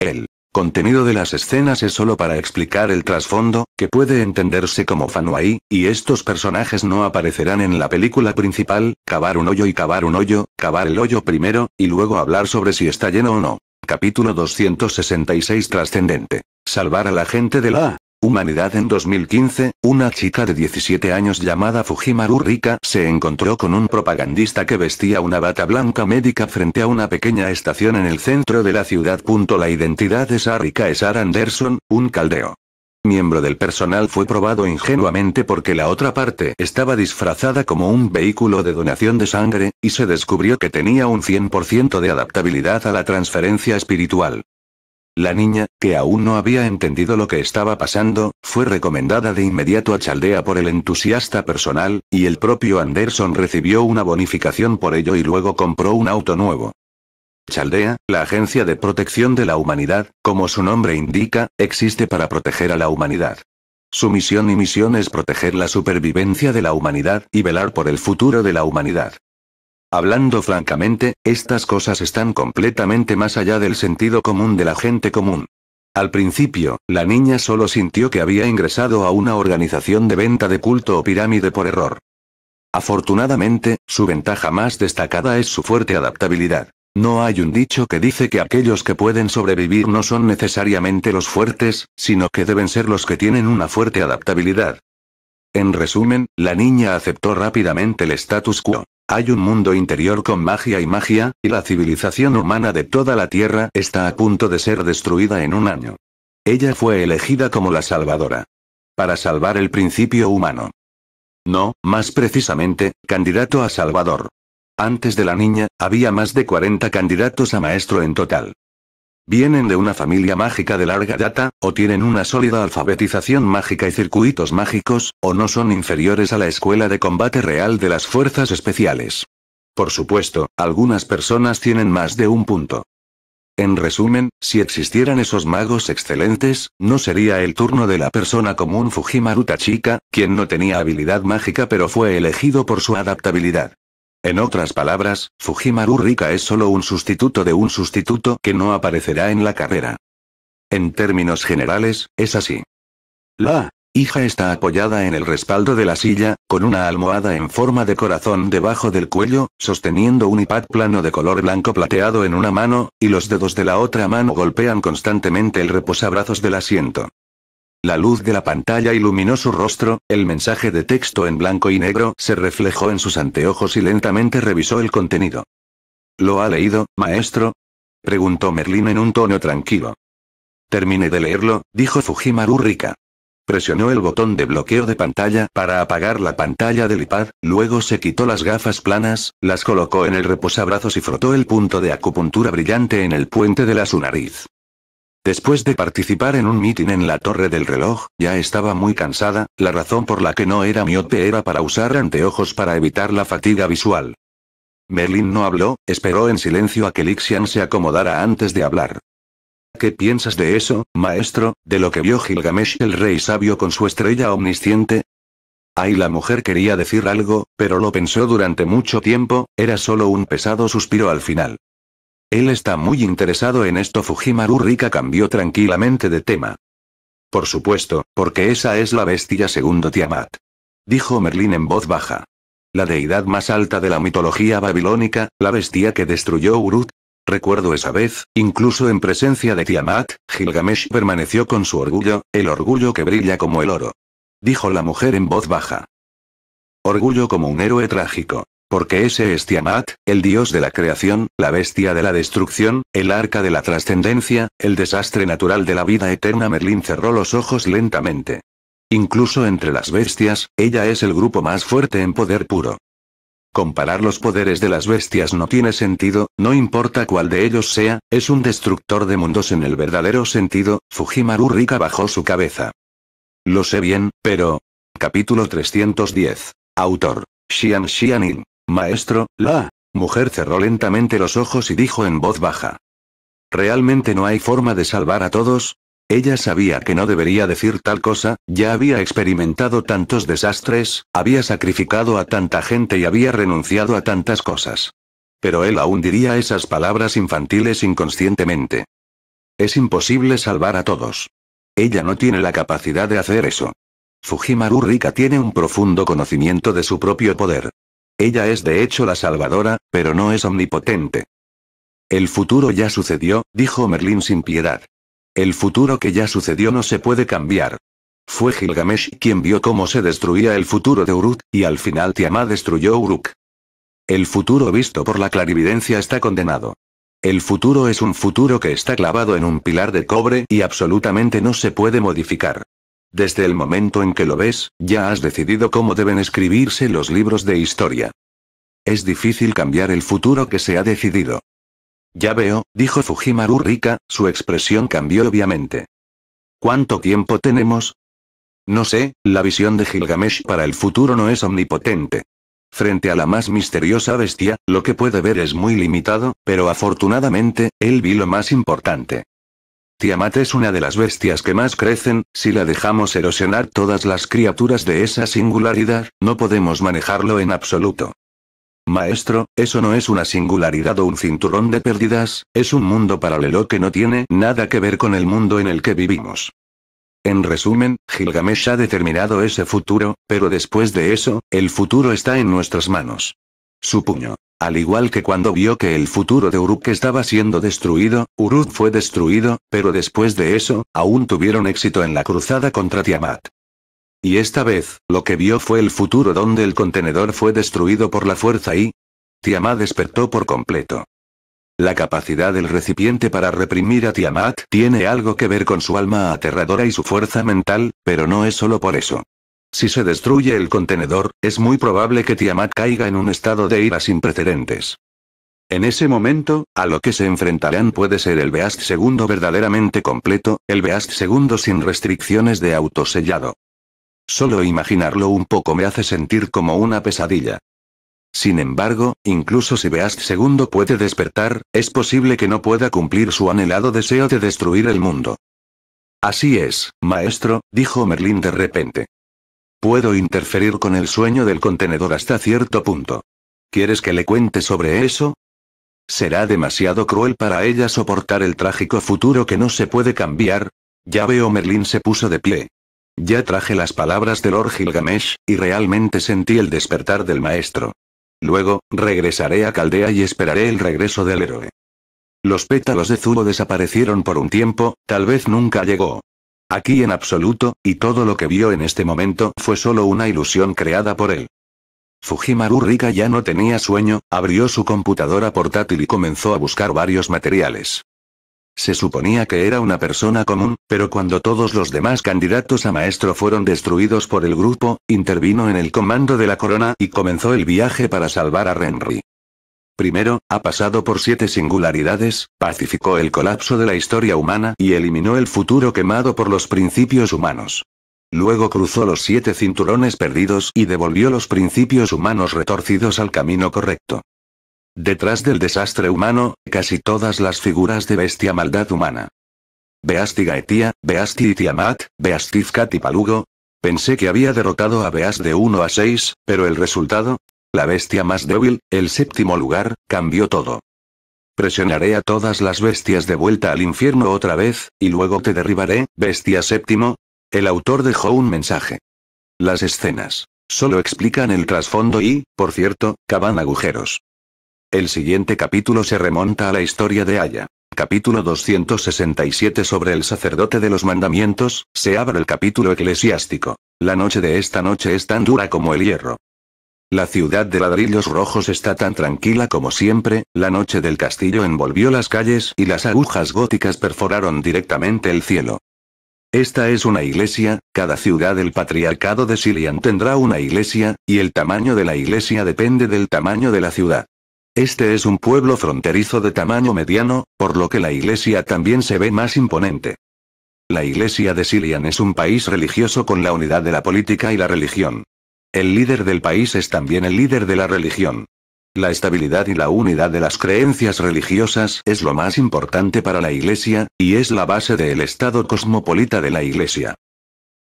El contenido de las escenas es solo para explicar el trasfondo, que puede entenderse como fanuai, y estos personajes no aparecerán en la película principal, cavar un hoyo y cavar un hoyo, cavar el hoyo primero, y luego hablar sobre si está lleno o no. Capítulo 266 Trascendente. Salvar a la gente de la Humanidad en 2015, una chica de 17 años llamada Fujimaru Rika se encontró con un propagandista que vestía una bata blanca médica frente a una pequeña estación en el centro de la ciudad. La identidad de Rika es Ar Anderson, un caldeo miembro del personal fue probado ingenuamente porque la otra parte estaba disfrazada como un vehículo de donación de sangre, y se descubrió que tenía un 100% de adaptabilidad a la transferencia espiritual. La niña, que aún no había entendido lo que estaba pasando, fue recomendada de inmediato a Chaldea por el entusiasta personal, y el propio Anderson recibió una bonificación por ello y luego compró un auto nuevo. Chaldea, la Agencia de Protección de la Humanidad, como su nombre indica, existe para proteger a la humanidad. Su misión y misión es proteger la supervivencia de la humanidad y velar por el futuro de la humanidad. Hablando francamente, estas cosas están completamente más allá del sentido común de la gente común. Al principio, la niña solo sintió que había ingresado a una organización de venta de culto o pirámide por error. Afortunadamente, su ventaja más destacada es su fuerte adaptabilidad. No hay un dicho que dice que aquellos que pueden sobrevivir no son necesariamente los fuertes, sino que deben ser los que tienen una fuerte adaptabilidad. En resumen, la niña aceptó rápidamente el status quo. Hay un mundo interior con magia y magia, y la civilización humana de toda la Tierra está a punto de ser destruida en un año. Ella fue elegida como la salvadora. Para salvar el principio humano. No, más precisamente, candidato a salvador. Antes de la niña, había más de 40 candidatos a maestro en total. Vienen de una familia mágica de larga data, o tienen una sólida alfabetización mágica y circuitos mágicos, o no son inferiores a la Escuela de Combate Real de las Fuerzas Especiales. Por supuesto, algunas personas tienen más de un punto. En resumen, si existieran esos magos excelentes, no sería el turno de la persona común Fujimaru Tachika, quien no tenía habilidad mágica pero fue elegido por su adaptabilidad. En otras palabras, Fujimaru Rika es solo un sustituto de un sustituto que no aparecerá en la carrera. En términos generales, es así. La hija está apoyada en el respaldo de la silla, con una almohada en forma de corazón debajo del cuello, sosteniendo un iPad plano de color blanco plateado en una mano, y los dedos de la otra mano golpean constantemente el reposabrazos del asiento. La luz de la pantalla iluminó su rostro, el mensaje de texto en blanco y negro se reflejó en sus anteojos y lentamente revisó el contenido. ¿Lo ha leído, maestro? preguntó Merlín en un tono tranquilo. Terminé de leerlo, dijo Fujimaru Rika. Presionó el botón de bloqueo de pantalla para apagar la pantalla del iPad, luego se quitó las gafas planas, las colocó en el reposabrazos y frotó el punto de acupuntura brillante en el puente de la su nariz. Después de participar en un mitin en la torre del reloj, ya estaba muy cansada, la razón por la que no era miote era para usar anteojos para evitar la fatiga visual. Merlin no habló, esperó en silencio a que Lixian se acomodara antes de hablar. ¿Qué piensas de eso, maestro, de lo que vio Gilgamesh el rey sabio con su estrella omnisciente? Ay, la mujer quería decir algo, pero lo pensó durante mucho tiempo, era solo un pesado suspiro al final. Él está muy interesado en esto. Fujimaru Rika cambió tranquilamente de tema. Por supuesto, porque esa es la bestia segundo Tiamat. Dijo Merlín en voz baja. La deidad más alta de la mitología babilónica, la bestia que destruyó Urut. Recuerdo esa vez, incluso en presencia de Tiamat, Gilgamesh permaneció con su orgullo, el orgullo que brilla como el oro. Dijo la mujer en voz baja. Orgullo como un héroe trágico. Porque ese es Tiamat, el dios de la creación, la bestia de la destrucción, el arca de la trascendencia, el desastre natural de la vida eterna. Merlin cerró los ojos lentamente. Incluso entre las bestias, ella es el grupo más fuerte en poder puro. Comparar los poderes de las bestias no tiene sentido, no importa cuál de ellos sea, es un destructor de mundos en el verdadero sentido, Fujimaru Rika bajó su cabeza. Lo sé bien, pero... Capítulo 310. Autor. Xian Xianin. Maestro, la mujer cerró lentamente los ojos y dijo en voz baja. Realmente no hay forma de salvar a todos. Ella sabía que no debería decir tal cosa, ya había experimentado tantos desastres, había sacrificado a tanta gente y había renunciado a tantas cosas. Pero él aún diría esas palabras infantiles inconscientemente. Es imposible salvar a todos. Ella no tiene la capacidad de hacer eso. Fujimaru Rika tiene un profundo conocimiento de su propio poder. Ella es de hecho la salvadora, pero no es omnipotente. El futuro ya sucedió, dijo Merlín sin piedad. El futuro que ya sucedió no se puede cambiar. Fue Gilgamesh quien vio cómo se destruía el futuro de Uruk, y al final Tiamat destruyó Uruk. El futuro visto por la clarividencia está condenado. El futuro es un futuro que está clavado en un pilar de cobre y absolutamente no se puede modificar. Desde el momento en que lo ves, ya has decidido cómo deben escribirse los libros de historia. Es difícil cambiar el futuro que se ha decidido. Ya veo, dijo Fujimaru Rika, su expresión cambió obviamente. ¿Cuánto tiempo tenemos? No sé, la visión de Gilgamesh para el futuro no es omnipotente. Frente a la más misteriosa bestia, lo que puede ver es muy limitado, pero afortunadamente, él vi lo más importante. Tiamat es una de las bestias que más crecen, si la dejamos erosionar todas las criaturas de esa singularidad, no podemos manejarlo en absoluto. Maestro, eso no es una singularidad o un cinturón de pérdidas, es un mundo paralelo que no tiene nada que ver con el mundo en el que vivimos. En resumen, Gilgamesh ha determinado ese futuro, pero después de eso, el futuro está en nuestras manos. Su puño. Al igual que cuando vio que el futuro de Uruk estaba siendo destruido, Uruk fue destruido, pero después de eso, aún tuvieron éxito en la cruzada contra Tiamat. Y esta vez, lo que vio fue el futuro donde el contenedor fue destruido por la fuerza y... Tiamat despertó por completo. La capacidad del recipiente para reprimir a Tiamat tiene algo que ver con su alma aterradora y su fuerza mental, pero no es solo por eso. Si se destruye el contenedor, es muy probable que Tiamat caiga en un estado de ira sin precedentes. En ese momento, a lo que se enfrentarán puede ser el Beast II verdaderamente completo, el Beast II sin restricciones de autosellado. Solo imaginarlo un poco me hace sentir como una pesadilla. Sin embargo, incluso si Beast II puede despertar, es posible que no pueda cumplir su anhelado deseo de destruir el mundo. Así es, maestro, dijo Merlín de repente. Puedo interferir con el sueño del contenedor hasta cierto punto. ¿Quieres que le cuente sobre eso? Será demasiado cruel para ella soportar el trágico futuro que no se puede cambiar. Ya veo Merlín se puso de pie. Ya traje las palabras de Lord Gilgamesh, y realmente sentí el despertar del maestro. Luego, regresaré a Caldea y esperaré el regreso del héroe. Los pétalos de Zubo desaparecieron por un tiempo, tal vez nunca llegó. Aquí en absoluto, y todo lo que vio en este momento fue solo una ilusión creada por él. Fujimaru Rika ya no tenía sueño, abrió su computadora portátil y comenzó a buscar varios materiales. Se suponía que era una persona común, pero cuando todos los demás candidatos a maestro fueron destruidos por el grupo, intervino en el comando de la corona y comenzó el viaje para salvar a Renri. Primero, ha pasado por siete singularidades, pacificó el colapso de la historia humana y eliminó el futuro quemado por los principios humanos. Luego cruzó los siete cinturones perdidos y devolvió los principios humanos retorcidos al camino correcto. Detrás del desastre humano, casi todas las figuras de bestia maldad humana. Beasti Gaetia, Beasti Tiamat, Beastizcat y Palugo. Pensé que había derrotado a Beas de 1 a 6, pero el resultado, la bestia más débil, el séptimo lugar, cambió todo. Presionaré a todas las bestias de vuelta al infierno otra vez, y luego te derribaré, bestia séptimo. El autor dejó un mensaje. Las escenas. Solo explican el trasfondo y, por cierto, caban agujeros. El siguiente capítulo se remonta a la historia de Aya. Capítulo 267 sobre el sacerdote de los mandamientos, se abre el capítulo eclesiástico. La noche de esta noche es tan dura como el hierro. La ciudad de ladrillos rojos está tan tranquila como siempre, la noche del castillo envolvió las calles y las agujas góticas perforaron directamente el cielo. Esta es una iglesia, cada ciudad del patriarcado de Silian tendrá una iglesia, y el tamaño de la iglesia depende del tamaño de la ciudad. Este es un pueblo fronterizo de tamaño mediano, por lo que la iglesia también se ve más imponente. La iglesia de Silian es un país religioso con la unidad de la política y la religión. El líder del país es también el líder de la religión. La estabilidad y la unidad de las creencias religiosas es lo más importante para la Iglesia, y es la base del estado cosmopolita de la Iglesia.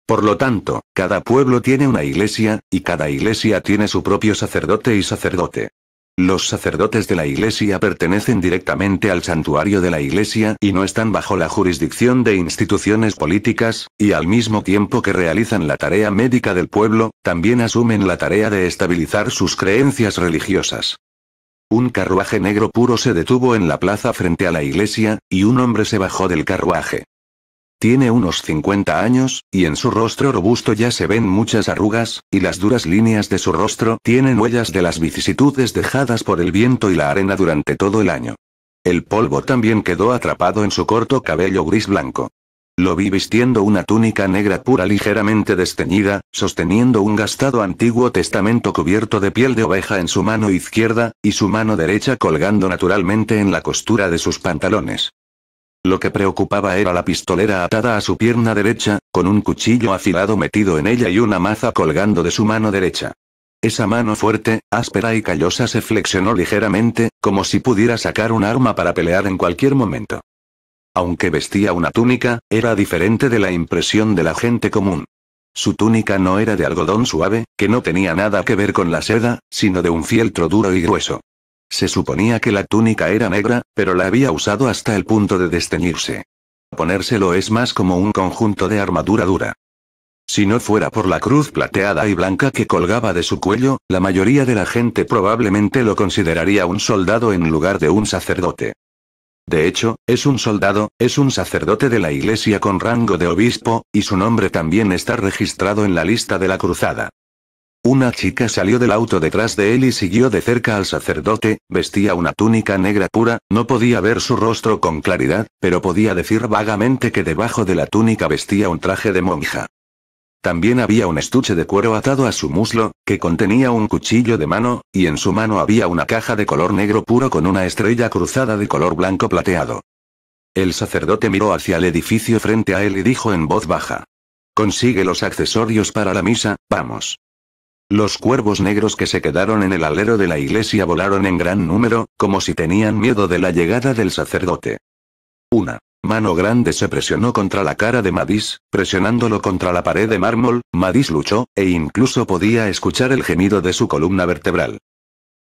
Por lo tanto, cada pueblo tiene una iglesia, y cada iglesia tiene su propio sacerdote y sacerdote. Los sacerdotes de la Iglesia pertenecen directamente al santuario de la Iglesia y no están bajo la jurisdicción de instituciones políticas, y al mismo tiempo que realizan la tarea médica del pueblo, también asumen la tarea de estabilizar sus creencias religiosas. Un carruaje negro puro se detuvo en la plaza frente a la iglesia, y un hombre se bajó del carruaje. Tiene unos 50 años, y en su rostro robusto ya se ven muchas arrugas, y las duras líneas de su rostro tienen huellas de las vicisitudes dejadas por el viento y la arena durante todo el año. El polvo también quedó atrapado en su corto cabello gris blanco. Lo vi vistiendo una túnica negra pura ligeramente desteñida, sosteniendo un gastado antiguo testamento cubierto de piel de oveja en su mano izquierda, y su mano derecha colgando naturalmente en la costura de sus pantalones. Lo que preocupaba era la pistolera atada a su pierna derecha, con un cuchillo afilado metido en ella y una maza colgando de su mano derecha. Esa mano fuerte, áspera y callosa se flexionó ligeramente, como si pudiera sacar un arma para pelear en cualquier momento. Aunque vestía una túnica, era diferente de la impresión de la gente común. Su túnica no era de algodón suave, que no tenía nada que ver con la seda, sino de un fieltro duro y grueso. Se suponía que la túnica era negra, pero la había usado hasta el punto de desteñirse. Ponérselo es más como un conjunto de armadura dura. Si no fuera por la cruz plateada y blanca que colgaba de su cuello, la mayoría de la gente probablemente lo consideraría un soldado en lugar de un sacerdote. De hecho, es un soldado, es un sacerdote de la iglesia con rango de obispo, y su nombre también está registrado en la lista de la cruzada. Una chica salió del auto detrás de él y siguió de cerca al sacerdote, vestía una túnica negra pura, no podía ver su rostro con claridad, pero podía decir vagamente que debajo de la túnica vestía un traje de monja. También había un estuche de cuero atado a su muslo, que contenía un cuchillo de mano, y en su mano había una caja de color negro puro con una estrella cruzada de color blanco plateado. El sacerdote miró hacia el edificio frente a él y dijo en voz baja. Consigue los accesorios para la misa, vamos. Los cuervos negros que se quedaron en el alero de la iglesia volaron en gran número, como si tenían miedo de la llegada del sacerdote. Una mano grande se presionó contra la cara de Madis, presionándolo contra la pared de mármol, Madis luchó, e incluso podía escuchar el gemido de su columna vertebral.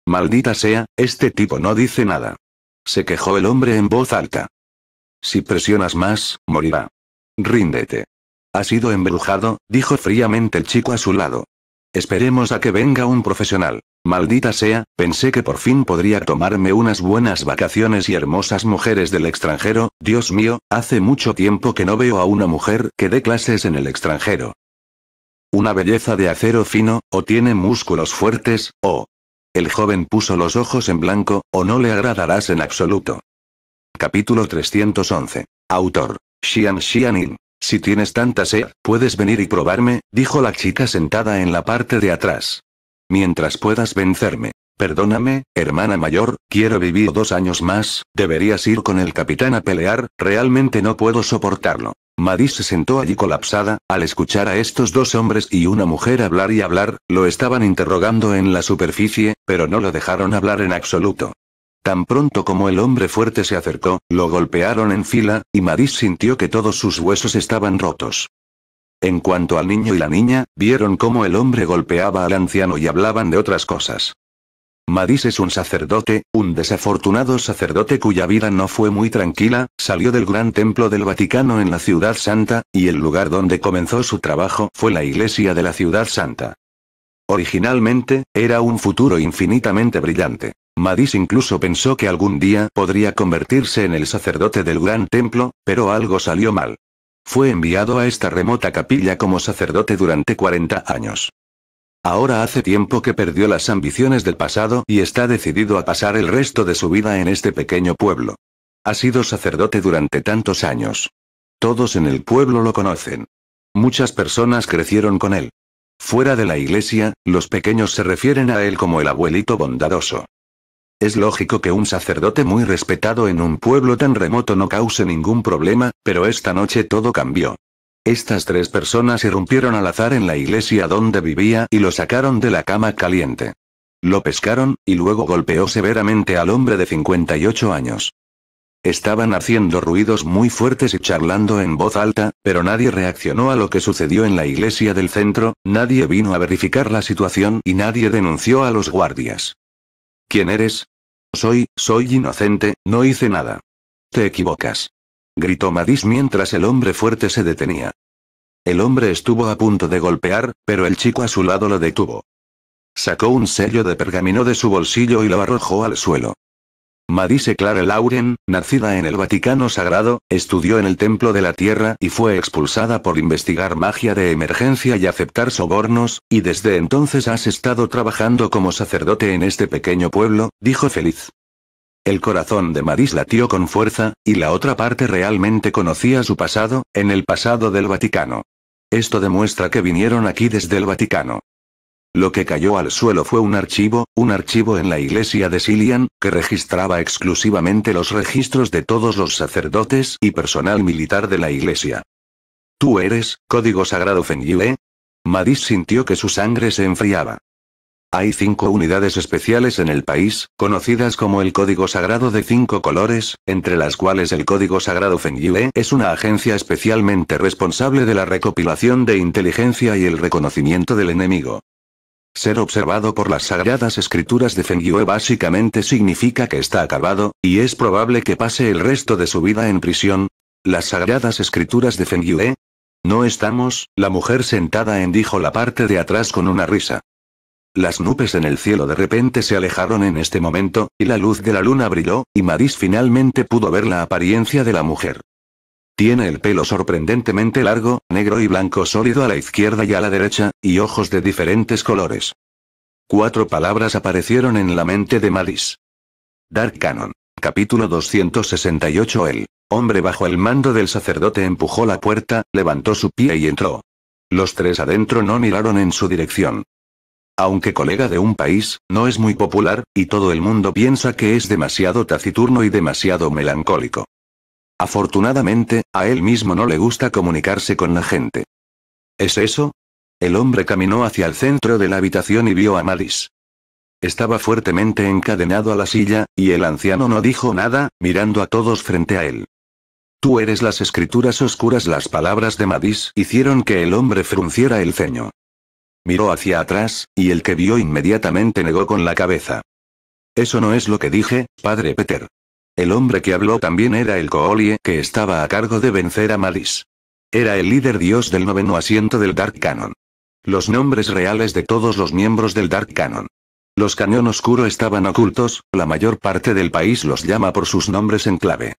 Maldita sea, este tipo no dice nada. Se quejó el hombre en voz alta. Si presionas más, morirá. Ríndete. Ha sido embrujado, dijo fríamente el chico a su lado. Esperemos a que venga un profesional. Maldita sea, pensé que por fin podría tomarme unas buenas vacaciones y hermosas mujeres del extranjero, Dios mío, hace mucho tiempo que no veo a una mujer que dé clases en el extranjero. Una belleza de acero fino, o tiene músculos fuertes, o... El joven puso los ojos en blanco, o no le agradarás en absoluto. Capítulo 311. Autor. Xian Xianin. Si tienes tanta sed, puedes venir y probarme, dijo la chica sentada en la parte de atrás. Mientras puedas vencerme. Perdóname, hermana mayor, quiero vivir dos años más, deberías ir con el capitán a pelear, realmente no puedo soportarlo. Madis se sentó allí colapsada, al escuchar a estos dos hombres y una mujer hablar y hablar, lo estaban interrogando en la superficie, pero no lo dejaron hablar en absoluto. Tan pronto como el hombre fuerte se acercó, lo golpearon en fila, y Maris sintió que todos sus huesos estaban rotos. En cuanto al niño y la niña, vieron cómo el hombre golpeaba al anciano y hablaban de otras cosas. Madis es un sacerdote, un desafortunado sacerdote cuya vida no fue muy tranquila, salió del gran templo del Vaticano en la Ciudad Santa, y el lugar donde comenzó su trabajo fue la iglesia de la Ciudad Santa. Originalmente, era un futuro infinitamente brillante. Madis incluso pensó que algún día podría convertirse en el sacerdote del gran templo, pero algo salió mal. Fue enviado a esta remota capilla como sacerdote durante 40 años. Ahora hace tiempo que perdió las ambiciones del pasado y está decidido a pasar el resto de su vida en este pequeño pueblo. Ha sido sacerdote durante tantos años. Todos en el pueblo lo conocen. Muchas personas crecieron con él. Fuera de la iglesia, los pequeños se refieren a él como el abuelito bondadoso. Es lógico que un sacerdote muy respetado en un pueblo tan remoto no cause ningún problema, pero esta noche todo cambió. Estas tres personas irrumpieron al azar en la iglesia donde vivía y lo sacaron de la cama caliente. Lo pescaron, y luego golpeó severamente al hombre de 58 años. Estaban haciendo ruidos muy fuertes y charlando en voz alta, pero nadie reaccionó a lo que sucedió en la iglesia del centro, nadie vino a verificar la situación y nadie denunció a los guardias. ¿Quién eres? Soy, soy inocente, no hice nada. Te equivocas. Gritó Madis mientras el hombre fuerte se detenía. El hombre estuvo a punto de golpear, pero el chico a su lado lo detuvo. Sacó un sello de pergamino de su bolsillo y lo arrojó al suelo. Madise Clara Lauren, nacida en el Vaticano Sagrado, estudió en el Templo de la Tierra y fue expulsada por investigar magia de emergencia y aceptar sobornos, y desde entonces has estado trabajando como sacerdote en este pequeño pueblo, dijo Feliz. El corazón de Maris latió con fuerza, y la otra parte realmente conocía su pasado, en el pasado del Vaticano. Esto demuestra que vinieron aquí desde el Vaticano. Lo que cayó al suelo fue un archivo, un archivo en la iglesia de Silian, que registraba exclusivamente los registros de todos los sacerdotes y personal militar de la iglesia. ¿Tú eres, código sagrado Fengyue? Madis sintió que su sangre se enfriaba. Hay cinco unidades especiales en el país, conocidas como el Código Sagrado de Cinco Colores, entre las cuales el Código Sagrado Fengyue es una agencia especialmente responsable de la recopilación de inteligencia y el reconocimiento del enemigo. Ser observado por las sagradas escrituras de Feng Yue básicamente significa que está acabado, y es probable que pase el resto de su vida en prisión. Las sagradas escrituras de Feng Yue. No estamos, la mujer sentada en dijo la parte de atrás con una risa. Las nubes en el cielo de repente se alejaron en este momento, y la luz de la luna brilló, y Maris finalmente pudo ver la apariencia de la mujer. Tiene el pelo sorprendentemente largo, negro y blanco sólido a la izquierda y a la derecha, y ojos de diferentes colores. Cuatro palabras aparecieron en la mente de Madis. Dark Canon. Capítulo 268 El hombre bajo el mando del sacerdote empujó la puerta, levantó su pie y entró. Los tres adentro no miraron en su dirección. Aunque colega de un país, no es muy popular, y todo el mundo piensa que es demasiado taciturno y demasiado melancólico. Afortunadamente, a él mismo no le gusta comunicarse con la gente. ¿Es eso? El hombre caminó hacia el centro de la habitación y vio a Madis. Estaba fuertemente encadenado a la silla, y el anciano no dijo nada, mirando a todos frente a él. Tú eres las escrituras oscuras. Las palabras de Madis hicieron que el hombre frunciera el ceño. Miró hacia atrás, y el que vio inmediatamente negó con la cabeza. Eso no es lo que dije, padre Peter. El hombre que habló también era el Koolie que estaba a cargo de vencer a Madis. Era el líder dios del noveno asiento del Dark Canon. Los nombres reales de todos los miembros del Dark Canon. Los cañón oscuro estaban ocultos, la mayor parte del país los llama por sus nombres en clave.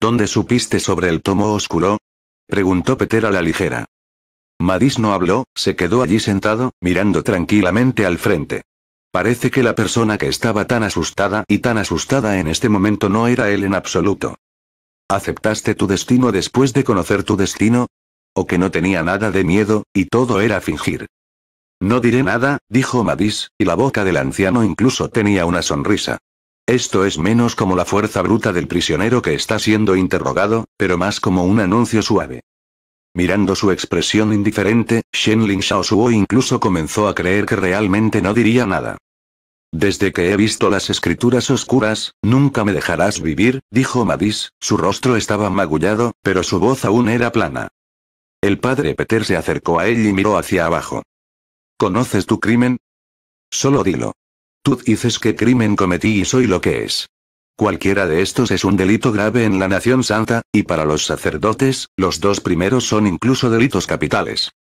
¿Dónde supiste sobre el tomo oscuro? Preguntó Peter a la ligera. Madis no habló, se quedó allí sentado, mirando tranquilamente al frente. Parece que la persona que estaba tan asustada y tan asustada en este momento no era él en absoluto. ¿Aceptaste tu destino después de conocer tu destino? ¿O que no tenía nada de miedo, y todo era fingir? No diré nada, dijo Madis, y la boca del anciano incluso tenía una sonrisa. Esto es menos como la fuerza bruta del prisionero que está siendo interrogado, pero más como un anuncio suave. Mirando su expresión indiferente, Shen Ling Shaosuo incluso comenzó a creer que realmente no diría nada. Desde que he visto las escrituras oscuras, nunca me dejarás vivir, dijo Madis, su rostro estaba magullado, pero su voz aún era plana. El padre Peter se acercó a él y miró hacia abajo. ¿Conoces tu crimen? Solo dilo. Tú dices que crimen cometí y soy lo que es. Cualquiera de estos es un delito grave en la Nación Santa, y para los sacerdotes, los dos primeros son incluso delitos capitales.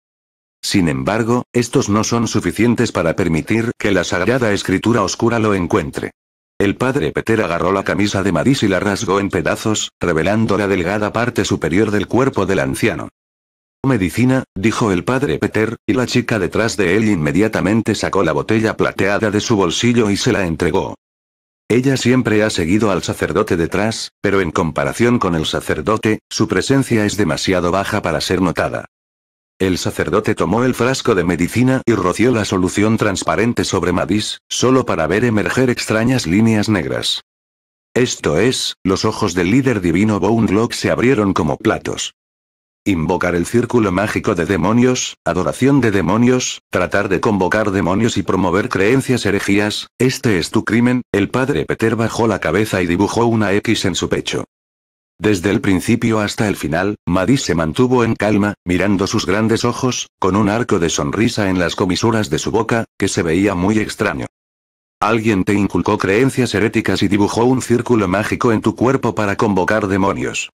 Sin embargo, estos no son suficientes para permitir que la Sagrada Escritura Oscura lo encuentre. El padre Peter agarró la camisa de Madis y la rasgó en pedazos, revelando la delgada parte superior del cuerpo del anciano. Medicina, dijo el padre Peter, y la chica detrás de él inmediatamente sacó la botella plateada de su bolsillo y se la entregó. Ella siempre ha seguido al sacerdote detrás, pero en comparación con el sacerdote, su presencia es demasiado baja para ser notada. El sacerdote tomó el frasco de medicina y roció la solución transparente sobre Madis, solo para ver emerger extrañas líneas negras. Esto es, los ojos del líder divino Boundlock se abrieron como platos. Invocar el círculo mágico de demonios, adoración de demonios, tratar de convocar demonios y promover creencias herejías, este es tu crimen, el padre Peter bajó la cabeza y dibujó una X en su pecho. Desde el principio hasta el final, Madis se mantuvo en calma, mirando sus grandes ojos, con un arco de sonrisa en las comisuras de su boca, que se veía muy extraño. Alguien te inculcó creencias heréticas y dibujó un círculo mágico en tu cuerpo para convocar demonios.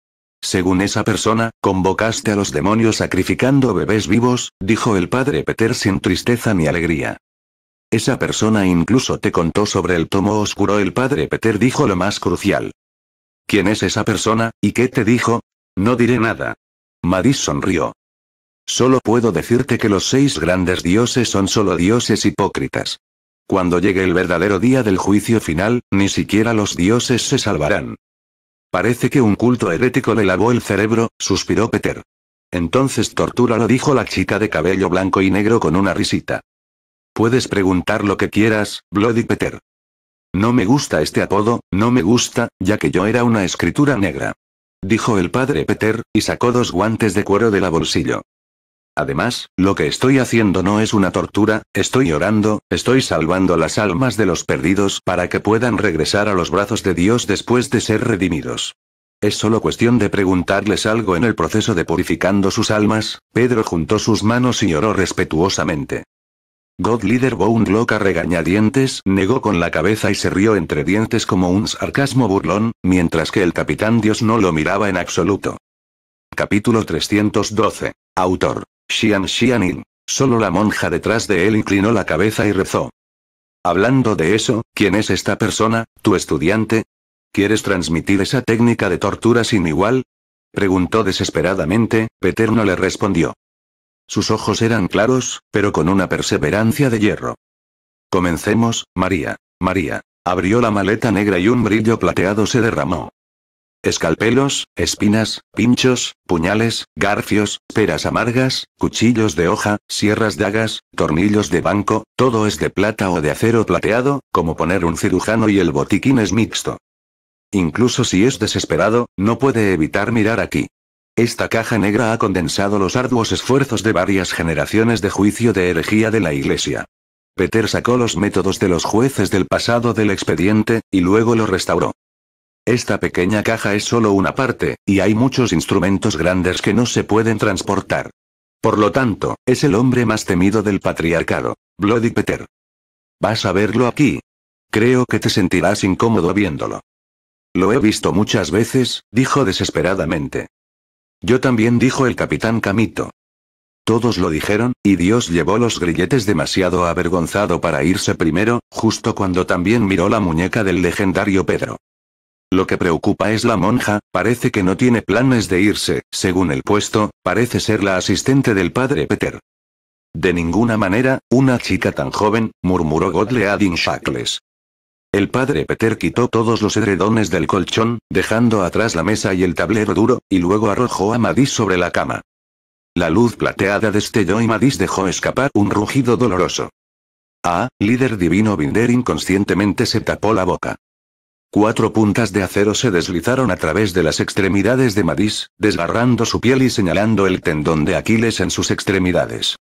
Según esa persona, convocaste a los demonios sacrificando bebés vivos, dijo el padre Peter sin tristeza ni alegría. Esa persona incluso te contó sobre el tomo oscuro. El padre Peter dijo lo más crucial. ¿Quién es esa persona, y qué te dijo? No diré nada. Madis sonrió. Solo puedo decirte que los seis grandes dioses son solo dioses hipócritas. Cuando llegue el verdadero día del juicio final, ni siquiera los dioses se salvarán. Parece que un culto herético le lavó el cerebro, suspiró Peter. Entonces lo dijo la chica de cabello blanco y negro con una risita. Puedes preguntar lo que quieras, Bloody Peter. No me gusta este apodo, no me gusta, ya que yo era una escritura negra. Dijo el padre Peter, y sacó dos guantes de cuero de la bolsillo. Además, lo que estoy haciendo no es una tortura, estoy orando, estoy salvando las almas de los perdidos para que puedan regresar a los brazos de Dios después de ser redimidos. Es solo cuestión de preguntarles algo en el proceso de purificando sus almas, Pedro juntó sus manos y oró respetuosamente. God Leader Bound Loca regañadientes negó con la cabeza y se rió entre dientes como un sarcasmo burlón, mientras que el capitán Dios no lo miraba en absoluto. Capítulo 312. Autor. Xian Xianin. Solo la monja detrás de él inclinó la cabeza y rezó. Hablando de eso, ¿quién es esta persona, tu estudiante? ¿Quieres transmitir esa técnica de tortura sin igual? Preguntó desesperadamente, Peter no le respondió. Sus ojos eran claros, pero con una perseverancia de hierro. Comencemos, María. María. Abrió la maleta negra y un brillo plateado se derramó. Escalpelos, espinas, pinchos, puñales, garfios, peras amargas, cuchillos de hoja, sierras dagas, tornillos de banco, todo es de plata o de acero plateado, como poner un cirujano y el botiquín es mixto. Incluso si es desesperado, no puede evitar mirar aquí. Esta caja negra ha condensado los arduos esfuerzos de varias generaciones de juicio de herejía de la Iglesia. Peter sacó los métodos de los jueces del pasado del expediente, y luego lo restauró. Esta pequeña caja es solo una parte, y hay muchos instrumentos grandes que no se pueden transportar. Por lo tanto, es el hombre más temido del patriarcado. Bloody Peter. Vas a verlo aquí. Creo que te sentirás incómodo viéndolo. Lo he visto muchas veces, dijo desesperadamente. Yo también, dijo el capitán Camito. Todos lo dijeron, y Dios llevó los grilletes demasiado avergonzado para irse primero, justo cuando también miró la muñeca del legendario Pedro. Lo que preocupa es la monja, parece que no tiene planes de irse, según el puesto, parece ser la asistente del padre Peter. De ninguna manera, una chica tan joven, murmuró Godleadin Shackles. El padre Peter quitó todos los edredones del colchón, dejando atrás la mesa y el tablero duro, y luego arrojó a Madis sobre la cama. La luz plateada destelló y Madis dejó escapar un rugido doloroso. Ah, líder divino Binder inconscientemente se tapó la boca. Cuatro puntas de acero se deslizaron a través de las extremidades de Madis, desgarrando su piel y señalando el tendón de Aquiles en sus extremidades.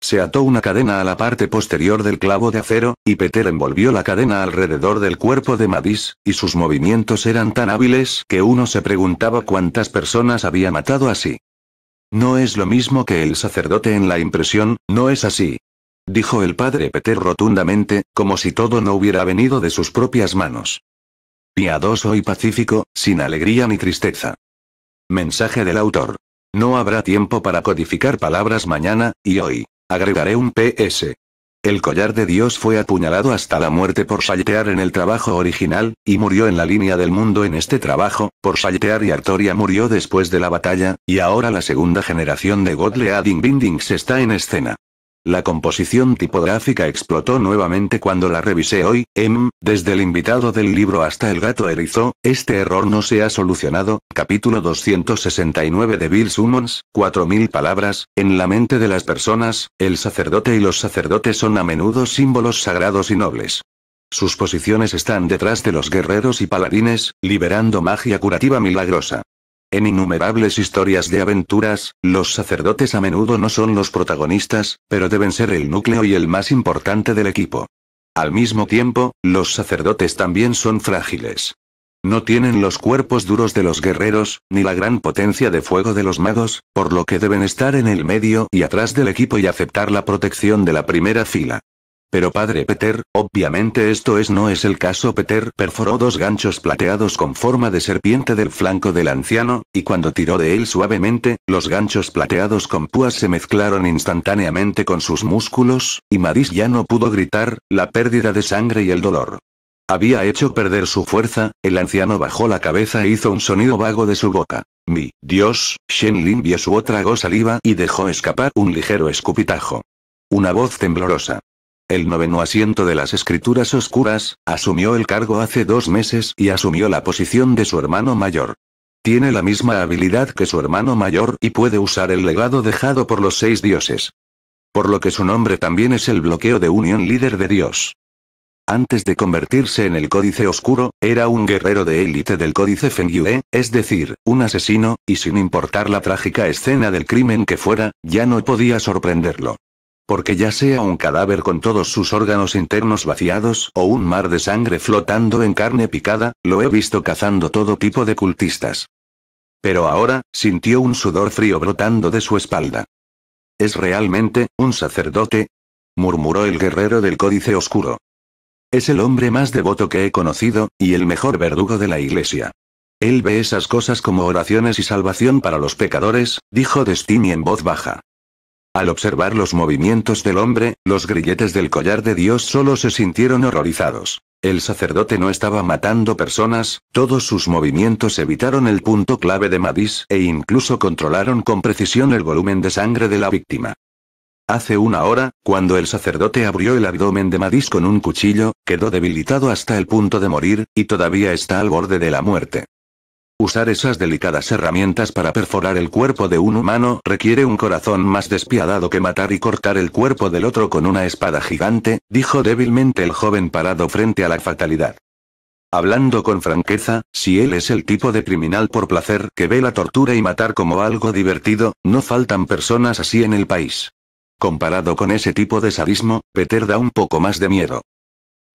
Se ató una cadena a la parte posterior del clavo de acero, y Peter envolvió la cadena alrededor del cuerpo de Madis, y sus movimientos eran tan hábiles que uno se preguntaba cuántas personas había matado así. No es lo mismo que el sacerdote en la impresión, no es así. Dijo el padre Peter rotundamente, como si todo no hubiera venido de sus propias manos. Piadoso y pacífico, sin alegría ni tristeza. Mensaje del autor. No habrá tiempo para codificar palabras mañana, y hoy. Agregaré un PS. El collar de Dios fue apuñalado hasta la muerte por saltear en el trabajo original, y murió en la línea del mundo en este trabajo, por saltear y Artoria murió después de la batalla, y ahora la segunda generación de Godleading Bindings está en escena. La composición tipográfica explotó nuevamente cuando la revisé hoy, em, desde el invitado del libro hasta el gato erizo, este error no se ha solucionado, capítulo 269 de Bill Summons, 4000 palabras, en la mente de las personas, el sacerdote y los sacerdotes son a menudo símbolos sagrados y nobles. Sus posiciones están detrás de los guerreros y paladines, liberando magia curativa milagrosa. En innumerables historias de aventuras, los sacerdotes a menudo no son los protagonistas, pero deben ser el núcleo y el más importante del equipo. Al mismo tiempo, los sacerdotes también son frágiles. No tienen los cuerpos duros de los guerreros, ni la gran potencia de fuego de los magos, por lo que deben estar en el medio y atrás del equipo y aceptar la protección de la primera fila. Pero padre Peter, obviamente esto es no es el caso. Peter perforó dos ganchos plateados con forma de serpiente del flanco del anciano, y cuando tiró de él suavemente, los ganchos plateados con púas se mezclaron instantáneamente con sus músculos, y Maris ya no pudo gritar, la pérdida de sangre y el dolor. Había hecho perder su fuerza, el anciano bajó la cabeza e hizo un sonido vago de su boca. Mi, Dios, Shen Lin vio su otra saliva y dejó escapar un ligero escupitajo. Una voz temblorosa el noveno asiento de las escrituras oscuras, asumió el cargo hace dos meses y asumió la posición de su hermano mayor. Tiene la misma habilidad que su hermano mayor y puede usar el legado dejado por los seis dioses. Por lo que su nombre también es el bloqueo de unión líder de Dios. Antes de convertirse en el Códice Oscuro, era un guerrero de élite del Códice Fengyue, es decir, un asesino, y sin importar la trágica escena del crimen que fuera, ya no podía sorprenderlo porque ya sea un cadáver con todos sus órganos internos vaciados o un mar de sangre flotando en carne picada, lo he visto cazando todo tipo de cultistas. Pero ahora, sintió un sudor frío brotando de su espalda. ¿Es realmente, un sacerdote? murmuró el guerrero del Códice Oscuro. Es el hombre más devoto que he conocido, y el mejor verdugo de la iglesia. Él ve esas cosas como oraciones y salvación para los pecadores, dijo Destiny en voz baja. Al observar los movimientos del hombre, los grilletes del collar de Dios solo se sintieron horrorizados. El sacerdote no estaba matando personas, todos sus movimientos evitaron el punto clave de Madis e incluso controlaron con precisión el volumen de sangre de la víctima. Hace una hora, cuando el sacerdote abrió el abdomen de Madis con un cuchillo, quedó debilitado hasta el punto de morir, y todavía está al borde de la muerte. Usar esas delicadas herramientas para perforar el cuerpo de un humano requiere un corazón más despiadado que matar y cortar el cuerpo del otro con una espada gigante, dijo débilmente el joven parado frente a la fatalidad. Hablando con franqueza, si él es el tipo de criminal por placer que ve la tortura y matar como algo divertido, no faltan personas así en el país. Comparado con ese tipo de sadismo, Peter da un poco más de miedo.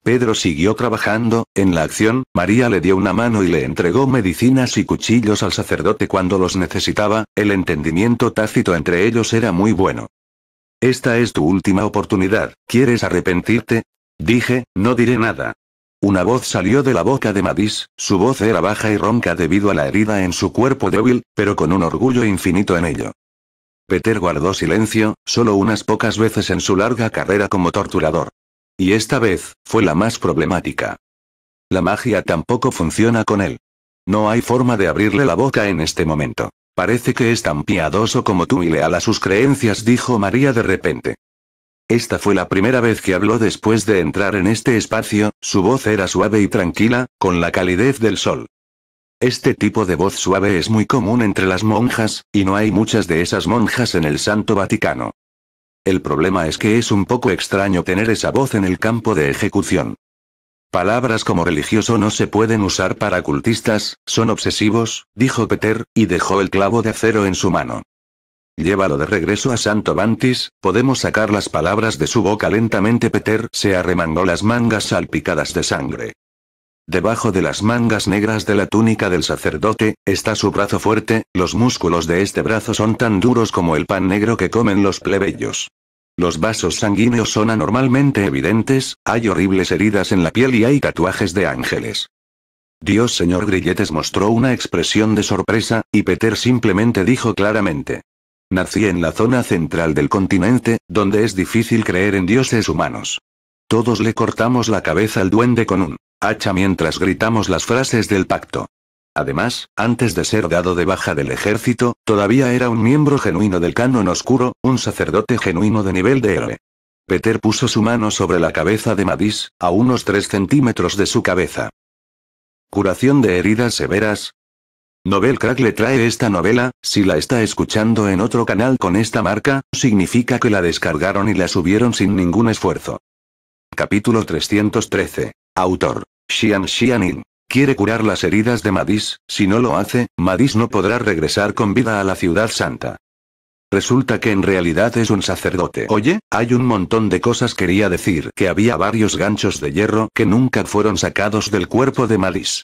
Pedro siguió trabajando, en la acción, María le dio una mano y le entregó medicinas y cuchillos al sacerdote cuando los necesitaba, el entendimiento tácito entre ellos era muy bueno. Esta es tu última oportunidad, ¿quieres arrepentirte? Dije, no diré nada. Una voz salió de la boca de Madis, su voz era baja y ronca debido a la herida en su cuerpo débil, pero con un orgullo infinito en ello. Peter guardó silencio, solo unas pocas veces en su larga carrera como torturador. Y esta vez, fue la más problemática. La magia tampoco funciona con él. No hay forma de abrirle la boca en este momento. Parece que es tan piadoso como tú y leal a sus creencias, dijo María de repente. Esta fue la primera vez que habló después de entrar en este espacio, su voz era suave y tranquila, con la calidez del sol. Este tipo de voz suave es muy común entre las monjas, y no hay muchas de esas monjas en el Santo Vaticano. El problema es que es un poco extraño tener esa voz en el campo de ejecución. Palabras como religioso no se pueden usar para cultistas, son obsesivos, dijo Peter, y dejó el clavo de acero en su mano. Llévalo de regreso a Santo Bantis, podemos sacar las palabras de su boca lentamente. Peter se arremangó las mangas salpicadas de sangre. Debajo de las mangas negras de la túnica del sacerdote, está su brazo fuerte, los músculos de este brazo son tan duros como el pan negro que comen los plebeyos. Los vasos sanguíneos son anormalmente evidentes, hay horribles heridas en la piel y hay tatuajes de ángeles. Dios señor Grilletes mostró una expresión de sorpresa, y Peter simplemente dijo claramente. Nací en la zona central del continente, donde es difícil creer en dioses humanos. Todos le cortamos la cabeza al duende con un hacha mientras gritamos las frases del pacto. Además, antes de ser dado de baja del ejército, todavía era un miembro genuino del canon oscuro, un sacerdote genuino de nivel de héroe. Peter puso su mano sobre la cabeza de Madis, a unos 3 centímetros de su cabeza. Curación de heridas severas. Nobel Crack le trae esta novela, si la está escuchando en otro canal con esta marca, significa que la descargaron y la subieron sin ningún esfuerzo. Capítulo 313. Autor. Xian Xianin. Quiere curar las heridas de Madis, si no lo hace, Madis no podrá regresar con vida a la ciudad santa. Resulta que en realidad es un sacerdote. Oye, hay un montón de cosas quería decir que había varios ganchos de hierro que nunca fueron sacados del cuerpo de Madis.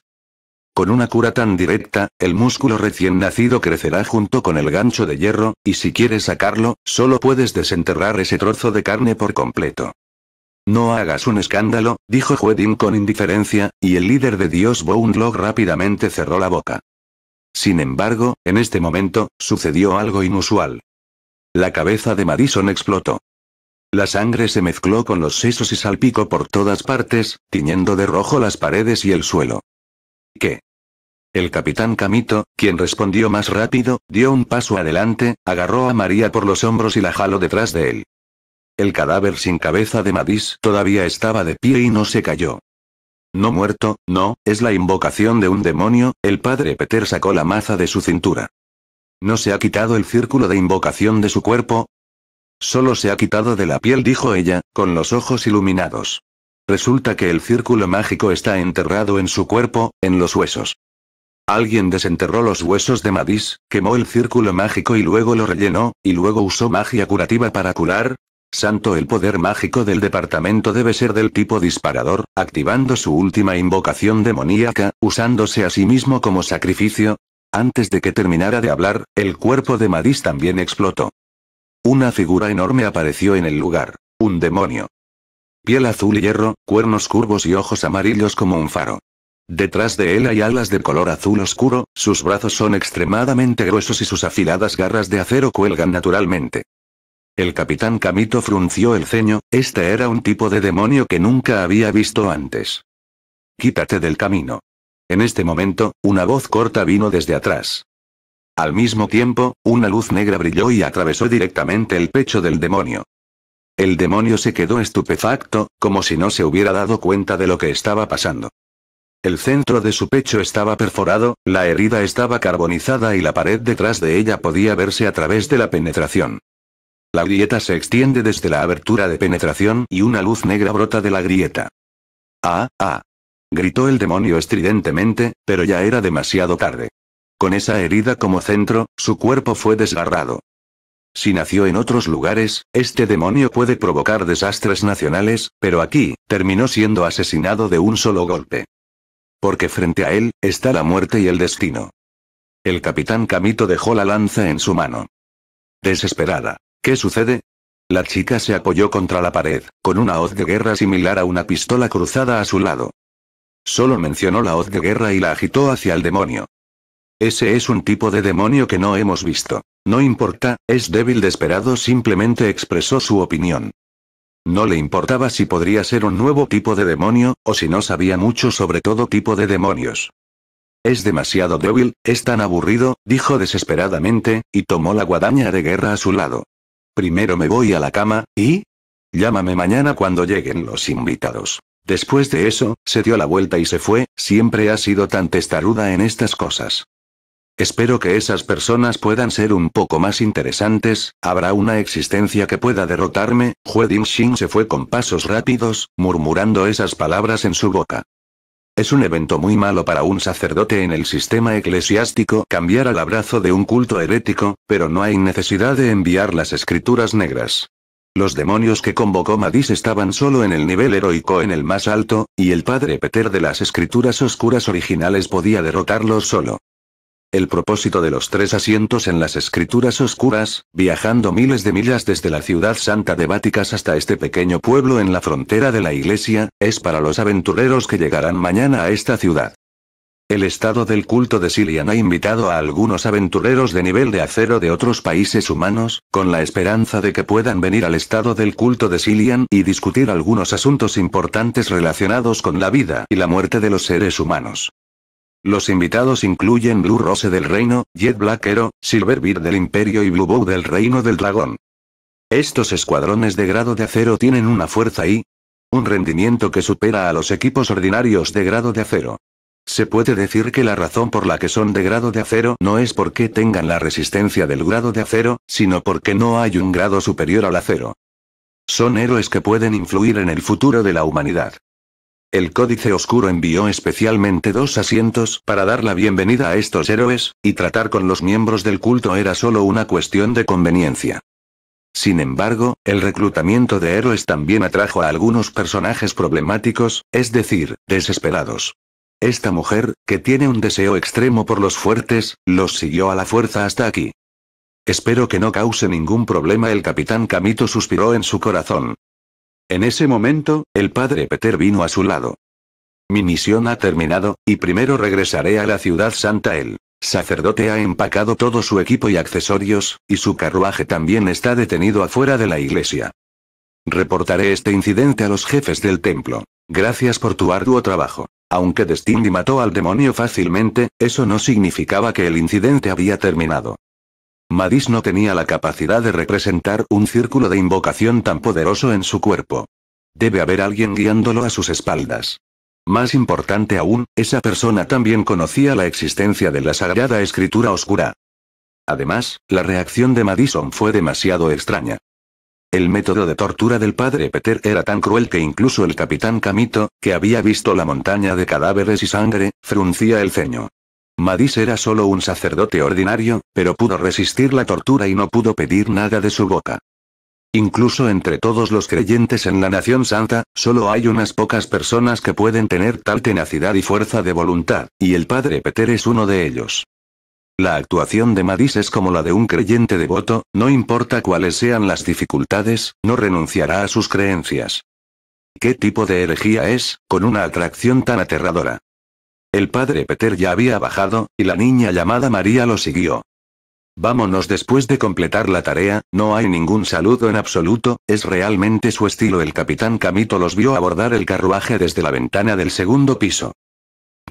Con una cura tan directa, el músculo recién nacido crecerá junto con el gancho de hierro, y si quieres sacarlo, solo puedes desenterrar ese trozo de carne por completo. No hagas un escándalo, dijo Huedin con indiferencia, y el líder de Dios Boundlock rápidamente cerró la boca. Sin embargo, en este momento, sucedió algo inusual. La cabeza de Madison explotó. La sangre se mezcló con los sesos y salpicó por todas partes, tiñendo de rojo las paredes y el suelo. ¿Qué? El capitán Camito, quien respondió más rápido, dio un paso adelante, agarró a María por los hombros y la jaló detrás de él. El cadáver sin cabeza de Madis todavía estaba de pie y no se cayó. No muerto, no, es la invocación de un demonio, el padre Peter sacó la maza de su cintura. ¿No se ha quitado el círculo de invocación de su cuerpo? Solo se ha quitado de la piel, dijo ella, con los ojos iluminados. Resulta que el círculo mágico está enterrado en su cuerpo, en los huesos. Alguien desenterró los huesos de Madis, quemó el círculo mágico y luego lo rellenó, y luego usó magia curativa para curar, Santo el poder mágico del departamento debe ser del tipo disparador, activando su última invocación demoníaca, usándose a sí mismo como sacrificio. Antes de que terminara de hablar, el cuerpo de Madis también explotó. Una figura enorme apareció en el lugar. Un demonio. Piel azul y hierro, cuernos curvos y ojos amarillos como un faro. Detrás de él hay alas de color azul oscuro, sus brazos son extremadamente gruesos y sus afiladas garras de acero cuelgan naturalmente. El capitán Camito frunció el ceño, este era un tipo de demonio que nunca había visto antes. Quítate del camino. En este momento, una voz corta vino desde atrás. Al mismo tiempo, una luz negra brilló y atravesó directamente el pecho del demonio. El demonio se quedó estupefacto, como si no se hubiera dado cuenta de lo que estaba pasando. El centro de su pecho estaba perforado, la herida estaba carbonizada y la pared detrás de ella podía verse a través de la penetración. La grieta se extiende desde la abertura de penetración y una luz negra brota de la grieta. ¡Ah, ah! gritó el demonio estridentemente, pero ya era demasiado tarde. Con esa herida como centro, su cuerpo fue desgarrado. Si nació en otros lugares, este demonio puede provocar desastres nacionales, pero aquí, terminó siendo asesinado de un solo golpe. Porque frente a él, está la muerte y el destino. El capitán Camito dejó la lanza en su mano. Desesperada. ¿Qué sucede? La chica se apoyó contra la pared, con una hoz de guerra similar a una pistola cruzada a su lado. Solo mencionó la hoz de guerra y la agitó hacia el demonio. Ese es un tipo de demonio que no hemos visto. No importa, es débil desesperado simplemente expresó su opinión. No le importaba si podría ser un nuevo tipo de demonio, o si no sabía mucho sobre todo tipo de demonios. Es demasiado débil, es tan aburrido, dijo desesperadamente, y tomó la guadaña de guerra a su lado. Primero me voy a la cama, y... Llámame mañana cuando lleguen los invitados. Después de eso, se dio la vuelta y se fue, siempre ha sido tan testaruda en estas cosas. Espero que esas personas puedan ser un poco más interesantes, habrá una existencia que pueda derrotarme, Hue Ding se fue con pasos rápidos, murmurando esas palabras en su boca. Es un evento muy malo para un sacerdote en el sistema eclesiástico cambiar al abrazo de un culto herético, pero no hay necesidad de enviar las escrituras negras. Los demonios que convocó Madis estaban solo en el nivel heroico en el más alto, y el padre Peter de las escrituras oscuras originales podía derrotarlos solo el propósito de los tres asientos en las escrituras oscuras, viajando miles de millas desde la ciudad santa de Váticas hasta este pequeño pueblo en la frontera de la iglesia, es para los aventureros que llegarán mañana a esta ciudad. El estado del culto de Silian ha invitado a algunos aventureros de nivel de acero de otros países humanos, con la esperanza de que puedan venir al estado del culto de Silian y discutir algunos asuntos importantes relacionados con la vida y la muerte de los seres humanos. Los invitados incluyen Blue Rose del Reino, Jet Black Silver Silverbeard del Imperio y Blue Bow del Reino del Dragón. Estos escuadrones de grado de acero tienen una fuerza y un rendimiento que supera a los equipos ordinarios de grado de acero. Se puede decir que la razón por la que son de grado de acero no es porque tengan la resistencia del grado de acero, sino porque no hay un grado superior al acero. Son héroes que pueden influir en el futuro de la humanidad. El Códice Oscuro envió especialmente dos asientos para dar la bienvenida a estos héroes, y tratar con los miembros del culto era solo una cuestión de conveniencia. Sin embargo, el reclutamiento de héroes también atrajo a algunos personajes problemáticos, es decir, desesperados. Esta mujer, que tiene un deseo extremo por los fuertes, los siguió a la fuerza hasta aquí. Espero que no cause ningún problema, el capitán Camito suspiró en su corazón. En ese momento, el padre Peter vino a su lado. Mi misión ha terminado, y primero regresaré a la ciudad santa. El sacerdote ha empacado todo su equipo y accesorios, y su carruaje también está detenido afuera de la iglesia. Reportaré este incidente a los jefes del templo. Gracias por tu arduo trabajo. Aunque Destiny mató al demonio fácilmente, eso no significaba que el incidente había terminado. Madison no tenía la capacidad de representar un círculo de invocación tan poderoso en su cuerpo. Debe haber alguien guiándolo a sus espaldas. Más importante aún, esa persona también conocía la existencia de la Sagrada Escritura Oscura. Además, la reacción de Madison fue demasiado extraña. El método de tortura del padre Peter era tan cruel que incluso el capitán Camito, que había visto la montaña de cadáveres y sangre, fruncía el ceño. Madis era solo un sacerdote ordinario, pero pudo resistir la tortura y no pudo pedir nada de su boca. Incluso entre todos los creyentes en la Nación Santa, solo hay unas pocas personas que pueden tener tal tenacidad y fuerza de voluntad, y el padre Peter es uno de ellos. La actuación de Madis es como la de un creyente devoto, no importa cuáles sean las dificultades, no renunciará a sus creencias. ¿Qué tipo de herejía es, con una atracción tan aterradora? El padre Peter ya había bajado, y la niña llamada María lo siguió. Vámonos después de completar la tarea, no hay ningún saludo en absoluto, es realmente su estilo. El capitán Camito los vio abordar el carruaje desde la ventana del segundo piso.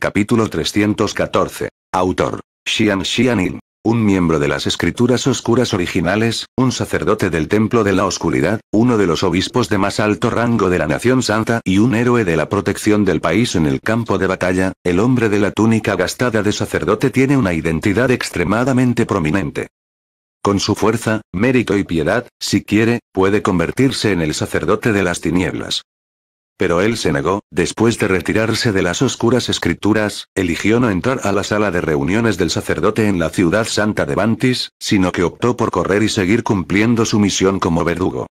Capítulo 314. Autor. Xian Xianin. Un miembro de las escrituras oscuras originales, un sacerdote del templo de la oscuridad, uno de los obispos de más alto rango de la nación santa y un héroe de la protección del país en el campo de batalla, el hombre de la túnica gastada de sacerdote tiene una identidad extremadamente prominente. Con su fuerza, mérito y piedad, si quiere, puede convertirse en el sacerdote de las tinieblas. Pero él se negó, después de retirarse de las oscuras escrituras, eligió no entrar a la sala de reuniones del sacerdote en la ciudad santa de Bantis, sino que optó por correr y seguir cumpliendo su misión como verdugo.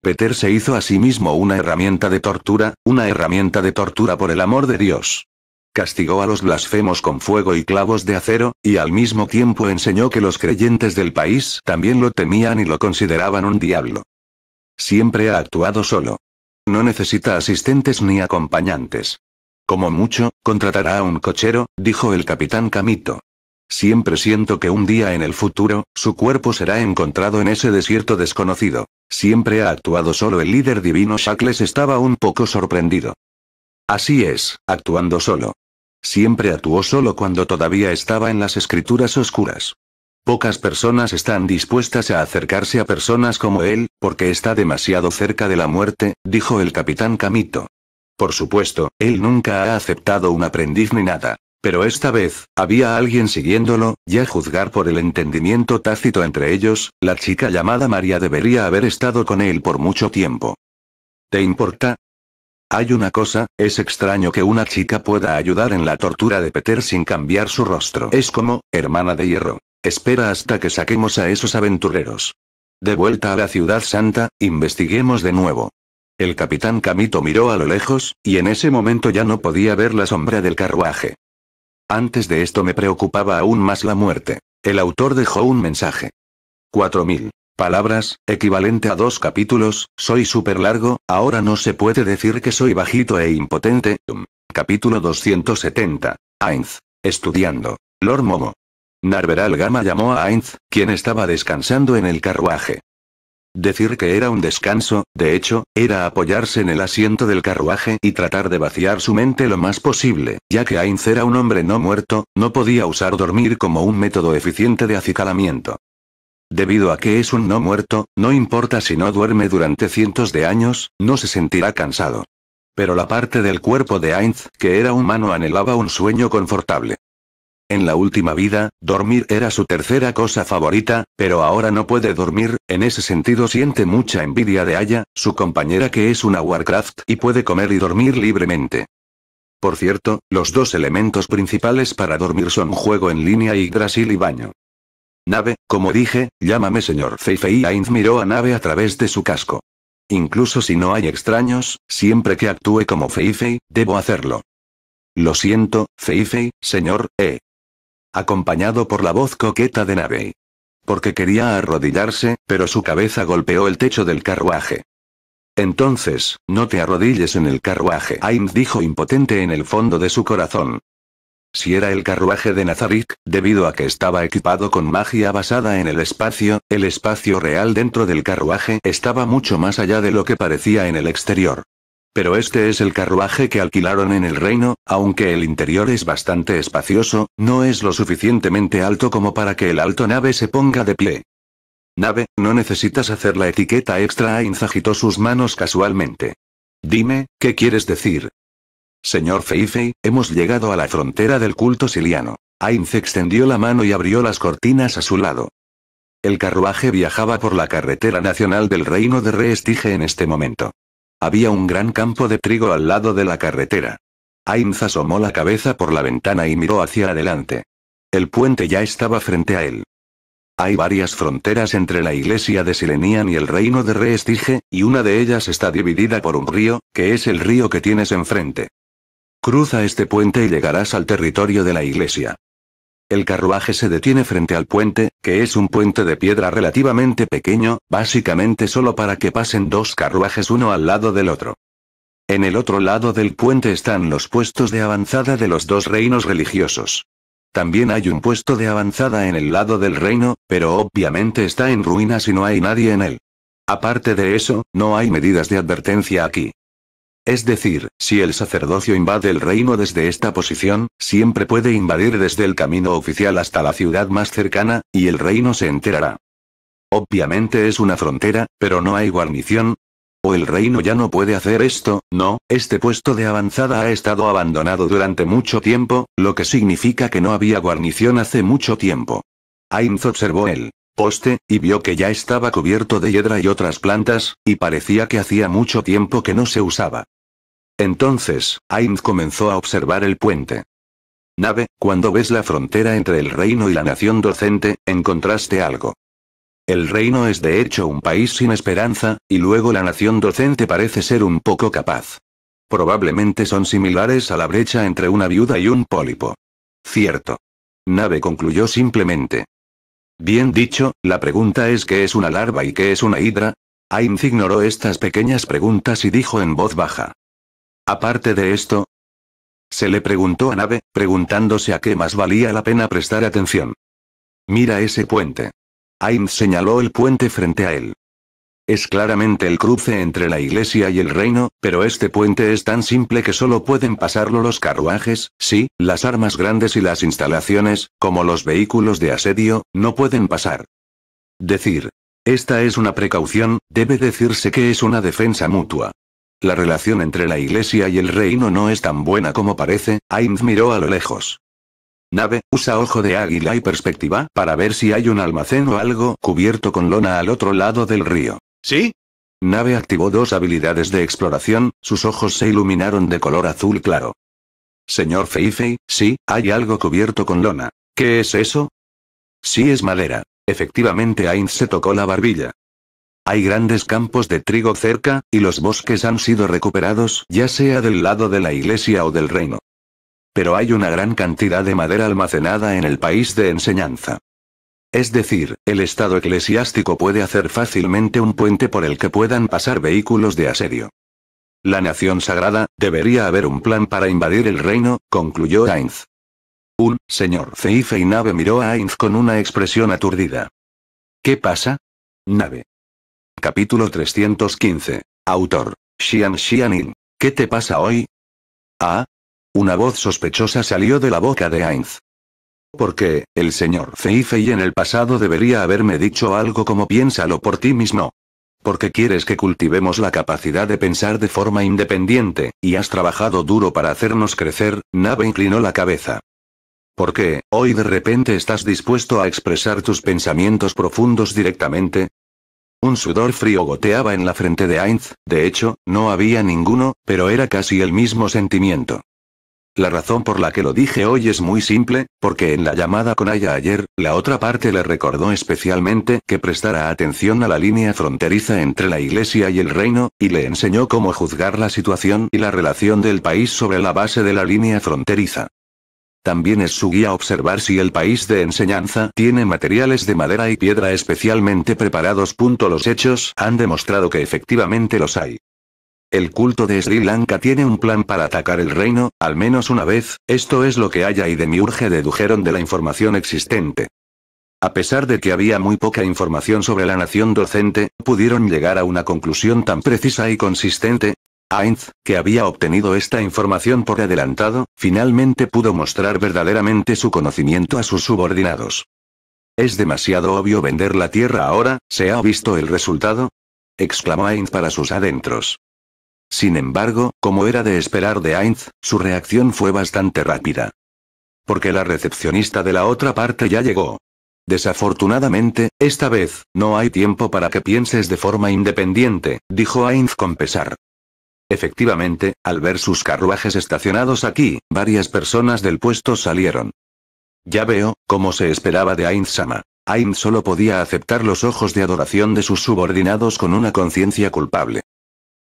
Peter se hizo a sí mismo una herramienta de tortura, una herramienta de tortura por el amor de Dios. Castigó a los blasfemos con fuego y clavos de acero, y al mismo tiempo enseñó que los creyentes del país también lo temían y lo consideraban un diablo. Siempre ha actuado solo. No necesita asistentes ni acompañantes. Como mucho, contratará a un cochero, dijo el capitán Camito. Siempre siento que un día en el futuro, su cuerpo será encontrado en ese desierto desconocido. Siempre ha actuado solo el líder divino Shackles estaba un poco sorprendido. Así es, actuando solo. Siempre actuó solo cuando todavía estaba en las escrituras oscuras. Pocas personas están dispuestas a acercarse a personas como él, porque está demasiado cerca de la muerte, dijo el capitán Camito. Por supuesto, él nunca ha aceptado un aprendiz ni nada. Pero esta vez, había alguien siguiéndolo, y a juzgar por el entendimiento tácito entre ellos, la chica llamada María debería haber estado con él por mucho tiempo. ¿Te importa? Hay una cosa, es extraño que una chica pueda ayudar en la tortura de Peter sin cambiar su rostro. Es como, hermana de hierro. Espera hasta que saquemos a esos aventureros. De vuelta a la ciudad santa, investiguemos de nuevo. El capitán Camito miró a lo lejos, y en ese momento ya no podía ver la sombra del carruaje. Antes de esto me preocupaba aún más la muerte. El autor dejó un mensaje. 4.000 palabras, equivalente a dos capítulos, soy súper largo, ahora no se puede decir que soy bajito e impotente. capítulo 270. Ainz. Estudiando. Lord Momo. Narveral Gama llamó a Ainz, quien estaba descansando en el carruaje. Decir que era un descanso, de hecho, era apoyarse en el asiento del carruaje y tratar de vaciar su mente lo más posible, ya que Ainz era un hombre no muerto, no podía usar dormir como un método eficiente de acicalamiento. Debido a que es un no muerto, no importa si no duerme durante cientos de años, no se sentirá cansado. Pero la parte del cuerpo de Ainz que era humano anhelaba un sueño confortable. En la última vida, dormir era su tercera cosa favorita, pero ahora no puede dormir, en ese sentido siente mucha envidia de Aya, su compañera que es una Warcraft y puede comer y dormir libremente. Por cierto, los dos elementos principales para dormir son juego en línea y Brasil y baño. Nave, como dije, llámame señor Feifei Ainz miró a Nave a través de su casco. Incluso si no hay extraños, siempre que actúe como Feifei, debo hacerlo. Lo siento, Feifei, señor, eh acompañado por la voz coqueta de Navey. Porque quería arrodillarse, pero su cabeza golpeó el techo del carruaje. Entonces, no te arrodilles en el carruaje, Aim dijo impotente en el fondo de su corazón. Si era el carruaje de Nazarick, debido a que estaba equipado con magia basada en el espacio, el espacio real dentro del carruaje estaba mucho más allá de lo que parecía en el exterior. Pero este es el carruaje que alquilaron en el reino, aunque el interior es bastante espacioso, no es lo suficientemente alto como para que el alto nave se ponga de pie. Nave, no necesitas hacer la etiqueta extra. Ainz agitó sus manos casualmente. Dime, ¿qué quieres decir? Señor Feifei, hemos llegado a la frontera del culto siliano. Ainz extendió la mano y abrió las cortinas a su lado. El carruaje viajaba por la carretera nacional del reino de Reestige en este momento. Había un gran campo de trigo al lado de la carretera. Ainz asomó la cabeza por la ventana y miró hacia adelante. El puente ya estaba frente a él. Hay varias fronteras entre la iglesia de Silenian y el reino de Reestige, y una de ellas está dividida por un río, que es el río que tienes enfrente. Cruza este puente y llegarás al territorio de la iglesia. El carruaje se detiene frente al puente, que es un puente de piedra relativamente pequeño, básicamente solo para que pasen dos carruajes uno al lado del otro. En el otro lado del puente están los puestos de avanzada de los dos reinos religiosos. También hay un puesto de avanzada en el lado del reino, pero obviamente está en ruinas y no hay nadie en él. Aparte de eso, no hay medidas de advertencia aquí. Es decir, si el sacerdocio invade el reino desde esta posición, siempre puede invadir desde el camino oficial hasta la ciudad más cercana, y el reino se enterará. Obviamente es una frontera, pero no hay guarnición. O el reino ya no puede hacer esto, no, este puesto de avanzada ha estado abandonado durante mucho tiempo, lo que significa que no había guarnición hace mucho tiempo. Ainz observó él poste, y vio que ya estaba cubierto de hiedra y otras plantas, y parecía que hacía mucho tiempo que no se usaba. Entonces, Ainz comenzó a observar el puente. Nave, cuando ves la frontera entre el reino y la nación docente, encontraste algo. El reino es de hecho un país sin esperanza, y luego la nación docente parece ser un poco capaz. Probablemente son similares a la brecha entre una viuda y un pólipo. Cierto. Nave concluyó simplemente. Bien dicho, la pregunta es qué es una larva y qué es una hidra. Ainz ignoró estas pequeñas preguntas y dijo en voz baja. Aparte de esto, se le preguntó a Nave, preguntándose a qué más valía la pena prestar atención. Mira ese puente. Ainz señaló el puente frente a él. Es claramente el cruce entre la iglesia y el reino, pero este puente es tan simple que solo pueden pasarlo los carruajes, sí, las armas grandes y las instalaciones, como los vehículos de asedio, no pueden pasar. Decir. Esta es una precaución, debe decirse que es una defensa mutua. La relación entre la iglesia y el reino no es tan buena como parece, Ainz miró a lo lejos. Nave, usa ojo de águila y perspectiva para ver si hay un almacén o algo cubierto con lona al otro lado del río. ¿Sí? Nave activó dos habilidades de exploración, sus ojos se iluminaron de color azul claro. Señor Feifei, sí, hay algo cubierto con lona. ¿Qué es eso? Sí es madera. Efectivamente Ainz se tocó la barbilla. Hay grandes campos de trigo cerca, y los bosques han sido recuperados, ya sea del lado de la iglesia o del reino. Pero hay una gran cantidad de madera almacenada en el país de enseñanza. Es decir, el Estado eclesiástico puede hacer fácilmente un puente por el que puedan pasar vehículos de asedio. La nación sagrada, debería haber un plan para invadir el reino, concluyó Ainz. Un, señor Ceife y Nave miró a Ainz con una expresión aturdida. ¿Qué pasa? Nave. Capítulo 315. Autor. Xian Xianin. ¿Qué te pasa hoy? Ah. Una voz sospechosa salió de la boca de Ainz porque, el señor Feifei en el pasado debería haberme dicho algo como piénsalo por ti mismo. Porque quieres que cultivemos la capacidad de pensar de forma independiente, y has trabajado duro para hacernos crecer, Nave inclinó la cabeza. ¿Por qué, hoy de repente estás dispuesto a expresar tus pensamientos profundos directamente? Un sudor frío goteaba en la frente de Ainz, de hecho, no había ninguno, pero era casi el mismo sentimiento. La razón por la que lo dije hoy es muy simple, porque en la llamada con Aya ayer, la otra parte le recordó especialmente que prestara atención a la línea fronteriza entre la Iglesia y el Reino, y le enseñó cómo juzgar la situación y la relación del país sobre la base de la línea fronteriza. También es su guía observar si el país de enseñanza tiene materiales de madera y piedra especialmente preparados. Los hechos han demostrado que efectivamente los hay. El culto de Sri Lanka tiene un plan para atacar el reino, al menos una vez, esto es lo que haya y Demiurge dedujeron de la información existente. A pesar de que había muy poca información sobre la nación docente, pudieron llegar a una conclusión tan precisa y consistente. Ainz, que había obtenido esta información por adelantado, finalmente pudo mostrar verdaderamente su conocimiento a sus subordinados. Es demasiado obvio vender la tierra ahora, ¿se ha visto el resultado? exclamó Ainz para sus adentros. Sin embargo, como era de esperar de Ainz, su reacción fue bastante rápida. Porque la recepcionista de la otra parte ya llegó. Desafortunadamente, esta vez, no hay tiempo para que pienses de forma independiente, dijo Ainz con pesar. Efectivamente, al ver sus carruajes estacionados aquí, varias personas del puesto salieron. Ya veo, como se esperaba de Ainz Sama. Ainz solo podía aceptar los ojos de adoración de sus subordinados con una conciencia culpable.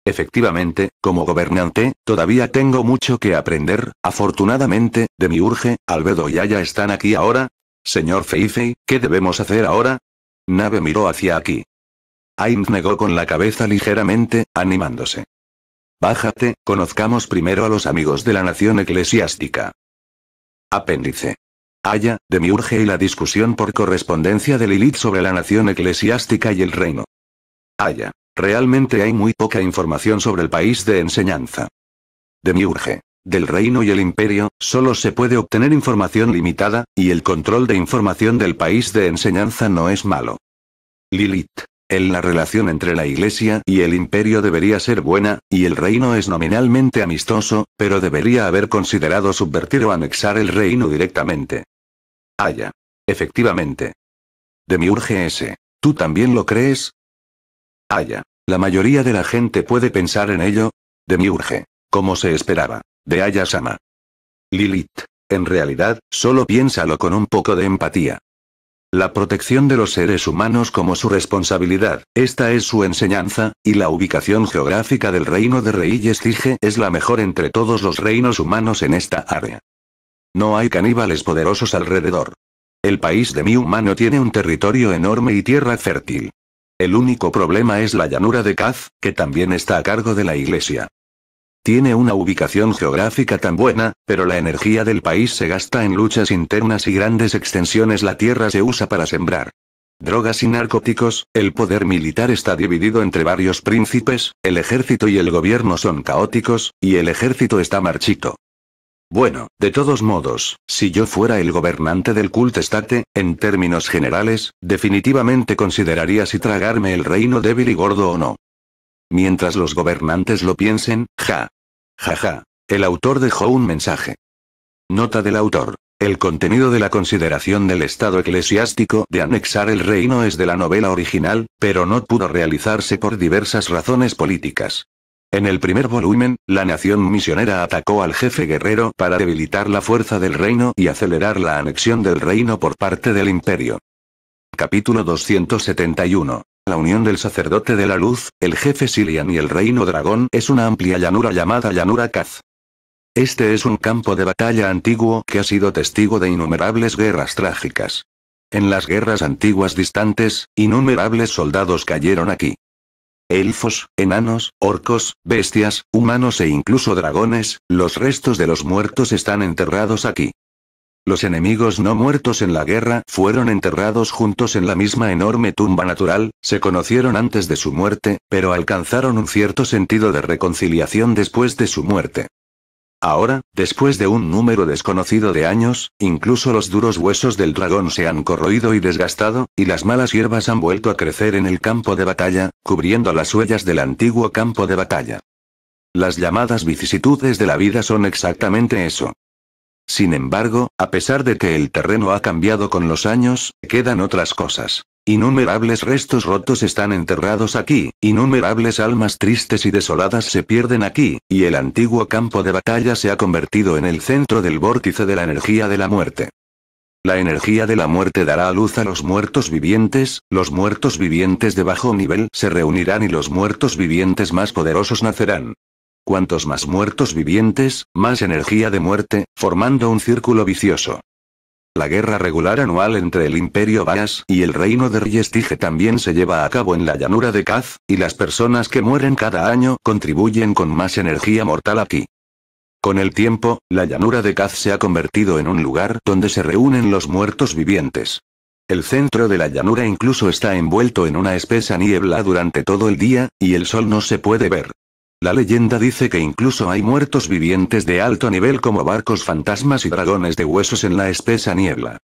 Efectivamente, como gobernante, todavía tengo mucho que aprender, afortunadamente, de mi urge, Albedo y Aya están aquí ahora. Señor Feifei, ¿qué debemos hacer ahora? Nave miró hacia aquí. Ains negó con la cabeza ligeramente, animándose. Bájate, conozcamos primero a los amigos de la nación eclesiástica. Apéndice. Aya, de mi urge y la discusión por correspondencia de Lilith sobre la nación eclesiástica y el reino. Aya. Realmente hay muy poca información sobre el país de enseñanza. Demiurge. Del reino y el imperio, solo se puede obtener información limitada, y el control de información del país de enseñanza no es malo. Lilith. En la relación entre la Iglesia y el Imperio debería ser buena, y el reino es nominalmente amistoso, pero debería haber considerado subvertir o anexar el reino directamente. Haya. Efectivamente. Demiurge S. ¿Tú también lo crees? Haya. La mayoría de la gente puede pensar en ello. De urge. Como se esperaba. De aya sama Lilith. En realidad, solo piénsalo con un poco de empatía. La protección de los seres humanos como su responsabilidad, esta es su enseñanza, y la ubicación geográfica del reino de Reyes Tige es la mejor entre todos los reinos humanos en esta área. No hay caníbales poderosos alrededor. El país de mi humano tiene un territorio enorme y tierra fértil. El único problema es la llanura de Kaz, que también está a cargo de la iglesia. Tiene una ubicación geográfica tan buena, pero la energía del país se gasta en luchas internas y grandes extensiones la tierra se usa para sembrar. Drogas y narcóticos, el poder militar está dividido entre varios príncipes, el ejército y el gobierno son caóticos, y el ejército está marchito. Bueno, de todos modos, si yo fuera el gobernante del estate, en términos generales, definitivamente consideraría si tragarme el reino débil y gordo o no. Mientras los gobernantes lo piensen, ja. Ja ja. El autor dejó un mensaje. Nota del autor. El contenido de la consideración del estado eclesiástico de anexar el reino es de la novela original, pero no pudo realizarse por diversas razones políticas. En el primer volumen, la nación misionera atacó al jefe guerrero para debilitar la fuerza del reino y acelerar la anexión del reino por parte del imperio. Capítulo 271. La unión del sacerdote de la luz, el jefe Silian y el reino dragón es una amplia llanura llamada llanura Kaz. Este es un campo de batalla antiguo que ha sido testigo de innumerables guerras trágicas. En las guerras antiguas distantes, innumerables soldados cayeron aquí elfos, enanos, orcos, bestias, humanos e incluso dragones, los restos de los muertos están enterrados aquí. Los enemigos no muertos en la guerra fueron enterrados juntos en la misma enorme tumba natural, se conocieron antes de su muerte, pero alcanzaron un cierto sentido de reconciliación después de su muerte. Ahora, después de un número desconocido de años, incluso los duros huesos del dragón se han corroído y desgastado, y las malas hierbas han vuelto a crecer en el campo de batalla, cubriendo las huellas del antiguo campo de batalla. Las llamadas vicisitudes de la vida son exactamente eso. Sin embargo, a pesar de que el terreno ha cambiado con los años, quedan otras cosas. Innumerables restos rotos están enterrados aquí, innumerables almas tristes y desoladas se pierden aquí, y el antiguo campo de batalla se ha convertido en el centro del vórtice de la energía de la muerte. La energía de la muerte dará a luz a los muertos vivientes, los muertos vivientes de bajo nivel se reunirán y los muertos vivientes más poderosos nacerán. Cuantos más muertos vivientes, más energía de muerte, formando un círculo vicioso. La guerra regular anual entre el Imperio Baas y el Reino de Riestige también se lleva a cabo en la llanura de Kaz, y las personas que mueren cada año contribuyen con más energía mortal aquí. Con el tiempo, la llanura de Kaz se ha convertido en un lugar donde se reúnen los muertos vivientes. El centro de la llanura incluso está envuelto en una espesa niebla durante todo el día, y el sol no se puede ver. La leyenda dice que incluso hay muertos vivientes de alto nivel como barcos fantasmas y dragones de huesos en la espesa niebla.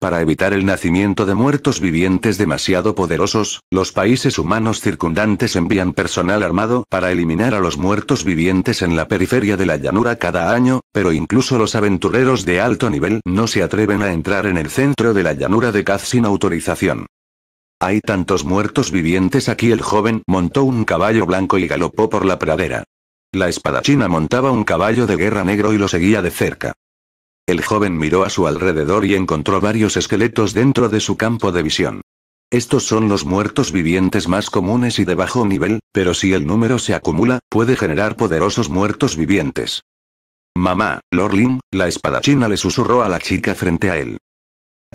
Para evitar el nacimiento de muertos vivientes demasiado poderosos, los países humanos circundantes envían personal armado para eliminar a los muertos vivientes en la periferia de la llanura cada año, pero incluso los aventureros de alto nivel no se atreven a entrar en el centro de la llanura de Kaz sin autorización. Hay tantos muertos vivientes aquí. El joven montó un caballo blanco y galopó por la pradera. La espadachina montaba un caballo de guerra negro y lo seguía de cerca. El joven miró a su alrededor y encontró varios esqueletos dentro de su campo de visión. Estos son los muertos vivientes más comunes y de bajo nivel, pero si el número se acumula, puede generar poderosos muertos vivientes. Mamá, Lorlin, la espadachina le susurró a la chica frente a él.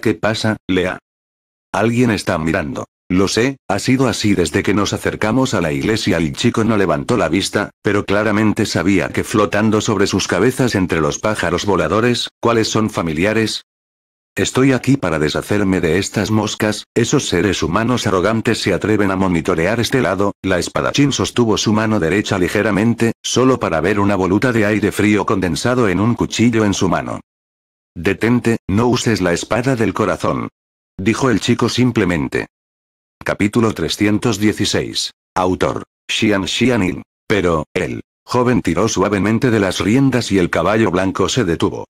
¿Qué pasa, Lea? Alguien está mirando. Lo sé, ha sido así desde que nos acercamos a la iglesia. El chico no levantó la vista, pero claramente sabía que flotando sobre sus cabezas entre los pájaros voladores, ¿cuáles son familiares? Estoy aquí para deshacerme de estas moscas, esos seres humanos arrogantes se atreven a monitorear este lado, la espadachín sostuvo su mano derecha ligeramente, solo para ver una voluta de aire frío condensado en un cuchillo en su mano. Detente, no uses la espada del corazón dijo el chico simplemente. Capítulo 316. Autor. Xian Xianin. Pero, el joven tiró suavemente de las riendas y el caballo blanco se detuvo.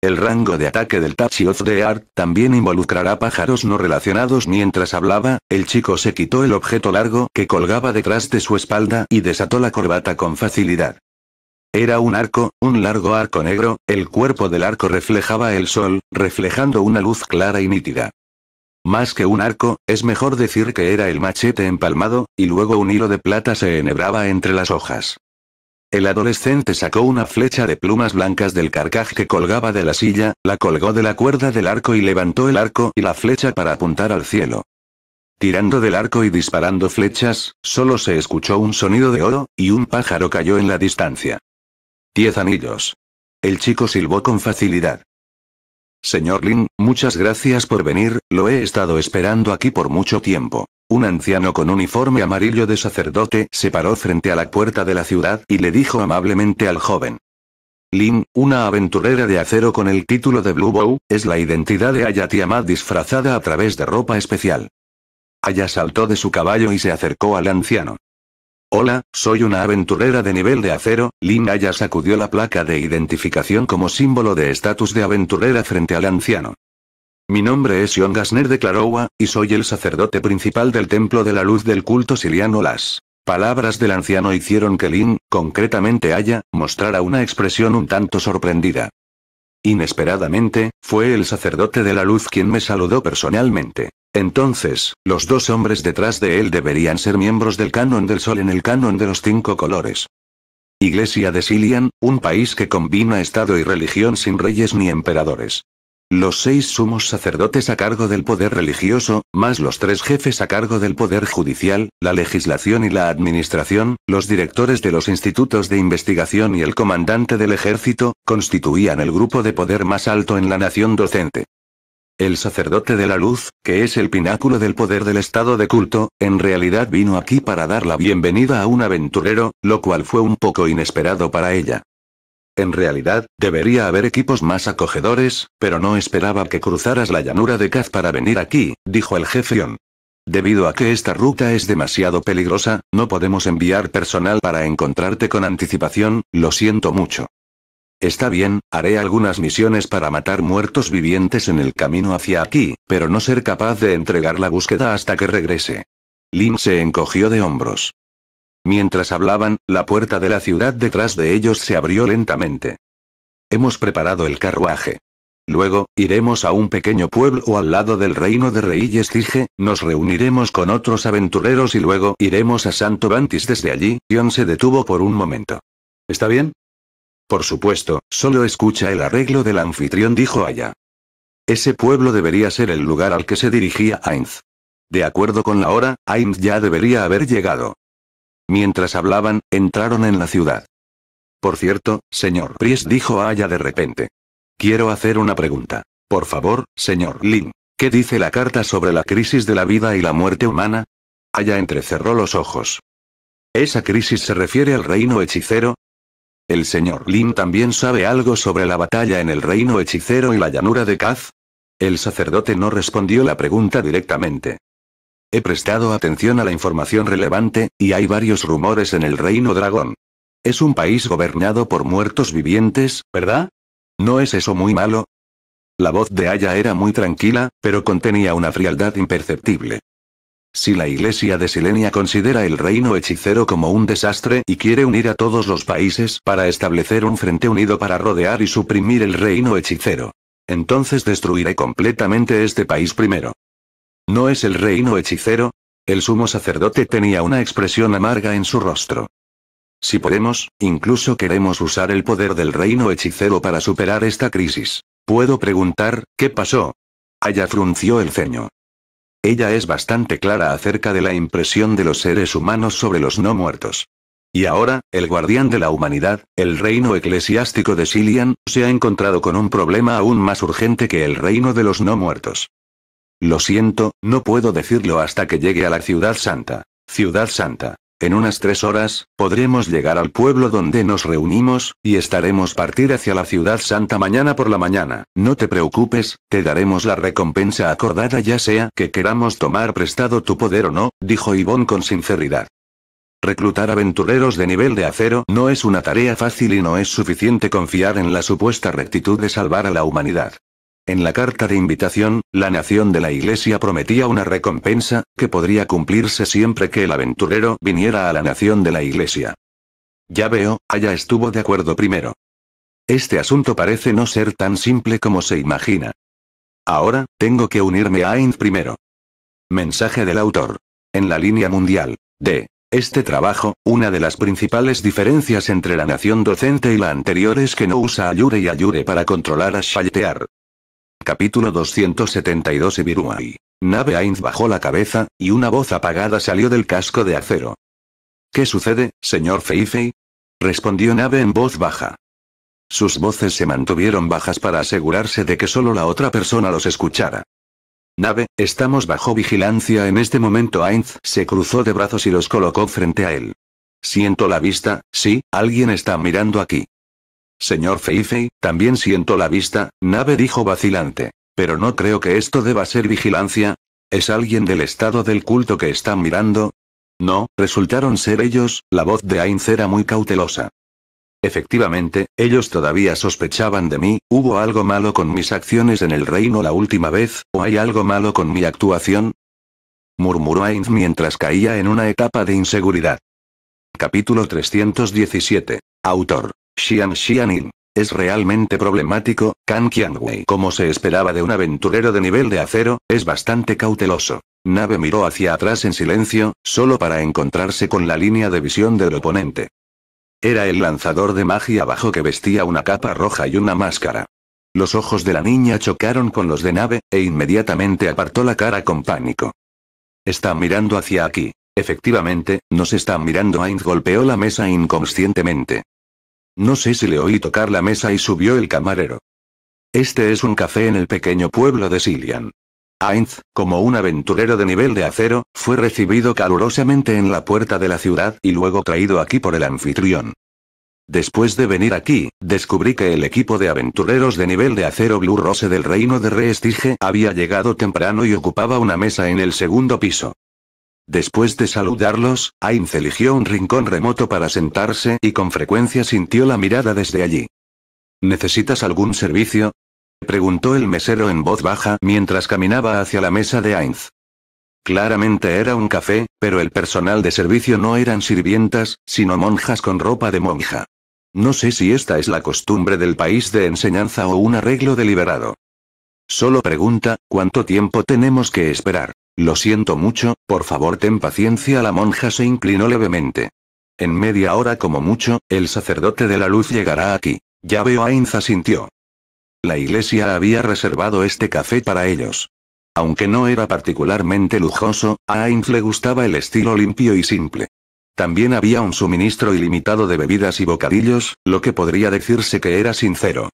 El rango de ataque del Tachi of the Art también involucrará pájaros no relacionados. Mientras hablaba, el chico se quitó el objeto largo que colgaba detrás de su espalda y desató la corbata con facilidad. Era un arco, un largo arco negro, el cuerpo del arco reflejaba el sol, reflejando una luz clara y nítida. Más que un arco, es mejor decir que era el machete empalmado, y luego un hilo de plata se enhebraba entre las hojas. El adolescente sacó una flecha de plumas blancas del carcaj que colgaba de la silla, la colgó de la cuerda del arco y levantó el arco y la flecha para apuntar al cielo. Tirando del arco y disparando flechas, solo se escuchó un sonido de oro, y un pájaro cayó en la distancia. Diez anillos. El chico silbó con facilidad. Señor Lin, muchas gracias por venir, lo he estado esperando aquí por mucho tiempo. Un anciano con uniforme amarillo de sacerdote se paró frente a la puerta de la ciudad y le dijo amablemente al joven. Lin, una aventurera de acero con el título de Blue Bow, es la identidad de Aya Mad disfrazada a través de ropa especial. Aya saltó de su caballo y se acercó al anciano. Hola, soy una aventurera de nivel de acero, Lin Aya sacudió la placa de identificación como símbolo de estatus de aventurera frente al anciano. Mi nombre es Yon Gasner de Clarowa, y soy el sacerdote principal del Templo de la Luz del culto siriano Las. Palabras del anciano hicieron que Lin, concretamente haya, mostrara una expresión un tanto sorprendida. Inesperadamente, fue el sacerdote de la luz quien me saludó personalmente. Entonces, los dos hombres detrás de él deberían ser miembros del canon del sol en el canon de los cinco colores. Iglesia de Silian, un país que combina Estado y religión sin reyes ni emperadores. Los seis sumos sacerdotes a cargo del poder religioso, más los tres jefes a cargo del poder judicial, la legislación y la administración, los directores de los institutos de investigación y el comandante del ejército, constituían el grupo de poder más alto en la nación docente. El sacerdote de la luz, que es el pináculo del poder del estado de culto, en realidad vino aquí para dar la bienvenida a un aventurero, lo cual fue un poco inesperado para ella. En realidad, debería haber equipos más acogedores, pero no esperaba que cruzaras la llanura de Kaz para venir aquí, dijo el jefe Ion. Debido a que esta ruta es demasiado peligrosa, no podemos enviar personal para encontrarte con anticipación, lo siento mucho. Está bien, haré algunas misiones para matar muertos vivientes en el camino hacia aquí, pero no ser capaz de entregar la búsqueda hasta que regrese. Lin se encogió de hombros. Mientras hablaban, la puerta de la ciudad detrás de ellos se abrió lentamente. Hemos preparado el carruaje. Luego, iremos a un pequeño pueblo o al lado del reino de Reyes dije, nos reuniremos con otros aventureros y luego iremos a Santo Bantis desde allí, John se detuvo por un momento. ¿Está bien? Por supuesto, solo escucha el arreglo del anfitrión, dijo Aya. Ese pueblo debería ser el lugar al que se dirigía Ainz. De acuerdo con la hora, Ainz ya debería haber llegado. Mientras hablaban, entraron en la ciudad. Por cierto, señor Priest, dijo Aya de repente. Quiero hacer una pregunta. Por favor, señor Lin. ¿Qué dice la carta sobre la crisis de la vida y la muerte humana? Aya entrecerró los ojos. Esa crisis se refiere al reino hechicero, el señor Lin también sabe algo sobre la batalla en el reino hechicero y la llanura de Kaz. El sacerdote no respondió la pregunta directamente. He prestado atención a la información relevante, y hay varios rumores en el reino dragón. Es un país gobernado por muertos vivientes, ¿verdad? ¿No es eso muy malo? La voz de Aya era muy tranquila, pero contenía una frialdad imperceptible. Si la Iglesia de Silenia considera el reino hechicero como un desastre y quiere unir a todos los países para establecer un frente unido para rodear y suprimir el reino hechicero. Entonces destruiré completamente este país primero. ¿No es el reino hechicero? El sumo sacerdote tenía una expresión amarga en su rostro. Si podemos, incluso queremos usar el poder del reino hechicero para superar esta crisis. Puedo preguntar, ¿qué pasó? Aya frunció el ceño. Ella es bastante clara acerca de la impresión de los seres humanos sobre los no muertos. Y ahora, el guardián de la humanidad, el reino eclesiástico de Silian, se ha encontrado con un problema aún más urgente que el reino de los no muertos. Lo siento, no puedo decirlo hasta que llegue a la Ciudad Santa. Ciudad Santa. En unas tres horas, podremos llegar al pueblo donde nos reunimos, y estaremos partir hacia la ciudad santa mañana por la mañana. No te preocupes, te daremos la recompensa acordada ya sea que queramos tomar prestado tu poder o no, dijo Ivón con sinceridad. Reclutar aventureros de nivel de acero no es una tarea fácil y no es suficiente confiar en la supuesta rectitud de salvar a la humanidad. En la carta de invitación, la nación de la iglesia prometía una recompensa, que podría cumplirse siempre que el aventurero viniera a la nación de la iglesia. Ya veo, allá estuvo de acuerdo primero. Este asunto parece no ser tan simple como se imagina. Ahora, tengo que unirme a Ainz primero. Mensaje del autor. En la línea mundial. De. Este trabajo, una de las principales diferencias entre la nación docente y la anterior es que no usa Ayure y Ayure para controlar a Shaltear. Capítulo 272 Viruay. Nave Ainz bajó la cabeza, y una voz apagada salió del casco de acero. ¿Qué sucede, señor Feifei? Respondió Nave en voz baja. Sus voces se mantuvieron bajas para asegurarse de que solo la otra persona los escuchara. Nave, estamos bajo vigilancia en este momento. Ainz se cruzó de brazos y los colocó frente a él. Siento la vista, sí, alguien está mirando aquí. Señor Feifei, también siento la vista, Nave dijo vacilante. Pero no creo que esto deba ser vigilancia. ¿Es alguien del estado del culto que están mirando? No, resultaron ser ellos, la voz de Ainz era muy cautelosa. Efectivamente, ellos todavía sospechaban de mí, hubo algo malo con mis acciones en el reino la última vez, o hay algo malo con mi actuación, murmuró Ainz mientras caía en una etapa de inseguridad. Capítulo 317. Autor. Xian Xianin. Es realmente problemático, Kan Wei como se esperaba de un aventurero de nivel de acero, es bastante cauteloso. Nave miró hacia atrás en silencio, solo para encontrarse con la línea de visión del oponente. Era el lanzador de magia bajo que vestía una capa roja y una máscara. Los ojos de la niña chocaron con los de Nave, e inmediatamente apartó la cara con pánico. Está mirando hacia aquí. Efectivamente, nos está mirando. Ainz golpeó la mesa inconscientemente. No sé si le oí tocar la mesa y subió el camarero. Este es un café en el pequeño pueblo de Silian. Ainz, como un aventurero de nivel de acero, fue recibido calurosamente en la puerta de la ciudad y luego traído aquí por el anfitrión. Después de venir aquí, descubrí que el equipo de aventureros de nivel de acero Blue Rose del reino de Reestige había llegado temprano y ocupaba una mesa en el segundo piso. Después de saludarlos, Ainz eligió un rincón remoto para sentarse y con frecuencia sintió la mirada desde allí. ¿Necesitas algún servicio? preguntó el mesero en voz baja mientras caminaba hacia la mesa de Ainz. Claramente era un café, pero el personal de servicio no eran sirvientas, sino monjas con ropa de monja. No sé si esta es la costumbre del país de enseñanza o un arreglo deliberado. Solo pregunta, ¿cuánto tiempo tenemos que esperar? Lo siento mucho, por favor ten paciencia. La monja se inclinó levemente. En media hora como mucho, el sacerdote de la luz llegará aquí. Ya veo a Inza sintió. La iglesia había reservado este café para ellos. Aunque no era particularmente lujoso, a Ainz le gustaba el estilo limpio y simple. También había un suministro ilimitado de bebidas y bocadillos, lo que podría decirse que era sincero.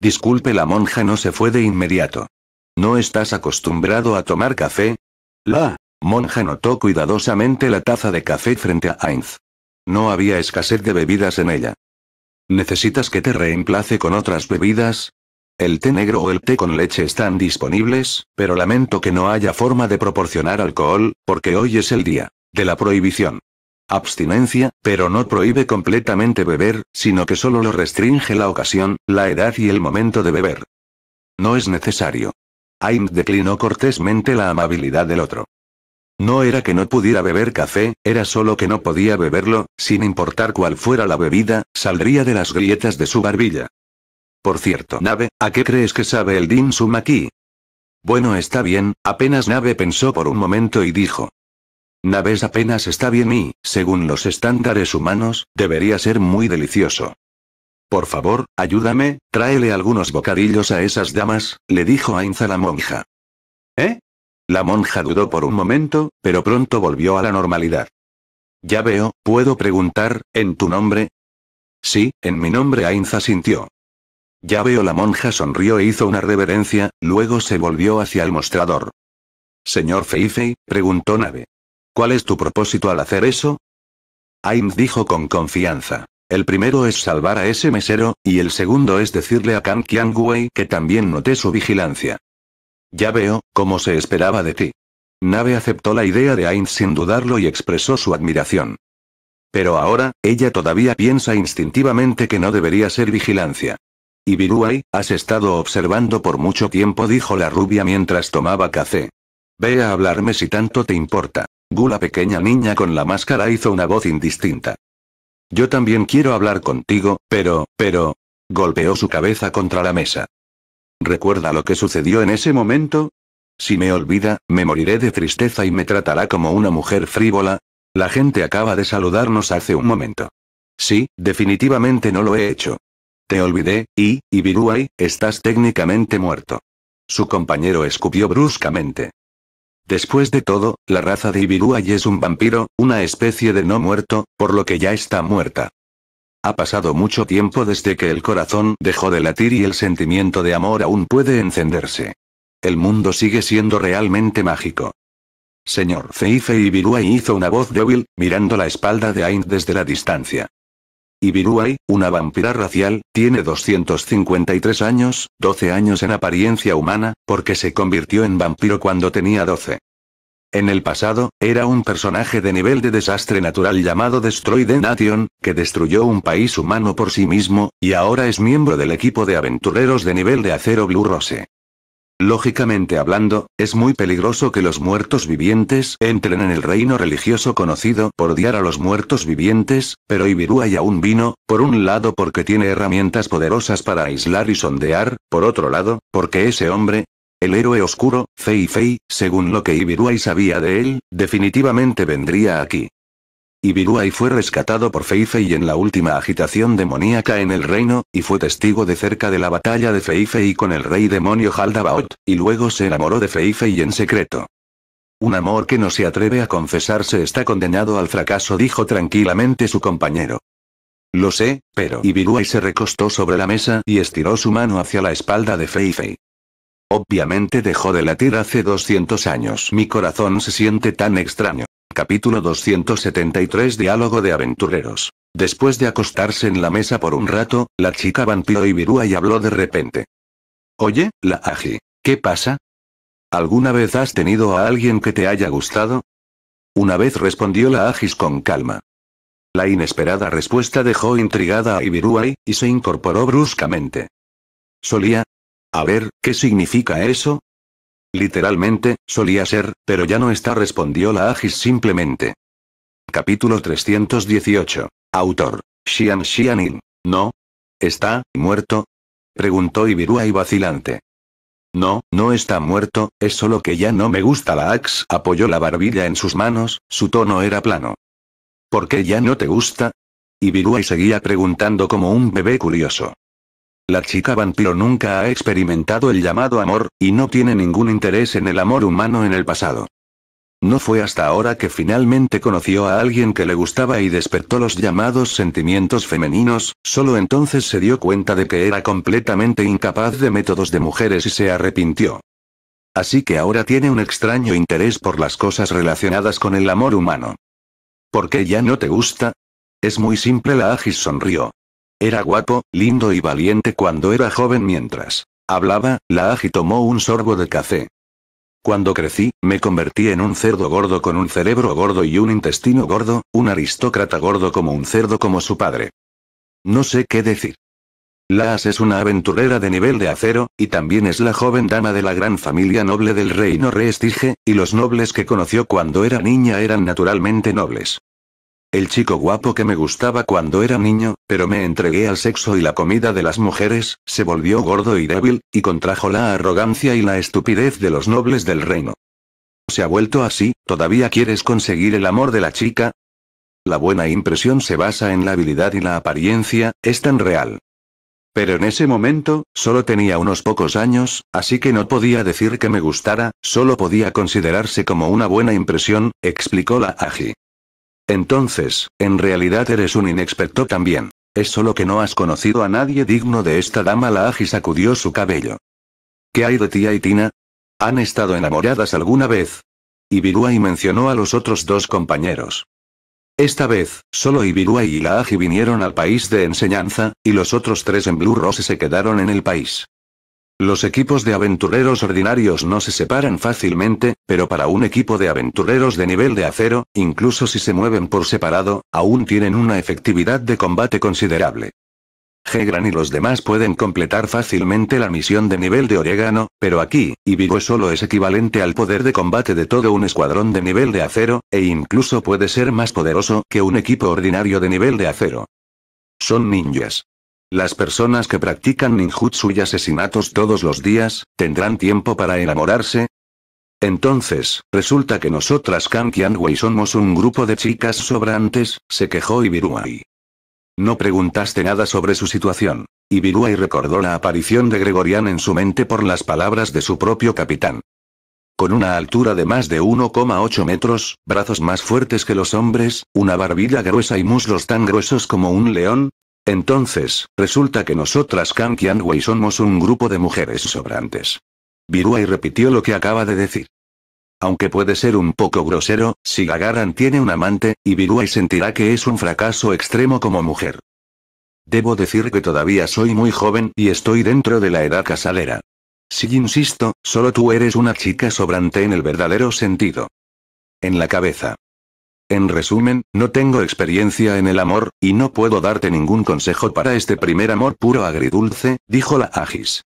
Disculpe, la monja no se fue de inmediato. ¿No estás acostumbrado a tomar café? La monja notó cuidadosamente la taza de café frente a Ainz. No había escasez de bebidas en ella. ¿Necesitas que te reemplace con otras bebidas? El té negro o el té con leche están disponibles, pero lamento que no haya forma de proporcionar alcohol, porque hoy es el día de la prohibición. Abstinencia, pero no prohíbe completamente beber, sino que solo lo restringe la ocasión, la edad y el momento de beber. No es necesario. Aind declinó cortésmente la amabilidad del otro. No era que no pudiera beber café, era solo que no podía beberlo, sin importar cuál fuera la bebida, saldría de las grietas de su barbilla. Por cierto, Nave, ¿a qué crees que sabe el Din Sum aquí? Bueno, está bien, apenas Nave pensó por un momento y dijo. Naves apenas está bien y, según los estándares humanos, debería ser muy delicioso. Por favor, ayúdame, tráele algunos bocadillos a esas damas, le dijo Ainz a la monja. ¿Eh? La monja dudó por un momento, pero pronto volvió a la normalidad. Ya veo, puedo preguntar, ¿en tu nombre? Sí, en mi nombre Ainza sintió. Ya veo, la monja sonrió e hizo una reverencia, luego se volvió hacia el mostrador. Señor Feifei, preguntó Nave. ¿Cuál es tu propósito al hacer eso? Ainz dijo con confianza. El primero es salvar a ese mesero, y el segundo es decirle a Kang Wei que también noté su vigilancia. Ya veo, como se esperaba de ti. Nave aceptó la idea de Ainz sin dudarlo y expresó su admiración. Pero ahora, ella todavía piensa instintivamente que no debería ser vigilancia. Y Ibiruai, has estado observando por mucho tiempo, dijo la rubia mientras tomaba café. Ve a hablarme si tanto te importa. Gula pequeña niña con la máscara hizo una voz indistinta. Yo también quiero hablar contigo, pero, pero... Golpeó su cabeza contra la mesa. ¿Recuerda lo que sucedió en ese momento? Si me olvida, me moriré de tristeza y me tratará como una mujer frívola. La gente acaba de saludarnos hace un momento. Sí, definitivamente no lo he hecho. Te olvidé, y, Ibiruai, estás técnicamente muerto. Su compañero escupió bruscamente. Después de todo, la raza de Ibiruay es un vampiro, una especie de no muerto, por lo que ya está muerta. Ha pasado mucho tiempo desde que el corazón dejó de latir y el sentimiento de amor aún puede encenderse. El mundo sigue siendo realmente mágico. Señor Feife Ibiruay hizo una voz débil, mirando la espalda de Ain desde la distancia. Ibiruay, una vampira racial, tiene 253 años, 12 años en apariencia humana, porque se convirtió en vampiro cuando tenía 12. En el pasado, era un personaje de nivel de desastre natural llamado Destroy the Nation, que destruyó un país humano por sí mismo, y ahora es miembro del equipo de aventureros de nivel de acero Blue Rose. Lógicamente hablando, es muy peligroso que los muertos vivientes entren en el reino religioso conocido por odiar a los muertos vivientes, pero Ibiruay aún vino, por un lado porque tiene herramientas poderosas para aislar y sondear, por otro lado, porque ese hombre, el héroe oscuro, Fei Fei, según lo que Ibiruay sabía de él, definitivamente vendría aquí. Ibiruay fue rescatado por Feifei en la última agitación demoníaca en el reino, y fue testigo de cerca de la batalla de Feifei con el rey demonio Haldabaoth, y luego se enamoró de Feifei en secreto. Un amor que no se atreve a confesarse está condenado al fracaso, dijo tranquilamente su compañero. Lo sé, pero Ibiruay se recostó sobre la mesa y estiró su mano hacia la espalda de Feifei. Obviamente dejó de latir hace 200 años. Mi corazón se siente tan extraño. Capítulo 273 Diálogo de aventureros. Después de acostarse en la mesa por un rato, la chica vampiro y y habló de repente. Oye, la Aji, ¿qué pasa? ¿Alguna vez has tenido a alguien que te haya gustado? Una vez respondió la Agis con calma. La inesperada respuesta dejó intrigada a Ibiruay, y se incorporó bruscamente. Solía. A ver, ¿qué significa eso? Literalmente, solía ser, pero ya no está, respondió la Agis simplemente. Capítulo 318. Autor. Xian Xianin. ¿No? ¿Está muerto? Preguntó Ibiruai y vacilante. No, no está muerto, es solo que ya no me gusta la AX. Apoyó la barbilla en sus manos, su tono era plano. ¿Por qué ya no te gusta? Ibiruai seguía preguntando como un bebé curioso. La chica vampiro nunca ha experimentado el llamado amor, y no tiene ningún interés en el amor humano en el pasado. No fue hasta ahora que finalmente conoció a alguien que le gustaba y despertó los llamados sentimientos femeninos, solo entonces se dio cuenta de que era completamente incapaz de métodos de mujeres y se arrepintió. Así que ahora tiene un extraño interés por las cosas relacionadas con el amor humano. ¿Por qué ya no te gusta? Es muy simple, la Agis sonrió. Era guapo, lindo y valiente cuando era joven mientras hablaba, la Aji tomó un sorbo de café. Cuando crecí, me convertí en un cerdo gordo con un cerebro gordo y un intestino gordo, un aristócrata gordo como un cerdo como su padre. No sé qué decir. Laas es una aventurera de nivel de acero, y también es la joven dama de la gran familia noble del reino Reestige, y los nobles que conoció cuando era niña eran naturalmente nobles. El chico guapo que me gustaba cuando era niño, pero me entregué al sexo y la comida de las mujeres, se volvió gordo y débil, y contrajo la arrogancia y la estupidez de los nobles del reino. ¿Se ha vuelto así? ¿Todavía quieres conseguir el amor de la chica? La buena impresión se basa en la habilidad y la apariencia, es tan real. Pero en ese momento, solo tenía unos pocos años, así que no podía decir que me gustara, solo podía considerarse como una buena impresión, explicó la Aji. Entonces, en realidad eres un inexperto también. Es solo que no has conocido a nadie digno de esta dama. La sacudió su cabello. ¿Qué hay de tía y Tina? ¿Han estado enamoradas alguna vez? Ibiruay mencionó a los otros dos compañeros. Esta vez, solo Ibiruay y la vinieron al país de enseñanza, y los otros tres en Blue Rose se quedaron en el país. Los equipos de aventureros ordinarios no se separan fácilmente, pero para un equipo de aventureros de nivel de acero, incluso si se mueven por separado, aún tienen una efectividad de combate considerable. Hegran y los demás pueden completar fácilmente la misión de nivel de orégano, pero aquí, Ibigo solo es equivalente al poder de combate de todo un escuadrón de nivel de acero, e incluso puede ser más poderoso que un equipo ordinario de nivel de acero. Son ninjas. Las personas que practican ninjutsu y asesinatos todos los días, ¿tendrán tiempo para enamorarse? Entonces, resulta que nosotras Kan somos un grupo de chicas sobrantes, se quejó Ibiruai. No preguntaste nada sobre su situación. Ibiruai recordó la aparición de Gregorian en su mente por las palabras de su propio capitán. Con una altura de más de 1,8 metros, brazos más fuertes que los hombres, una barbilla gruesa y muslos tan gruesos como un león, entonces, resulta que nosotras Kang somos un grupo de mujeres sobrantes. Viruai repitió lo que acaba de decir. Aunque puede ser un poco grosero, si Gagaran tiene un amante, y Viruai sentirá que es un fracaso extremo como mujer. Debo decir que todavía soy muy joven y estoy dentro de la edad casalera. Si insisto, solo tú eres una chica sobrante en el verdadero sentido. En la cabeza. En resumen, no tengo experiencia en el amor, y no puedo darte ningún consejo para este primer amor puro agridulce, dijo la Agis.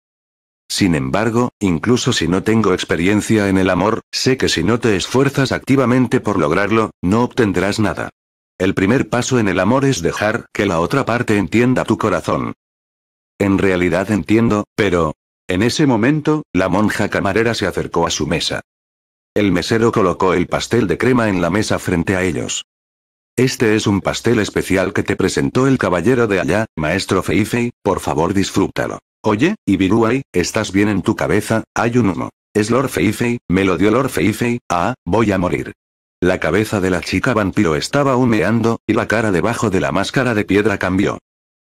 Sin embargo, incluso si no tengo experiencia en el amor, sé que si no te esfuerzas activamente por lograrlo, no obtendrás nada. El primer paso en el amor es dejar que la otra parte entienda tu corazón. En realidad entiendo, pero... En ese momento, la monja camarera se acercó a su mesa. El mesero colocó el pastel de crema en la mesa frente a ellos. Este es un pastel especial que te presentó el caballero de allá, maestro Feifei, por favor disfrútalo. Oye, Ibiruai, ¿estás bien en tu cabeza? Hay un humo. Es Lord Feifei, me lo dio Lord Feifei, ah, voy a morir. La cabeza de la chica vampiro estaba humeando, y la cara debajo de la máscara de piedra cambió.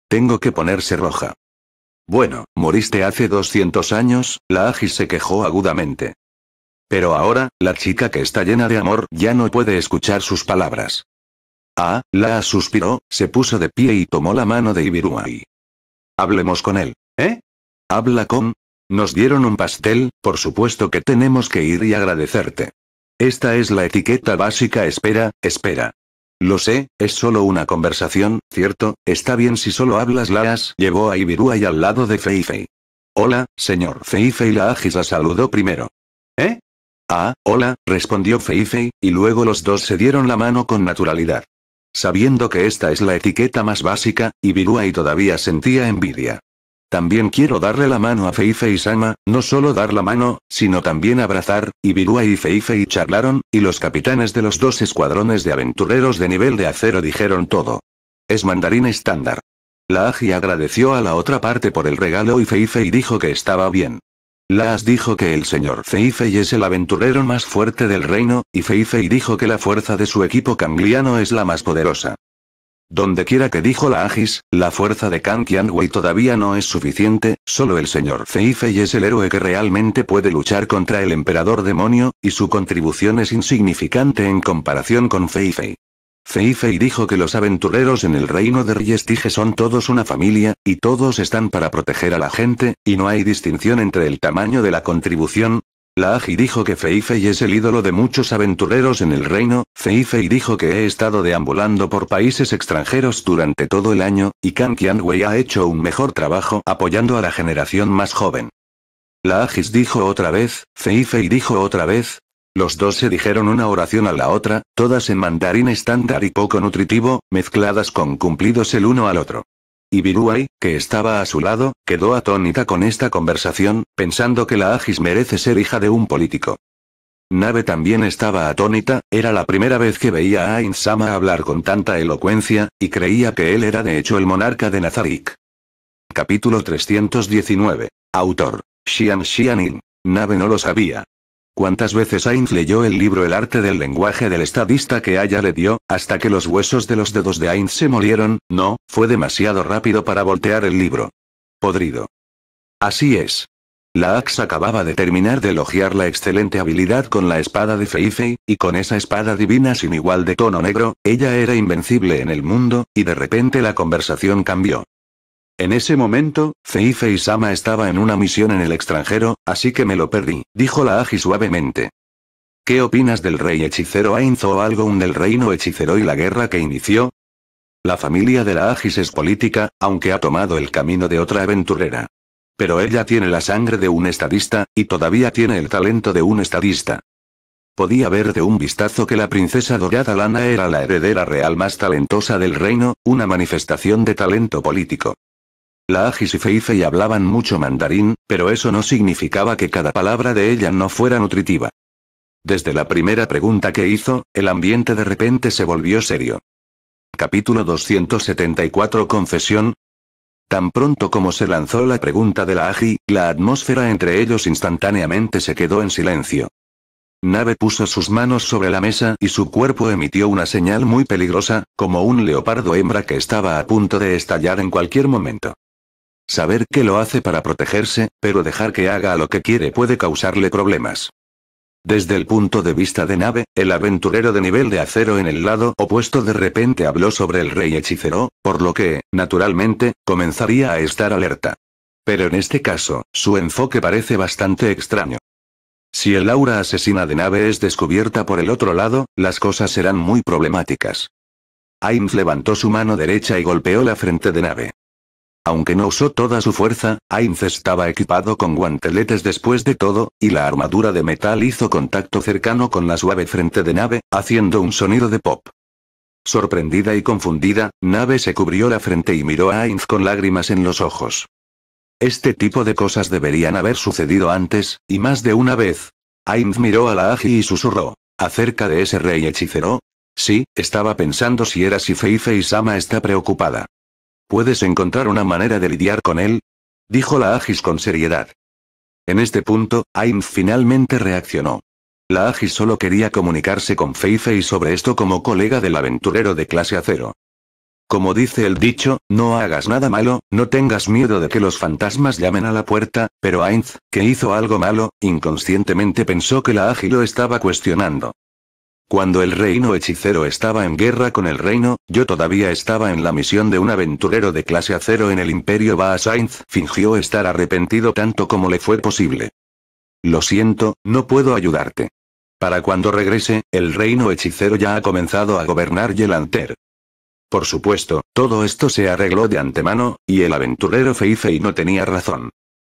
Tengo que ponerse roja. Bueno, moriste hace 200 años, la Agis se quejó agudamente. Pero ahora, la chica que está llena de amor ya no puede escuchar sus palabras. Ah, la suspiró, se puso de pie y tomó la mano de Ibiruay. Hablemos con él. ¿Eh? Habla con. Nos dieron un pastel, por supuesto que tenemos que ir y agradecerte. Esta es la etiqueta básica espera, espera. Lo sé, es solo una conversación, ¿cierto? Está bien si solo hablas las. Llevó a Ibiruay al lado de Feifei. Hola, señor Feifei. La Agis la saludó primero. ¿Eh? Ah, hola, respondió Feifei, y luego los dos se dieron la mano con naturalidad. Sabiendo que esta es la etiqueta más básica, Y y todavía sentía envidia. También quiero darle la mano a Feifei Sama, no solo dar la mano, sino también abrazar, Ibiruay y Feifei charlaron, y los capitanes de los dos escuadrones de aventureros de nivel de acero dijeron todo. Es mandarín estándar. La Aji agradeció a la otra parte por el regalo y Feifei dijo que estaba bien. Laas dijo que el señor Feifei es el aventurero más fuerte del reino, y Feifei dijo que la fuerza de su equipo cangliano es la más poderosa. Donde quiera que dijo la Agis, la fuerza de Kang todavía no es suficiente, solo el señor Feifei es el héroe que realmente puede luchar contra el emperador demonio, y su contribución es insignificante en comparación con Feifei. Feifei dijo que los aventureros en el reino de Riestige son todos una familia, y todos están para proteger a la gente, y no hay distinción entre el tamaño de la contribución. La dijo que Feifei es el ídolo de muchos aventureros en el reino, Feifei dijo que he estado deambulando por países extranjeros durante todo el año, y Kang ha hecho un mejor trabajo apoyando a la generación más joven. La dijo otra vez, Feifei dijo otra vez, los dos se dijeron una oración a la otra, todas en mandarín estándar y poco nutritivo, mezcladas con cumplidos el uno al otro. Y Biruai, que estaba a su lado, quedó atónita con esta conversación, pensando que la Agis merece ser hija de un político. Nave también estaba atónita, era la primera vez que veía a Ain hablar con tanta elocuencia, y creía que él era de hecho el monarca de Nazarick. Capítulo 319. Autor. Xian Xianin. Nabe no lo sabía, ¿Cuántas veces Ainz leyó el libro El arte del lenguaje del estadista que haya le dio, hasta que los huesos de los dedos de Ainz se molieron, no, fue demasiado rápido para voltear el libro. Podrido. Así es. La Axe acababa de terminar de elogiar la excelente habilidad con la espada de Feifei, y con esa espada divina sin igual de tono negro, ella era invencible en el mundo, y de repente la conversación cambió. En ese momento, y Sama estaba en una misión en el extranjero, así que me lo perdí, dijo la Aji suavemente. ¿Qué opinas del rey hechicero Ainzo o algo del reino hechicero y la guerra que inició? La familia de la Agis es política, aunque ha tomado el camino de otra aventurera. Pero ella tiene la sangre de un estadista, y todavía tiene el talento de un estadista. Podía ver de un vistazo que la princesa dorada Lana era la heredera real más talentosa del reino, una manifestación de talento político. La Agis y hablaban mucho mandarín, pero eso no significaba que cada palabra de ella no fuera nutritiva. Desde la primera pregunta que hizo, el ambiente de repente se volvió serio. Capítulo 274 Confesión. Tan pronto como se lanzó la pregunta de la Aji, la atmósfera entre ellos instantáneamente se quedó en silencio. Nave puso sus manos sobre la mesa y su cuerpo emitió una señal muy peligrosa, como un leopardo hembra que estaba a punto de estallar en cualquier momento. Saber que lo hace para protegerse, pero dejar que haga lo que quiere puede causarle problemas. Desde el punto de vista de Nave, el aventurero de nivel de acero en el lado opuesto de repente habló sobre el rey hechicero, por lo que, naturalmente, comenzaría a estar alerta. Pero en este caso, su enfoque parece bastante extraño. Si el aura asesina de Nave es descubierta por el otro lado, las cosas serán muy problemáticas. Ainz levantó su mano derecha y golpeó la frente de Nave. Aunque no usó toda su fuerza, Ainz estaba equipado con guanteletes después de todo, y la armadura de metal hizo contacto cercano con la suave frente de nave, haciendo un sonido de pop. Sorprendida y confundida, Nave se cubrió la frente y miró a Ainz con lágrimas en los ojos. Este tipo de cosas deberían haber sucedido antes, y más de una vez. Ainz miró a la Aji y susurró. ¿Acerca de ese rey hechicero? Sí, estaba pensando si era si y Sama está preocupada. ¿Puedes encontrar una manera de lidiar con él? Dijo la Agis con seriedad. En este punto, Ainz finalmente reaccionó. La Agis solo quería comunicarse con Feifei sobre esto como colega del aventurero de clase acero. Como dice el dicho, no hagas nada malo, no tengas miedo de que los fantasmas llamen a la puerta, pero Ainz, que hizo algo malo, inconscientemente pensó que la Agis lo estaba cuestionando. Cuando el reino hechicero estaba en guerra con el reino, yo todavía estaba en la misión de un aventurero de clase acero en el imperio Baasainz Fingió estar arrepentido tanto como le fue posible. Lo siento, no puedo ayudarte. Para cuando regrese, el reino hechicero ya ha comenzado a gobernar Yelanter. Por supuesto, todo esto se arregló de antemano, y el aventurero Feifei no tenía razón.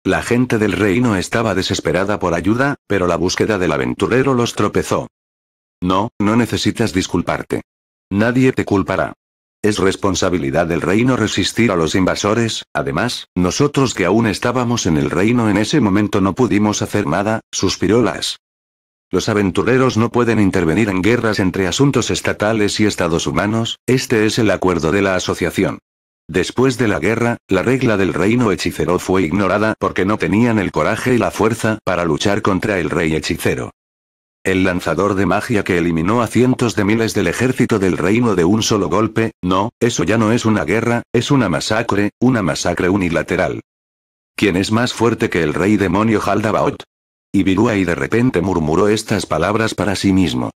La gente del reino estaba desesperada por ayuda, pero la búsqueda del aventurero los tropezó. No, no necesitas disculparte. Nadie te culpará. Es responsabilidad del reino resistir a los invasores, además, nosotros que aún estábamos en el reino en ese momento no pudimos hacer nada, suspiró Las. Los aventureros no pueden intervenir en guerras entre asuntos estatales y estados humanos, este es el acuerdo de la asociación. Después de la guerra, la regla del reino hechicero fue ignorada porque no tenían el coraje y la fuerza para luchar contra el rey hechicero. El lanzador de magia que eliminó a cientos de miles del ejército del reino de un solo golpe, no, eso ya no es una guerra, es una masacre, una masacre unilateral. ¿Quién es más fuerte que el rey demonio Y Virua y de repente murmuró estas palabras para sí mismo.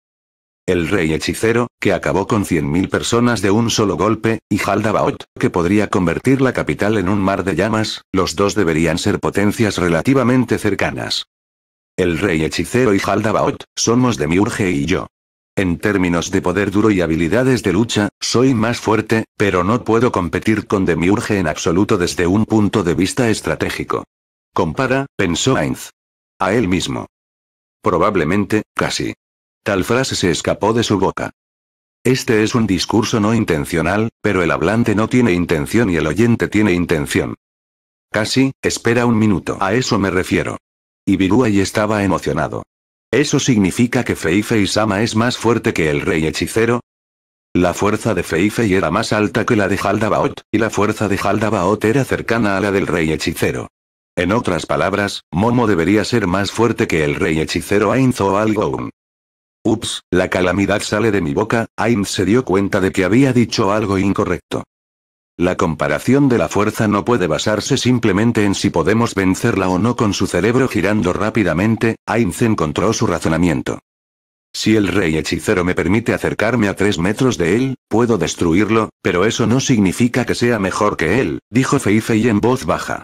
El rey hechicero, que acabó con 100.000 personas de un solo golpe, y Haldabaoth, que podría convertir la capital en un mar de llamas, los dos deberían ser potencias relativamente cercanas. El rey hechicero y Haldabaot, somos Demiurge y yo. En términos de poder duro y habilidades de lucha, soy más fuerte, pero no puedo competir con Demiurge en absoluto desde un punto de vista estratégico. Compara, pensó Ainz. A él mismo. Probablemente, casi. Tal frase se escapó de su boca. Este es un discurso no intencional, pero el hablante no tiene intención y el oyente tiene intención. Casi, espera un minuto. A eso me refiero. Y y estaba emocionado. ¿Eso significa que Feife y Sama es más fuerte que el rey hechicero? La fuerza de Feifei era más alta que la de Haldabaot, y la fuerza de Haldabaot era cercana a la del rey hechicero. En otras palabras, Momo debería ser más fuerte que el rey hechicero Ainz o Algoun. Ups, la calamidad sale de mi boca, Ainz se dio cuenta de que había dicho algo incorrecto. La comparación de la fuerza no puede basarse simplemente en si podemos vencerla o no con su cerebro girando rápidamente, Ainz encontró su razonamiento. Si el rey hechicero me permite acercarme a tres metros de él, puedo destruirlo, pero eso no significa que sea mejor que él, dijo Feifei en voz baja.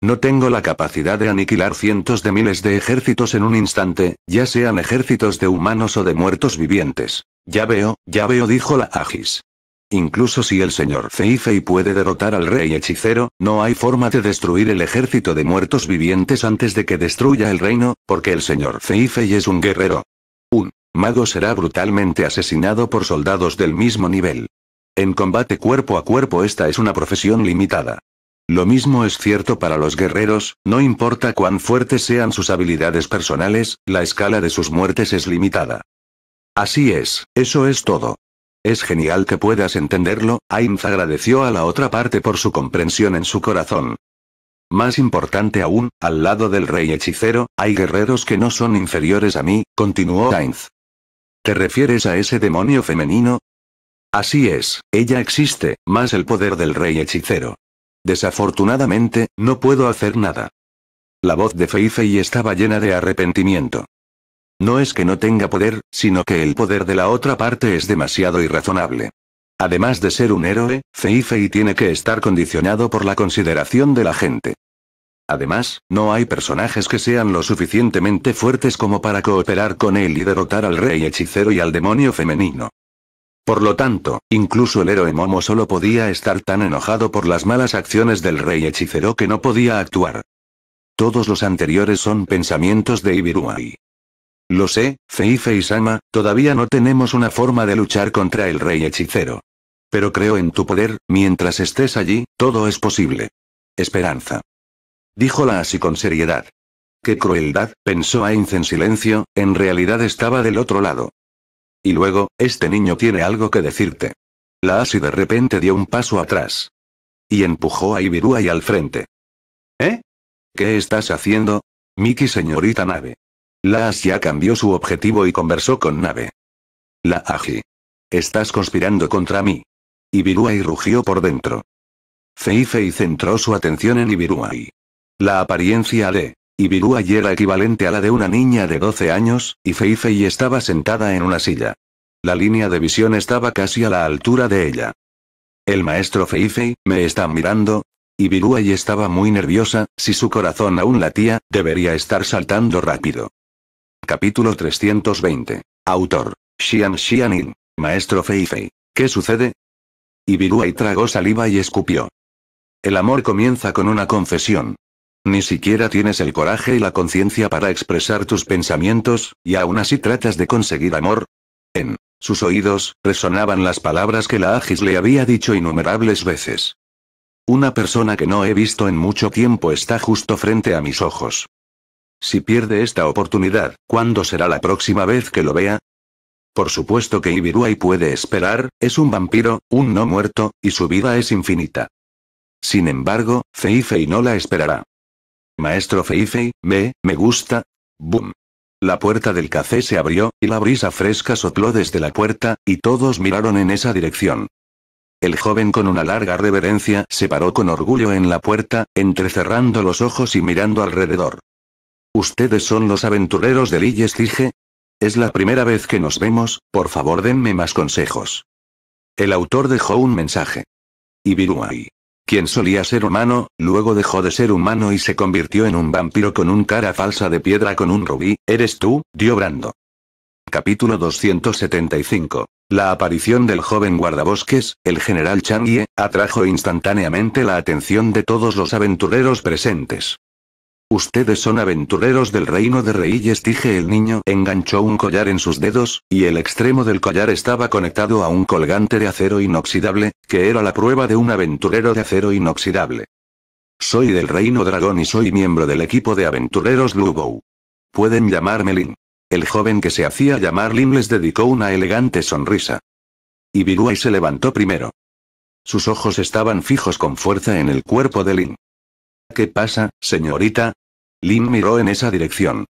No tengo la capacidad de aniquilar cientos de miles de ejércitos en un instante, ya sean ejércitos de humanos o de muertos vivientes. Ya veo, ya veo, dijo la Agis. Incluso si el señor Feifei puede derrotar al rey hechicero, no hay forma de destruir el ejército de muertos vivientes antes de que destruya el reino, porque el señor Ceifei es un guerrero. Un mago será brutalmente asesinado por soldados del mismo nivel. En combate cuerpo a cuerpo esta es una profesión limitada. Lo mismo es cierto para los guerreros, no importa cuán fuertes sean sus habilidades personales, la escala de sus muertes es limitada. Así es, eso es todo. Es genial que puedas entenderlo, Ainz agradeció a la otra parte por su comprensión en su corazón. Más importante aún, al lado del rey hechicero, hay guerreros que no son inferiores a mí, continuó Ainz. ¿Te refieres a ese demonio femenino? Así es, ella existe, más el poder del rey hechicero. Desafortunadamente, no puedo hacer nada. La voz de Feifei estaba llena de arrepentimiento. No es que no tenga poder, sino que el poder de la otra parte es demasiado irrazonable. Además de ser un héroe, Feifei tiene que estar condicionado por la consideración de la gente. Además, no hay personajes que sean lo suficientemente fuertes como para cooperar con él y derrotar al rey hechicero y al demonio femenino. Por lo tanto, incluso el héroe Momo solo podía estar tan enojado por las malas acciones del rey hechicero que no podía actuar. Todos los anteriores son pensamientos de Ibiruai. Lo sé, Feife y Sama, todavía no tenemos una forma de luchar contra el rey hechicero. Pero creo en tu poder, mientras estés allí, todo es posible. Esperanza. Dijo la así con seriedad. Qué crueldad, pensó Ainz en silencio, en realidad estaba del otro lado. Y luego, este niño tiene algo que decirte. La Asi de repente dio un paso atrás. Y empujó a Ibirua y al frente. ¿Eh? ¿Qué estás haciendo? Miki señorita nave. La Asia cambió su objetivo y conversó con Nave. La Aji. Estás conspirando contra mí. Ibiruai rugió por dentro. Feifei centró su atención en Ibiruai. La apariencia de Ibiruai era equivalente a la de una niña de 12 años, y Feifei estaba sentada en una silla. La línea de visión estaba casi a la altura de ella. El maestro Feifei, ¿me está mirando? Ibiruai estaba muy nerviosa, si su corazón aún latía, debería estar saltando rápido. Capítulo 320. Autor. Xian Xianin. Maestro Feifei. ¿Qué sucede? Y y tragó saliva y escupió. El amor comienza con una confesión. Ni siquiera tienes el coraje y la conciencia para expresar tus pensamientos, y aún así tratas de conseguir amor. En sus oídos resonaban las palabras que la Agis le había dicho innumerables veces. Una persona que no he visto en mucho tiempo está justo frente a mis ojos. Si pierde esta oportunidad, ¿cuándo será la próxima vez que lo vea? Por supuesto que Ibiruay puede esperar, es un vampiro, un no muerto, y su vida es infinita. Sin embargo, Feifei no la esperará. Maestro Feifei, ve, me gusta. Boom. La puerta del café se abrió, y la brisa fresca sopló desde la puerta, y todos miraron en esa dirección. El joven con una larga reverencia se paró con orgullo en la puerta, entrecerrando los ojos y mirando alrededor. Ustedes son los aventureros de Lilles, dije. Es la primera vez que nos vemos, por favor denme más consejos. El autor dejó un mensaje. Ibiruai. Quien solía ser humano, luego dejó de ser humano y se convirtió en un vampiro con un cara falsa de piedra con un rubí, eres tú, Dio Brando. Capítulo 275. La aparición del joven guardabosques, el general Changye, atrajo instantáneamente la atención de todos los aventureros presentes. Ustedes son aventureros del reino de Reyes, dije el niño, enganchó un collar en sus dedos, y el extremo del collar estaba conectado a un colgante de acero inoxidable, que era la prueba de un aventurero de acero inoxidable. Soy del reino dragón y soy miembro del equipo de aventureros Lubou. Pueden llamarme Lin. El joven que se hacía llamar Lin les dedicó una elegante sonrisa. Y Viruay se levantó primero. Sus ojos estaban fijos con fuerza en el cuerpo de Lin. ¿Qué pasa, señorita? Lin miró en esa dirección.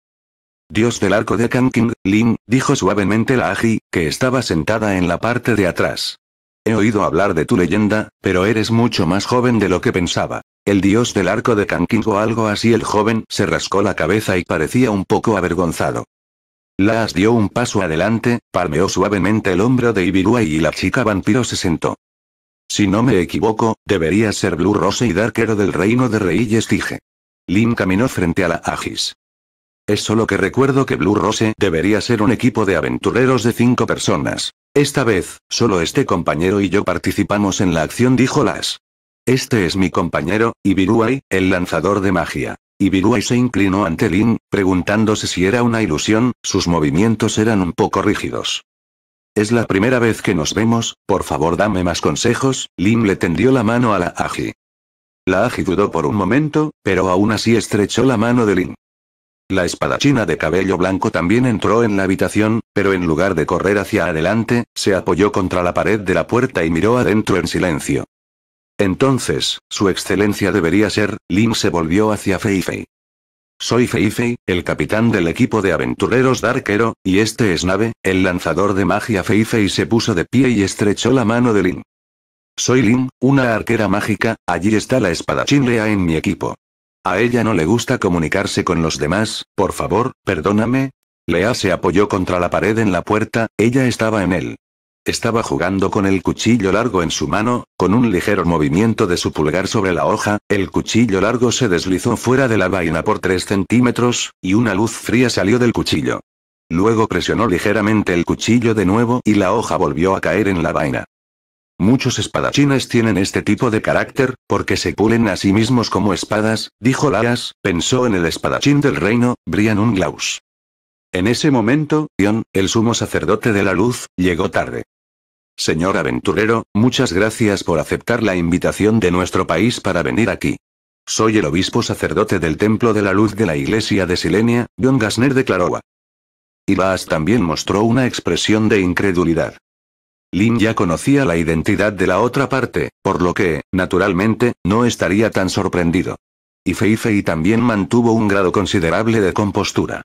Dios del arco de Kanking, Lin, dijo suavemente la Aji, que estaba sentada en la parte de atrás. He oído hablar de tu leyenda, pero eres mucho más joven de lo que pensaba. El dios del arco de Kanking o algo así el joven se rascó la cabeza y parecía un poco avergonzado. Las dio un paso adelante, palmeó suavemente el hombro de Ibirua y la chica vampiro se sentó. Si no me equivoco, debería ser Blue Rose y Darkero del reino de Reyes dije. Lin caminó frente a la Agis. Es solo que recuerdo que Blue Rose debería ser un equipo de aventureros de cinco personas. Esta vez, solo este compañero y yo participamos en la acción dijo Las. Este es mi compañero, Ibiruai, el lanzador de magia. Ibiruai se inclinó ante Lin, preguntándose si era una ilusión, sus movimientos eran un poco rígidos. Es la primera vez que nos vemos, por favor dame más consejos, Lim le tendió la mano a la Aji. La Aji dudó por un momento, pero aún así estrechó la mano de Lim. La espadachina de cabello blanco también entró en la habitación, pero en lugar de correr hacia adelante, se apoyó contra la pared de la puerta y miró adentro en silencio. Entonces, su excelencia debería ser, Lin se volvió hacia Feifei. Fei. Soy Feifei, el capitán del equipo de aventureros arquero, y este es Nave, el lanzador de magia Feifei se puso de pie y estrechó la mano de Lin. Soy Lin, una arquera mágica, allí está la espadachín Lea en mi equipo. A ella no le gusta comunicarse con los demás, por favor, perdóname. Lea se apoyó contra la pared en la puerta, ella estaba en él. Estaba jugando con el cuchillo largo en su mano, con un ligero movimiento de su pulgar sobre la hoja, el cuchillo largo se deslizó fuera de la vaina por 3 centímetros, y una luz fría salió del cuchillo. Luego presionó ligeramente el cuchillo de nuevo y la hoja volvió a caer en la vaina. Muchos espadachines tienen este tipo de carácter, porque se pulen a sí mismos como espadas, dijo Laras, pensó en el espadachín del reino, Brian Unglaus. En ese momento, Dion, el sumo sacerdote de la luz, llegó tarde. Señor aventurero, muchas gracias por aceptar la invitación de nuestro país para venir aquí. Soy el obispo sacerdote del Templo de la Luz de la Iglesia de Silenia, John Gasner de y también mostró una expresión de incredulidad. Lin ya conocía la identidad de la otra parte, por lo que, naturalmente, no estaría tan sorprendido. Y Feifei también mantuvo un grado considerable de compostura.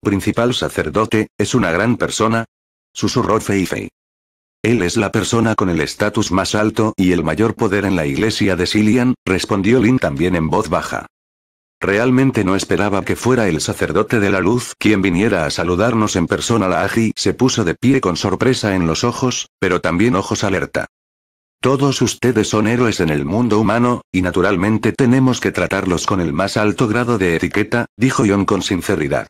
Principal sacerdote, es una gran persona. Susurró Feifei. Él es la persona con el estatus más alto y el mayor poder en la iglesia de Silian, respondió Lin también en voz baja. Realmente no esperaba que fuera el sacerdote de la luz quien viniera a saludarnos en persona. La Aji se puso de pie con sorpresa en los ojos, pero también ojos alerta. Todos ustedes son héroes en el mundo humano, y naturalmente tenemos que tratarlos con el más alto grado de etiqueta, dijo John con sinceridad.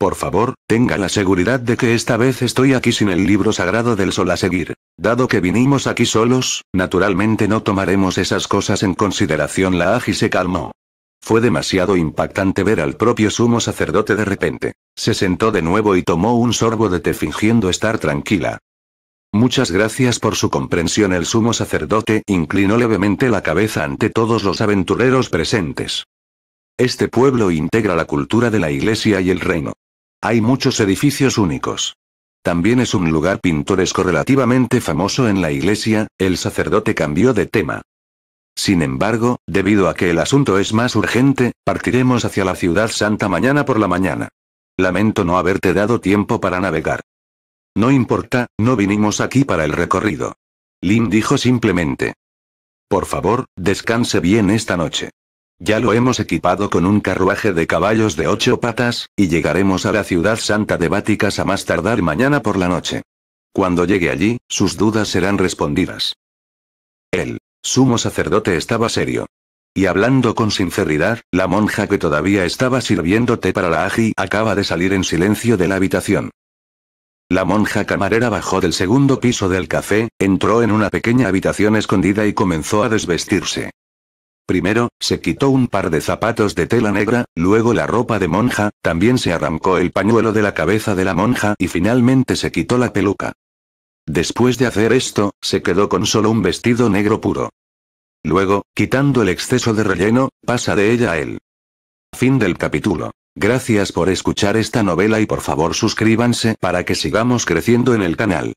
Por favor, tenga la seguridad de que esta vez estoy aquí sin el libro sagrado del sol a seguir. Dado que vinimos aquí solos, naturalmente no tomaremos esas cosas en consideración. La Aji se calmó. Fue demasiado impactante ver al propio sumo sacerdote de repente. Se sentó de nuevo y tomó un sorbo de té fingiendo estar tranquila. Muchas gracias por su comprensión. El sumo sacerdote inclinó levemente la cabeza ante todos los aventureros presentes. Este pueblo integra la cultura de la iglesia y el reino. Hay muchos edificios únicos. También es un lugar pintoresco relativamente famoso en la iglesia, el sacerdote cambió de tema. Sin embargo, debido a que el asunto es más urgente, partiremos hacia la ciudad santa mañana por la mañana. Lamento no haberte dado tiempo para navegar. No importa, no vinimos aquí para el recorrido. Lin dijo simplemente. Por favor, descanse bien esta noche. Ya lo hemos equipado con un carruaje de caballos de ocho patas, y llegaremos a la ciudad santa de Báticas a más tardar mañana por la noche. Cuando llegue allí, sus dudas serán respondidas. El sumo sacerdote estaba serio. Y hablando con sinceridad, la monja que todavía estaba sirviéndote para la aji acaba de salir en silencio de la habitación. La monja camarera bajó del segundo piso del café, entró en una pequeña habitación escondida y comenzó a desvestirse. Primero, se quitó un par de zapatos de tela negra, luego la ropa de monja, también se arrancó el pañuelo de la cabeza de la monja y finalmente se quitó la peluca. Después de hacer esto, se quedó con solo un vestido negro puro. Luego, quitando el exceso de relleno, pasa de ella a él. Fin del capítulo. Gracias por escuchar esta novela y por favor suscríbanse para que sigamos creciendo en el canal.